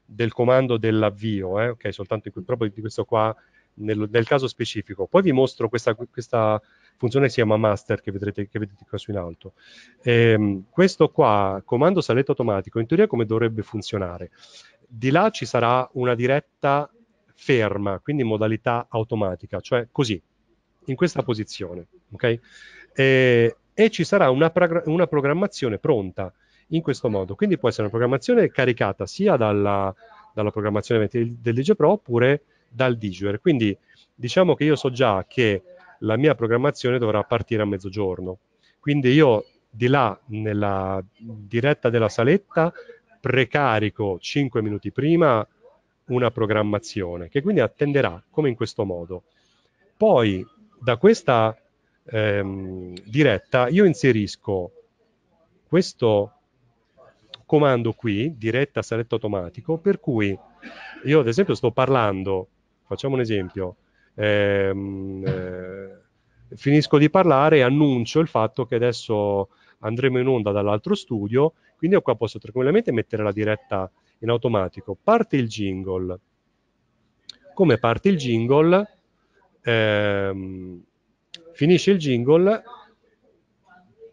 Speaker 4: del comando dell'avvio, eh, ok, soltanto in, proprio di questo qua, nel, nel, caso specifico. Poi vi mostro questa, questa funzione che si chiama master che vedrete, che vedete qua su in alto. E, ehm, questo qua, comando saletto automatico, in teoria come dovrebbe funzionare? Di là ci sarà una diretta ferma, quindi in modalità automatica, cioè così, in questa posizione, ok? E, eh, e ci sarà una, una, programmazione pronta in questo modo. Quindi può essere una programmazione caricata sia dalla, dalla programmazione del, del DigiPro oppure dal Digiware. Quindi diciamo che io so già che la mia programmazione dovrà partire a mezzogiorno. Quindi io di là nella diretta della saletta precarico 5 minuti prima una programmazione che quindi attenderà come in questo modo. Poi da questa ehm, diretta io inserisco questo comando qui, diretta saletta automatico, per cui io ad esempio sto parlando, facciamo un esempio, Ehm, eh, finisco di parlare e annuncio il fatto che adesso andremo in onda dall'altro studio, quindi io qua posso tranquillamente mettere la diretta in automatico. Parte il jingle. Come parte il jingle, ehm, finisce il jingle,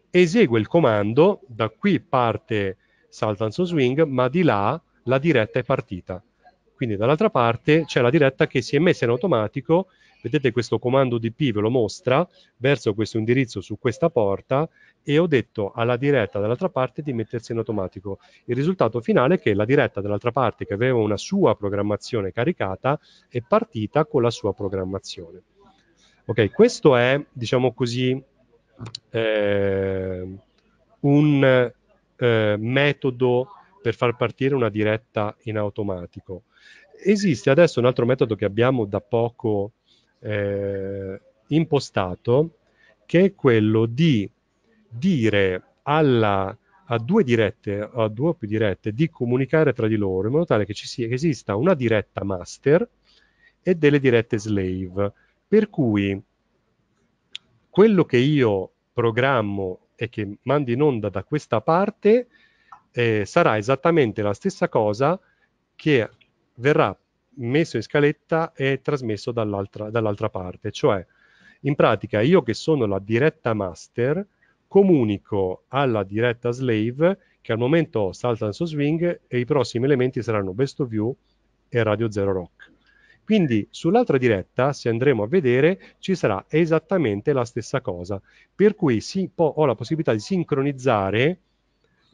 Speaker 4: esegue il comando, da qui parte Saltans on Swing, ma di là la diretta è partita. Quindi dall'altra parte c'è la diretta che si è messa in automatico, vedete questo comando DP ve lo mostra, verso questo indirizzo su questa porta e ho detto alla diretta dall'altra parte di mettersi in automatico. Il risultato finale è che la diretta dall'altra parte che aveva una sua programmazione caricata è partita con la sua programmazione. Ok, questo è, diciamo così, eh, un eh, metodo per far partire una diretta in automatico. Esiste adesso un altro metodo che abbiamo da poco eh, impostato, che è quello di dire alla, a due dirette, a due o più dirette, di comunicare tra di loro in modo tale che, ci sia, che esista una diretta master e delle dirette slave. Per cui quello che io programmo e che mando in onda da questa parte eh, sarà esattamente la stessa cosa che verrà messo in scaletta e trasmesso dall'altra, dall'altra parte. Cioè, in pratica, io che sono la diretta master, comunico alla diretta slave che al momento salta su swing e i prossimi elementi saranno Best of View e Radio Zero Rock. Quindi sull'altra diretta, se andremo a vedere, ci sarà esattamente la stessa cosa. Per cui si, po- ho la possibilità di sincronizzare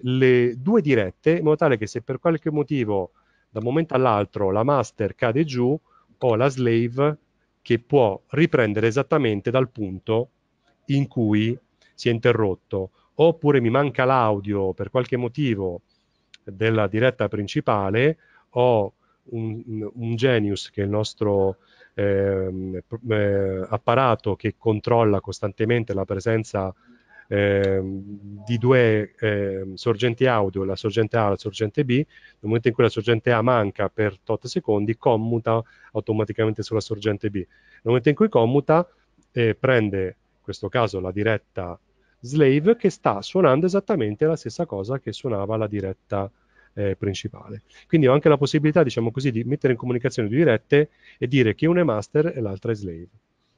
Speaker 4: le due dirette in modo tale che se per qualche motivo da un momento all'altro la master cade giù, ho la slave che può riprendere esattamente dal punto in cui si è interrotto, oppure mi manca l'audio per qualche motivo della diretta principale, ho un, un genius che è il nostro ehm, eh, apparato che controlla costantemente la presenza Ehm, di due eh, sorgenti audio, la sorgente A e la sorgente B, nel momento in cui la sorgente A manca per tot secondi, commuta automaticamente sulla sorgente B. Nel momento in cui commuta, eh, prende in questo caso la diretta slave che sta suonando esattamente la stessa cosa che suonava la diretta eh, principale. Quindi ho anche la possibilità, diciamo così, di mettere in comunicazione due dirette e dire che una è master e l'altra è slave.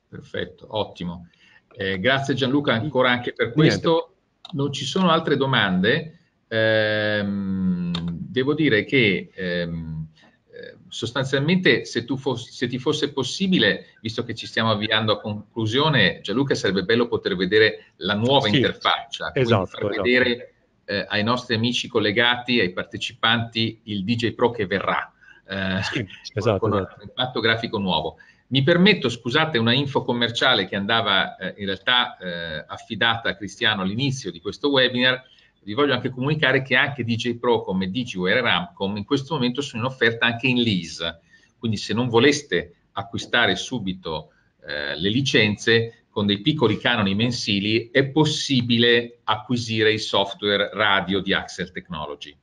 Speaker 1: Perfetto, ottimo. Eh, grazie Gianluca ancora anche per questo. Non ci sono altre domande. Eh, devo dire che ehm, eh, sostanzialmente se, fossi, se, ti fosse possibile, visto che ci stiamo avviando a conclusione, Gianluca sarebbe bello poter vedere la nuova sì, interfaccia, esatto, far esatto. vedere eh, ai nostri amici collegati, ai partecipanti, il DJ Pro che verrà. Eh, sì, *laughs* esatto, con esatto. un impatto grafico nuovo. Mi permetto, scusate, una info commerciale che andava eh, in realtà eh, affidata a Cristiano all'inizio di questo webinar. Vi voglio anche comunicare che anche DJ Pro come DigiWare e Ramcom in questo momento sono in offerta anche in lease. Quindi se non voleste acquistare subito eh, le licenze con dei piccoli canoni mensili è possibile acquisire i software radio di Axel Technology.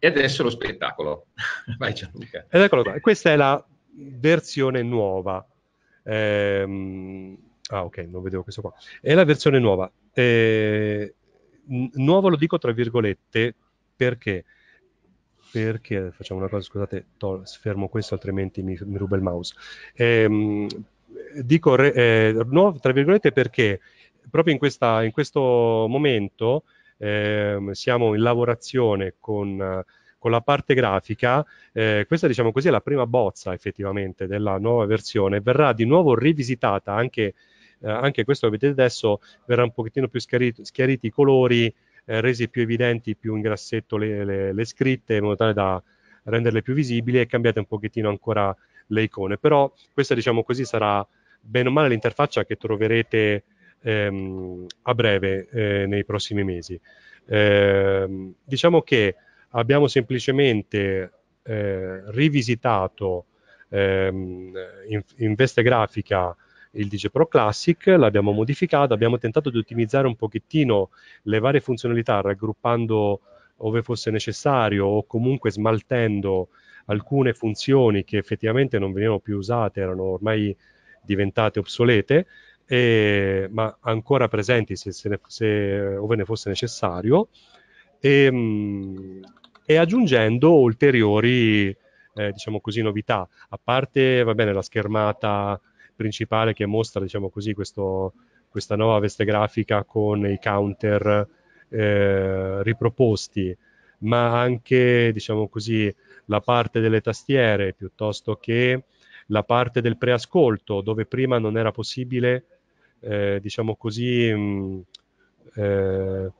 Speaker 1: E adesso lo spettacolo. *laughs* Vai Gianluca.
Speaker 4: Ed eccolo qua. Questa è la versione nuova. Ehm, ah, ok, non vedevo questo qua. È la versione nuova. Eh, nuovo lo dico tra virgolette perché perché facciamo una cosa, scusate, tol- fermo questo altrimenti mi, mi ruba il mouse. Ehm, dico re, eh, nuovo tra virgolette perché proprio in, questa, in questo momento eh, siamo in lavorazione con con la parte grafica, eh, questa diciamo così è la prima bozza effettivamente della nuova versione, verrà di nuovo rivisitata anche, eh, anche questo lo vedete adesso, verrà un pochettino più schiarito, schiariti i colori, eh, resi più evidenti, più in grassetto le, le, le scritte, in modo tale da renderle più visibili e cambiate un pochettino ancora le icone, però questa diciamo così sarà bene o male l'interfaccia che troverete ehm, a breve eh, nei prossimi mesi. Eh, diciamo che abbiamo semplicemente eh, rivisitato ehm, in, in, veste grafica il DJ Pro Classic, l'abbiamo modificato, abbiamo tentato di ottimizzare un pochettino le varie funzionalità, raggruppando ove fosse necessario o comunque smaltendo alcune funzioni che effettivamente non venivano più usate, erano ormai diventate obsolete, e, ma ancora presenti se, se, ne, se, ove ne fosse necessario. E, ehm, mh, e aggiungendo ulteriori eh, diciamo così, novità, a parte va bene, la schermata principale che mostra diciamo così, questo, questa nuova veste grafica con i counter eh, riproposti, ma anche diciamo così, la parte delle tastiere piuttosto che la parte del preascolto, dove prima non era possibile, eh, diciamo così, mh, eh,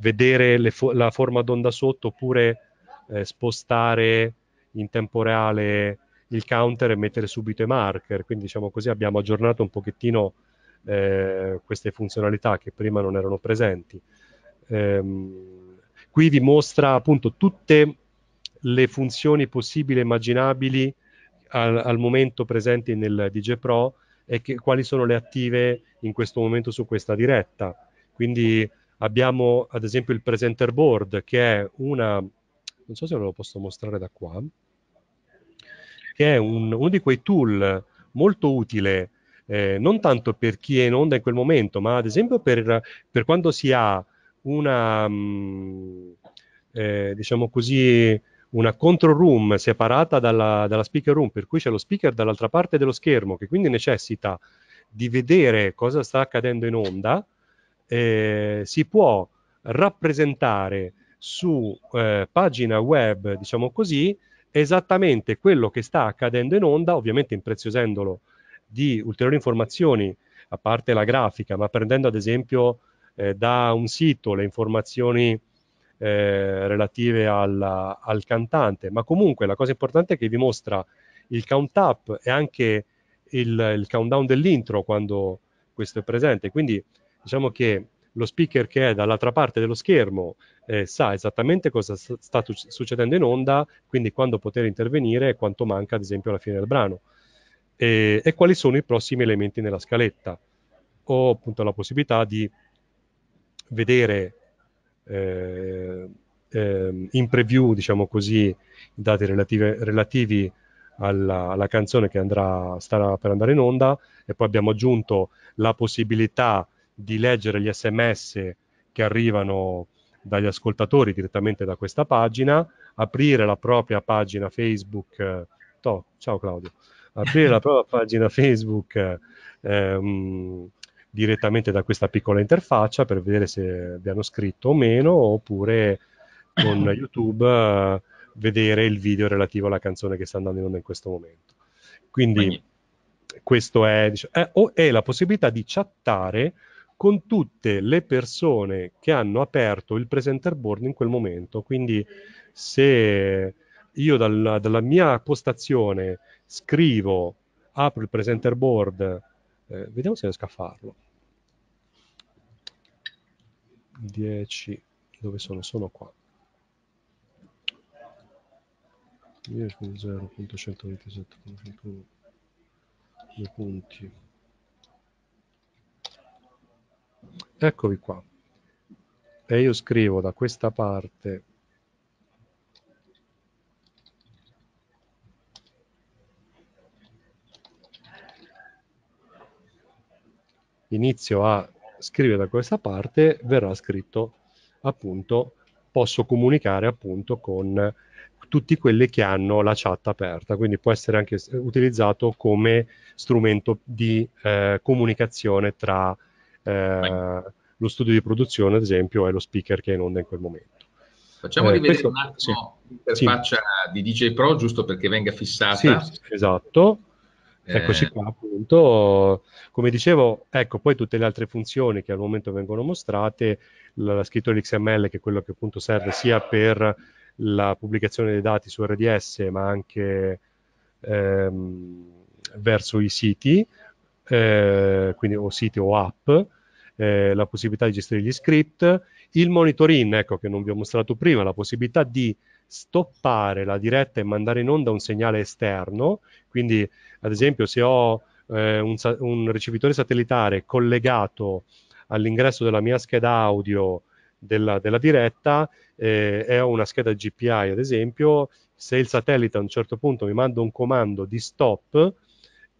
Speaker 4: vedere fo- la forma d'onda sotto oppure eh, spostare in tempo reale il counter e mettere subito i marker. Quindi diciamo così abbiamo aggiornato un pochettino eh, queste funzionalità che prima non erano presenti. Ehm, qui vi mostra appunto tutte le funzioni possibili e immaginabili al, al, momento presenti nel DJ Pro e che, quali sono le attive in questo momento su questa diretta. Quindi Abbiamo ad esempio il presenter board che è una, non so se ve lo posso mostrare da qua, che è un, uno di quei tool molto utile eh, non tanto per chi è in onda in quel momento, ma ad esempio per, per quando si ha una, mh, mm, eh, diciamo così, una control room separata dalla, dalla, speaker room, per cui c'è lo speaker dall'altra parte dello schermo, che quindi necessita di vedere cosa sta accadendo in onda eh, si può rappresentare su eh, pagina web, diciamo così, esattamente quello che sta accadendo in onda, ovviamente impreziosendolo di ulteriori informazioni, a parte la grafica, ma prendendo ad esempio eh, da un sito le informazioni eh, relative alla, al cantante, ma comunque la cosa importante è che vi mostra il count up e anche il, il countdown dell'intro quando questo è presente, quindi diciamo che lo speaker che è dall'altra parte dello schermo eh, sa esattamente cosa sta tu- succedendo in onda, quindi quando poter intervenire e quanto manca, ad esempio, alla fine del brano. E, e, quali sono i prossimi elementi nella scaletta. Ho appunto la possibilità di vedere eh, eh, in preview, diciamo così, i dati relative, relativi alla, alla, canzone che andrà, starà per andare in onda e poi abbiamo aggiunto la possibilità di leggere gli sms che arrivano dagli ascoltatori direttamente da questa pagina, aprire la propria pagina Facebook. Eh, to, ciao Claudio. Aprire la propria *laughs* pagina Facebook ehm, direttamente da questa piccola interfaccia per vedere se vi hanno scritto o meno, oppure con *coughs* YouTube eh, vedere il video relativo alla canzone che sta andando in onda in questo momento. Quindi, Quindi. questo è, diciamo, eh, è, oh, è la possibilità di chattare con tutte le persone che hanno aperto il presenter board in quel momento. Quindi se io dalla, dalla mia postazione scrivo, apro il presenter board, eh, vediamo se riesco a farlo. 10, dove sono? Sono qua. 10.0.127.1 due punti eccovi qua e io scrivo da questa parte inizio a scrivere da questa parte verrà scritto appunto posso comunicare appunto con tutti quelli che hanno la chat aperta, quindi può essere anche utilizzato come strumento di eh, comunicazione tra eh, lo studio di produzione, ad esempio, è lo speaker che è in onda in quel momento.
Speaker 1: Facciamo eh, rivedere un attimo sì, l'interfaccia sì. di DJ Pro, giusto perché venga fissata. Sì,
Speaker 4: esatto. Eh. Eccoci qua appunto, come dicevo, ecco poi tutte le altre funzioni che al momento vengono mostrate, la, la scrittura XML che è quello che appunto serve sia per la pubblicazione dei dati su RDS ma anche ehm, verso i siti, eh, quindi o siti o app, eh, la possibilità di gestire gli script, il monitoring, ecco che non vi ho mostrato prima, la possibilità di stoppare la diretta e mandare in onda un segnale esterno, quindi ad esempio se ho eh, un, un, ricevitore satellitare collegato all'ingresso della mia scheda audio della, della diretta eh, e ho una scheda GPI ad esempio, se il satellite a un certo punto mi manda un comando di stop,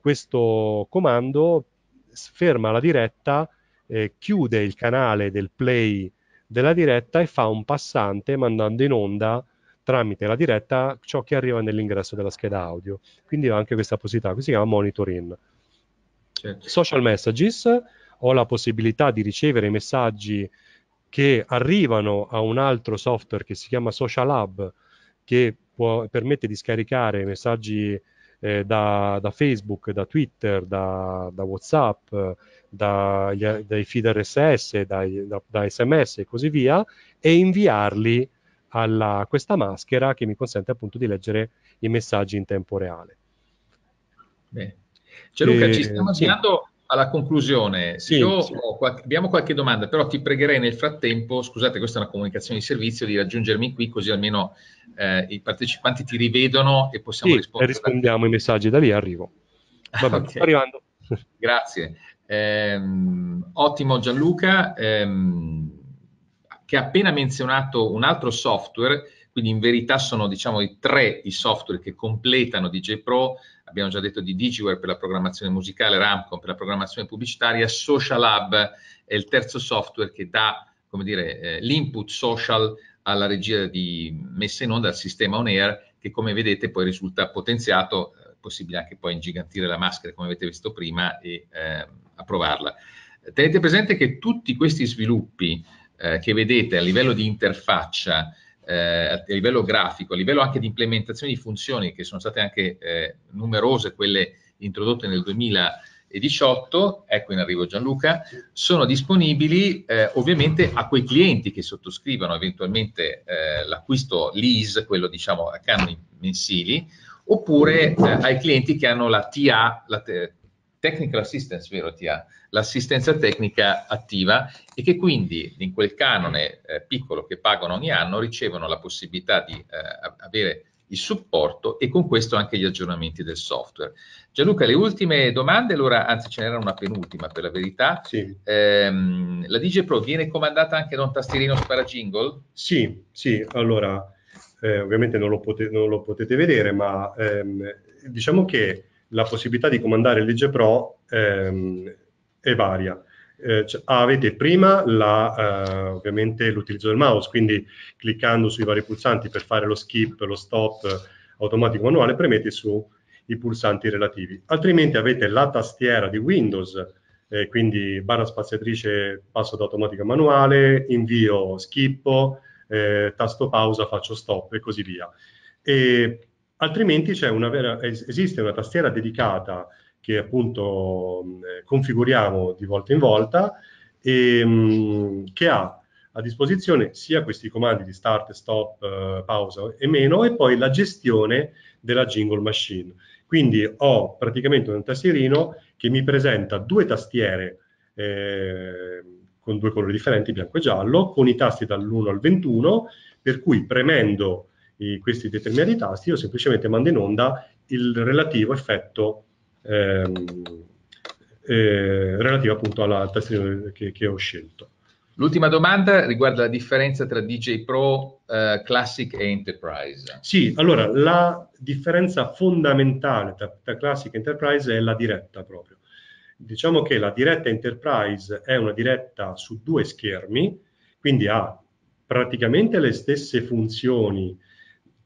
Speaker 4: questo comando ferma la diretta, eh, chiude il canale del play della diretta e fa un passante mandando in onda tramite la diretta ciò che arriva nell'ingresso della scheda audio. Quindi ho anche questa possibilità, qui si chiama monitoring. Certo. Social messages, ho la possibilità di ricevere messaggi che arrivano a un altro software che si chiama Social Hub, che può, permette di scaricare messaggi eh, da, da, Facebook, da Twitter, da, da Whatsapp, da, dai feed RSS, dai, da, SMS e così via, e inviarli a questa maschera che mi consente appunto di leggere i messaggi in tempo reale. Bene. Cioè, Luca, e, ci eh, stiamo avviando
Speaker 1: alla conclusione, sì, io sì. Qualche, abbiamo qualche domanda, però ti pregherei nel frattempo, scusate, questa è una comunicazione di servizio, di raggiungermi qui così almeno eh, i partecipanti ti rivedono e possiamo sì, rispondere. E rispondiamo
Speaker 4: da... ai messaggi, da lì arrivo. Vabbè, *laughs* okay. sto
Speaker 1: arrivando. *laughs* Grazie. Eh, ottimo Gianluca, ehm, che ha appena menzionato un altro software, quindi in verità sono diciamo i tre i software che completano DJ Pro, abbiamo già detto di Digiware per la programmazione musicale, Ramcom per la programmazione pubblicitaria, Social Hub è il terzo software che dà dire, eh, l'input social alla regia di messa in onda, al sistema on air, che come vedete poi risulta potenziato, eh, possibile anche poi ingigantire la maschera come avete visto prima e eh, approvarla. Tenete presente che tutti questi sviluppi eh, che vedete a livello di interfaccia, eh, a livello grafico, a livello anche di implementazione di funzioni che sono state anche eh, numerose quelle introdotte nel 2018, ecco in arrivo Gianluca, sono disponibili eh, ovviamente a quei clienti che sottoscrivono eventualmente eh, l'acquisto lease, quello diciamo a canoni mensili, oppure eh, ai clienti che hanno la TA, la technical assistance, vero TIA? L'assistenza tecnica attiva e che quindi in quel canone eh, piccolo che pagano ogni anno ricevono la possibilità di eh, avere il supporto e con questo anche gli aggiornamenti del software. Gianluca, le ultime domande, allora, anzi ce n'era una penultima per la verità. Sì. Ehm, la DigiPro viene comandata anche da un tastierino sparagingle?
Speaker 4: Sì, sì, allora, eh, ovviamente non lo, non lo, potete vedere, ma ehm, diciamo che la possibilità di comandare legge Pro ehm, è varia. Eh, cioè, avete prima la, eh, ovviamente l'utilizzo del mouse, quindi cliccando sui vari pulsanti per fare lo skip, lo stop eh, automatico manuale, premete su i pulsanti relativi. Altrimenti avete la tastiera di Windows, eh, quindi barra spaziatrice passo da automatica manuale, invio, schippo, eh, tasto pausa, faccio stop e così via. E Altrimenti una vera, esiste una tastiera dedicata che appunto configuriamo di volta in volta e ehm, che ha a disposizione sia questi comandi di start, stop, eh, pausa e meno e poi la gestione della jingle machine. Quindi ho praticamente un tastierino che mi presenta due tastiere eh, con due colori differenti, bianco e giallo, con i tasti dall'1 al 21, per cui premendo i, questi determinati tasti, io semplicemente mando in onda il relativo effetto ehm, eh, relativo appunto alla tastiera che, che, ho scelto.
Speaker 1: L'ultima domanda riguarda la differenza tra DJ Pro eh, Classic e Enterprise. Sì, allora la differenza fondamentale tra, tra Classic e Enterprise è la diretta
Speaker 4: proprio. Diciamo che la diretta Enterprise è una diretta su due schermi, quindi ha praticamente le stesse funzioni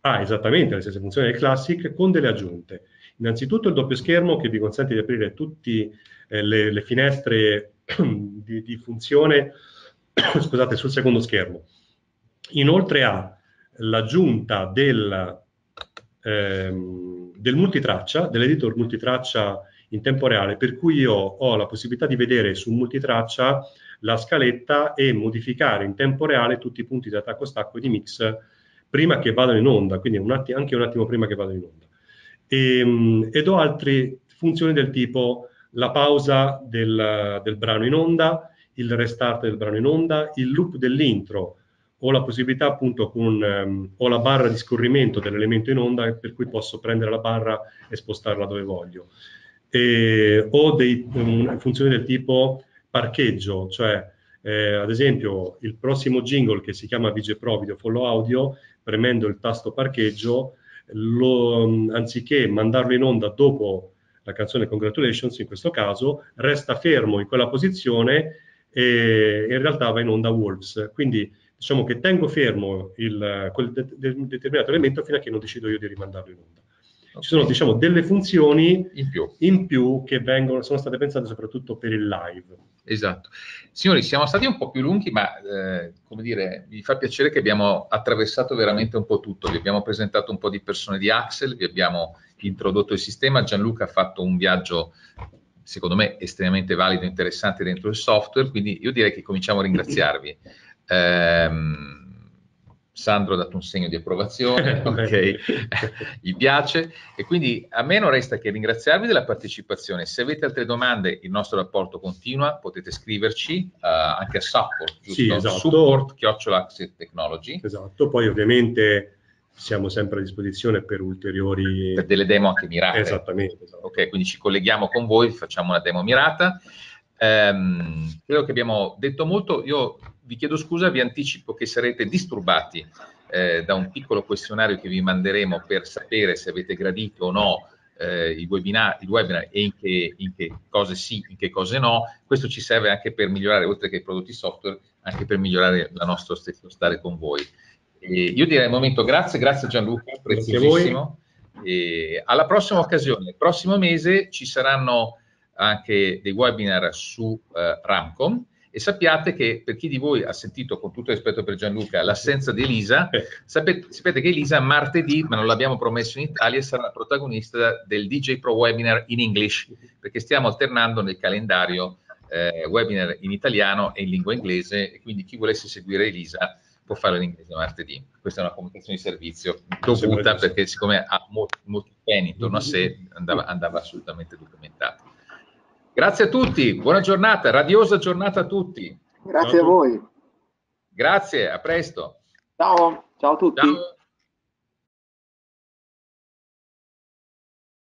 Speaker 4: ha ah, esattamente le stesse funzioni del Classic con delle aggiunte. Innanzitutto il doppio schermo che vi consente di aprire tutte eh, le, le, finestre *clears throat* di, di funzione *clears throat* scusate, sul secondo schermo. Inoltre ha l'aggiunta del, ehm, del multitraccia, dell'editor multitraccia in tempo reale, per cui io ho la possibilità di vedere su multitraccia la scaletta e modificare in tempo reale tutti i punti di attacco stacco e di mix prima che vadano in onda, quindi un atti- anche un attimo prima che vadano in onda. E, ehm, e do altre funzioni del tipo la pausa del, del brano in onda, il restart del brano in onda, il loop dell'intro, ho la possibilità appunto con ehm, ho la barra di scorrimento dell'elemento in onda per cui posso prendere la barra e spostarla dove voglio e, ho dei um, funzioni del tipo parcheggio cioè eh, ad esempio il prossimo jingle che si chiama Vige Pro Video Follow Audio premendo il tasto parcheggio, lo, anziché mandarlo in onda dopo la canzone Congratulations, in questo caso, resta fermo in quella posizione e in realtà va in onda Wolves. Quindi diciamo che tengo fermo il, quel de- de- determinato elemento fino a che non decido io di rimandarlo in onda ci sono diciamo, delle funzioni in più. in più, che vengono,
Speaker 1: sono state pensate soprattutto per il live. Esatto. Signori, siamo stati un po' più lunghi, ma eh, come dire, mi fa piacere che abbiamo attraversato veramente un po' tutto. Vi abbiamo presentato un po' di persone di Axel, vi abbiamo introdotto il sistema. Gianluca ha fatto un viaggio secondo me estremamente valido e interessante dentro il software, quindi io direi che cominciamo a ringraziarvi. Eh, Sandro ha dato un segno di approvazione, *laughs* ok, *laughs* gli piace e quindi a me non resta che ringraziarvi della partecipazione. Se avete altre domande, il nostro rapporto continua, potete scriverci uh, anche a support, giusto? Sì, esatto. support chiocciolaxit technology. Esatto,
Speaker 4: poi ovviamente siamo sempre a
Speaker 1: disposizione per ulteriori... Per delle demo anche mirate. Esattamente. Esatto. Ok, quindi ci colleghiamo con voi, facciamo una demo mirata. Um, credo che abbiamo detto molto, io vi chiedo scusa, vi anticipo che sarete disturbati eh, da un piccolo questionario che vi manderemo per sapere se avete gradito o no eh, i, webinar, i, webinar, e in che, in che, cose sì, in che cose no. Questo ci serve anche per migliorare, oltre che i prodotti software, anche per migliorare la nostra stesso stare con voi. E io direi al momento grazie, grazie Gianluca, preziosissimo. E alla prossima occasione, il prossimo mese ci saranno anche dei webinar su eh, Ramcom e sappiate che per chi di voi ha sentito, con tutto rispetto per Gianluca, l'assenza di Elisa, *laughs* eh. sapete, sapete che Elisa martedì, ma non l'abbiamo promesso in Italia, sarà la protagonista del DJ Pro Webinar in English, perché stiamo alternando nel calendario eh, webinar in italiano e in lingua inglese, e quindi chi volesse seguire Elisa può farlo in inglese martedì. Questa è una comunicazione di servizio dovuta perché siccome ha molti, molti beni intorno a mm-hmm. sé andava, andava assolutamente documentata. Grazie a tutti, buona giornata, radiosa giornata a tutti.
Speaker 5: Grazie a voi. Grazie, a presto. Ciao, ciao a tutti. Ciao.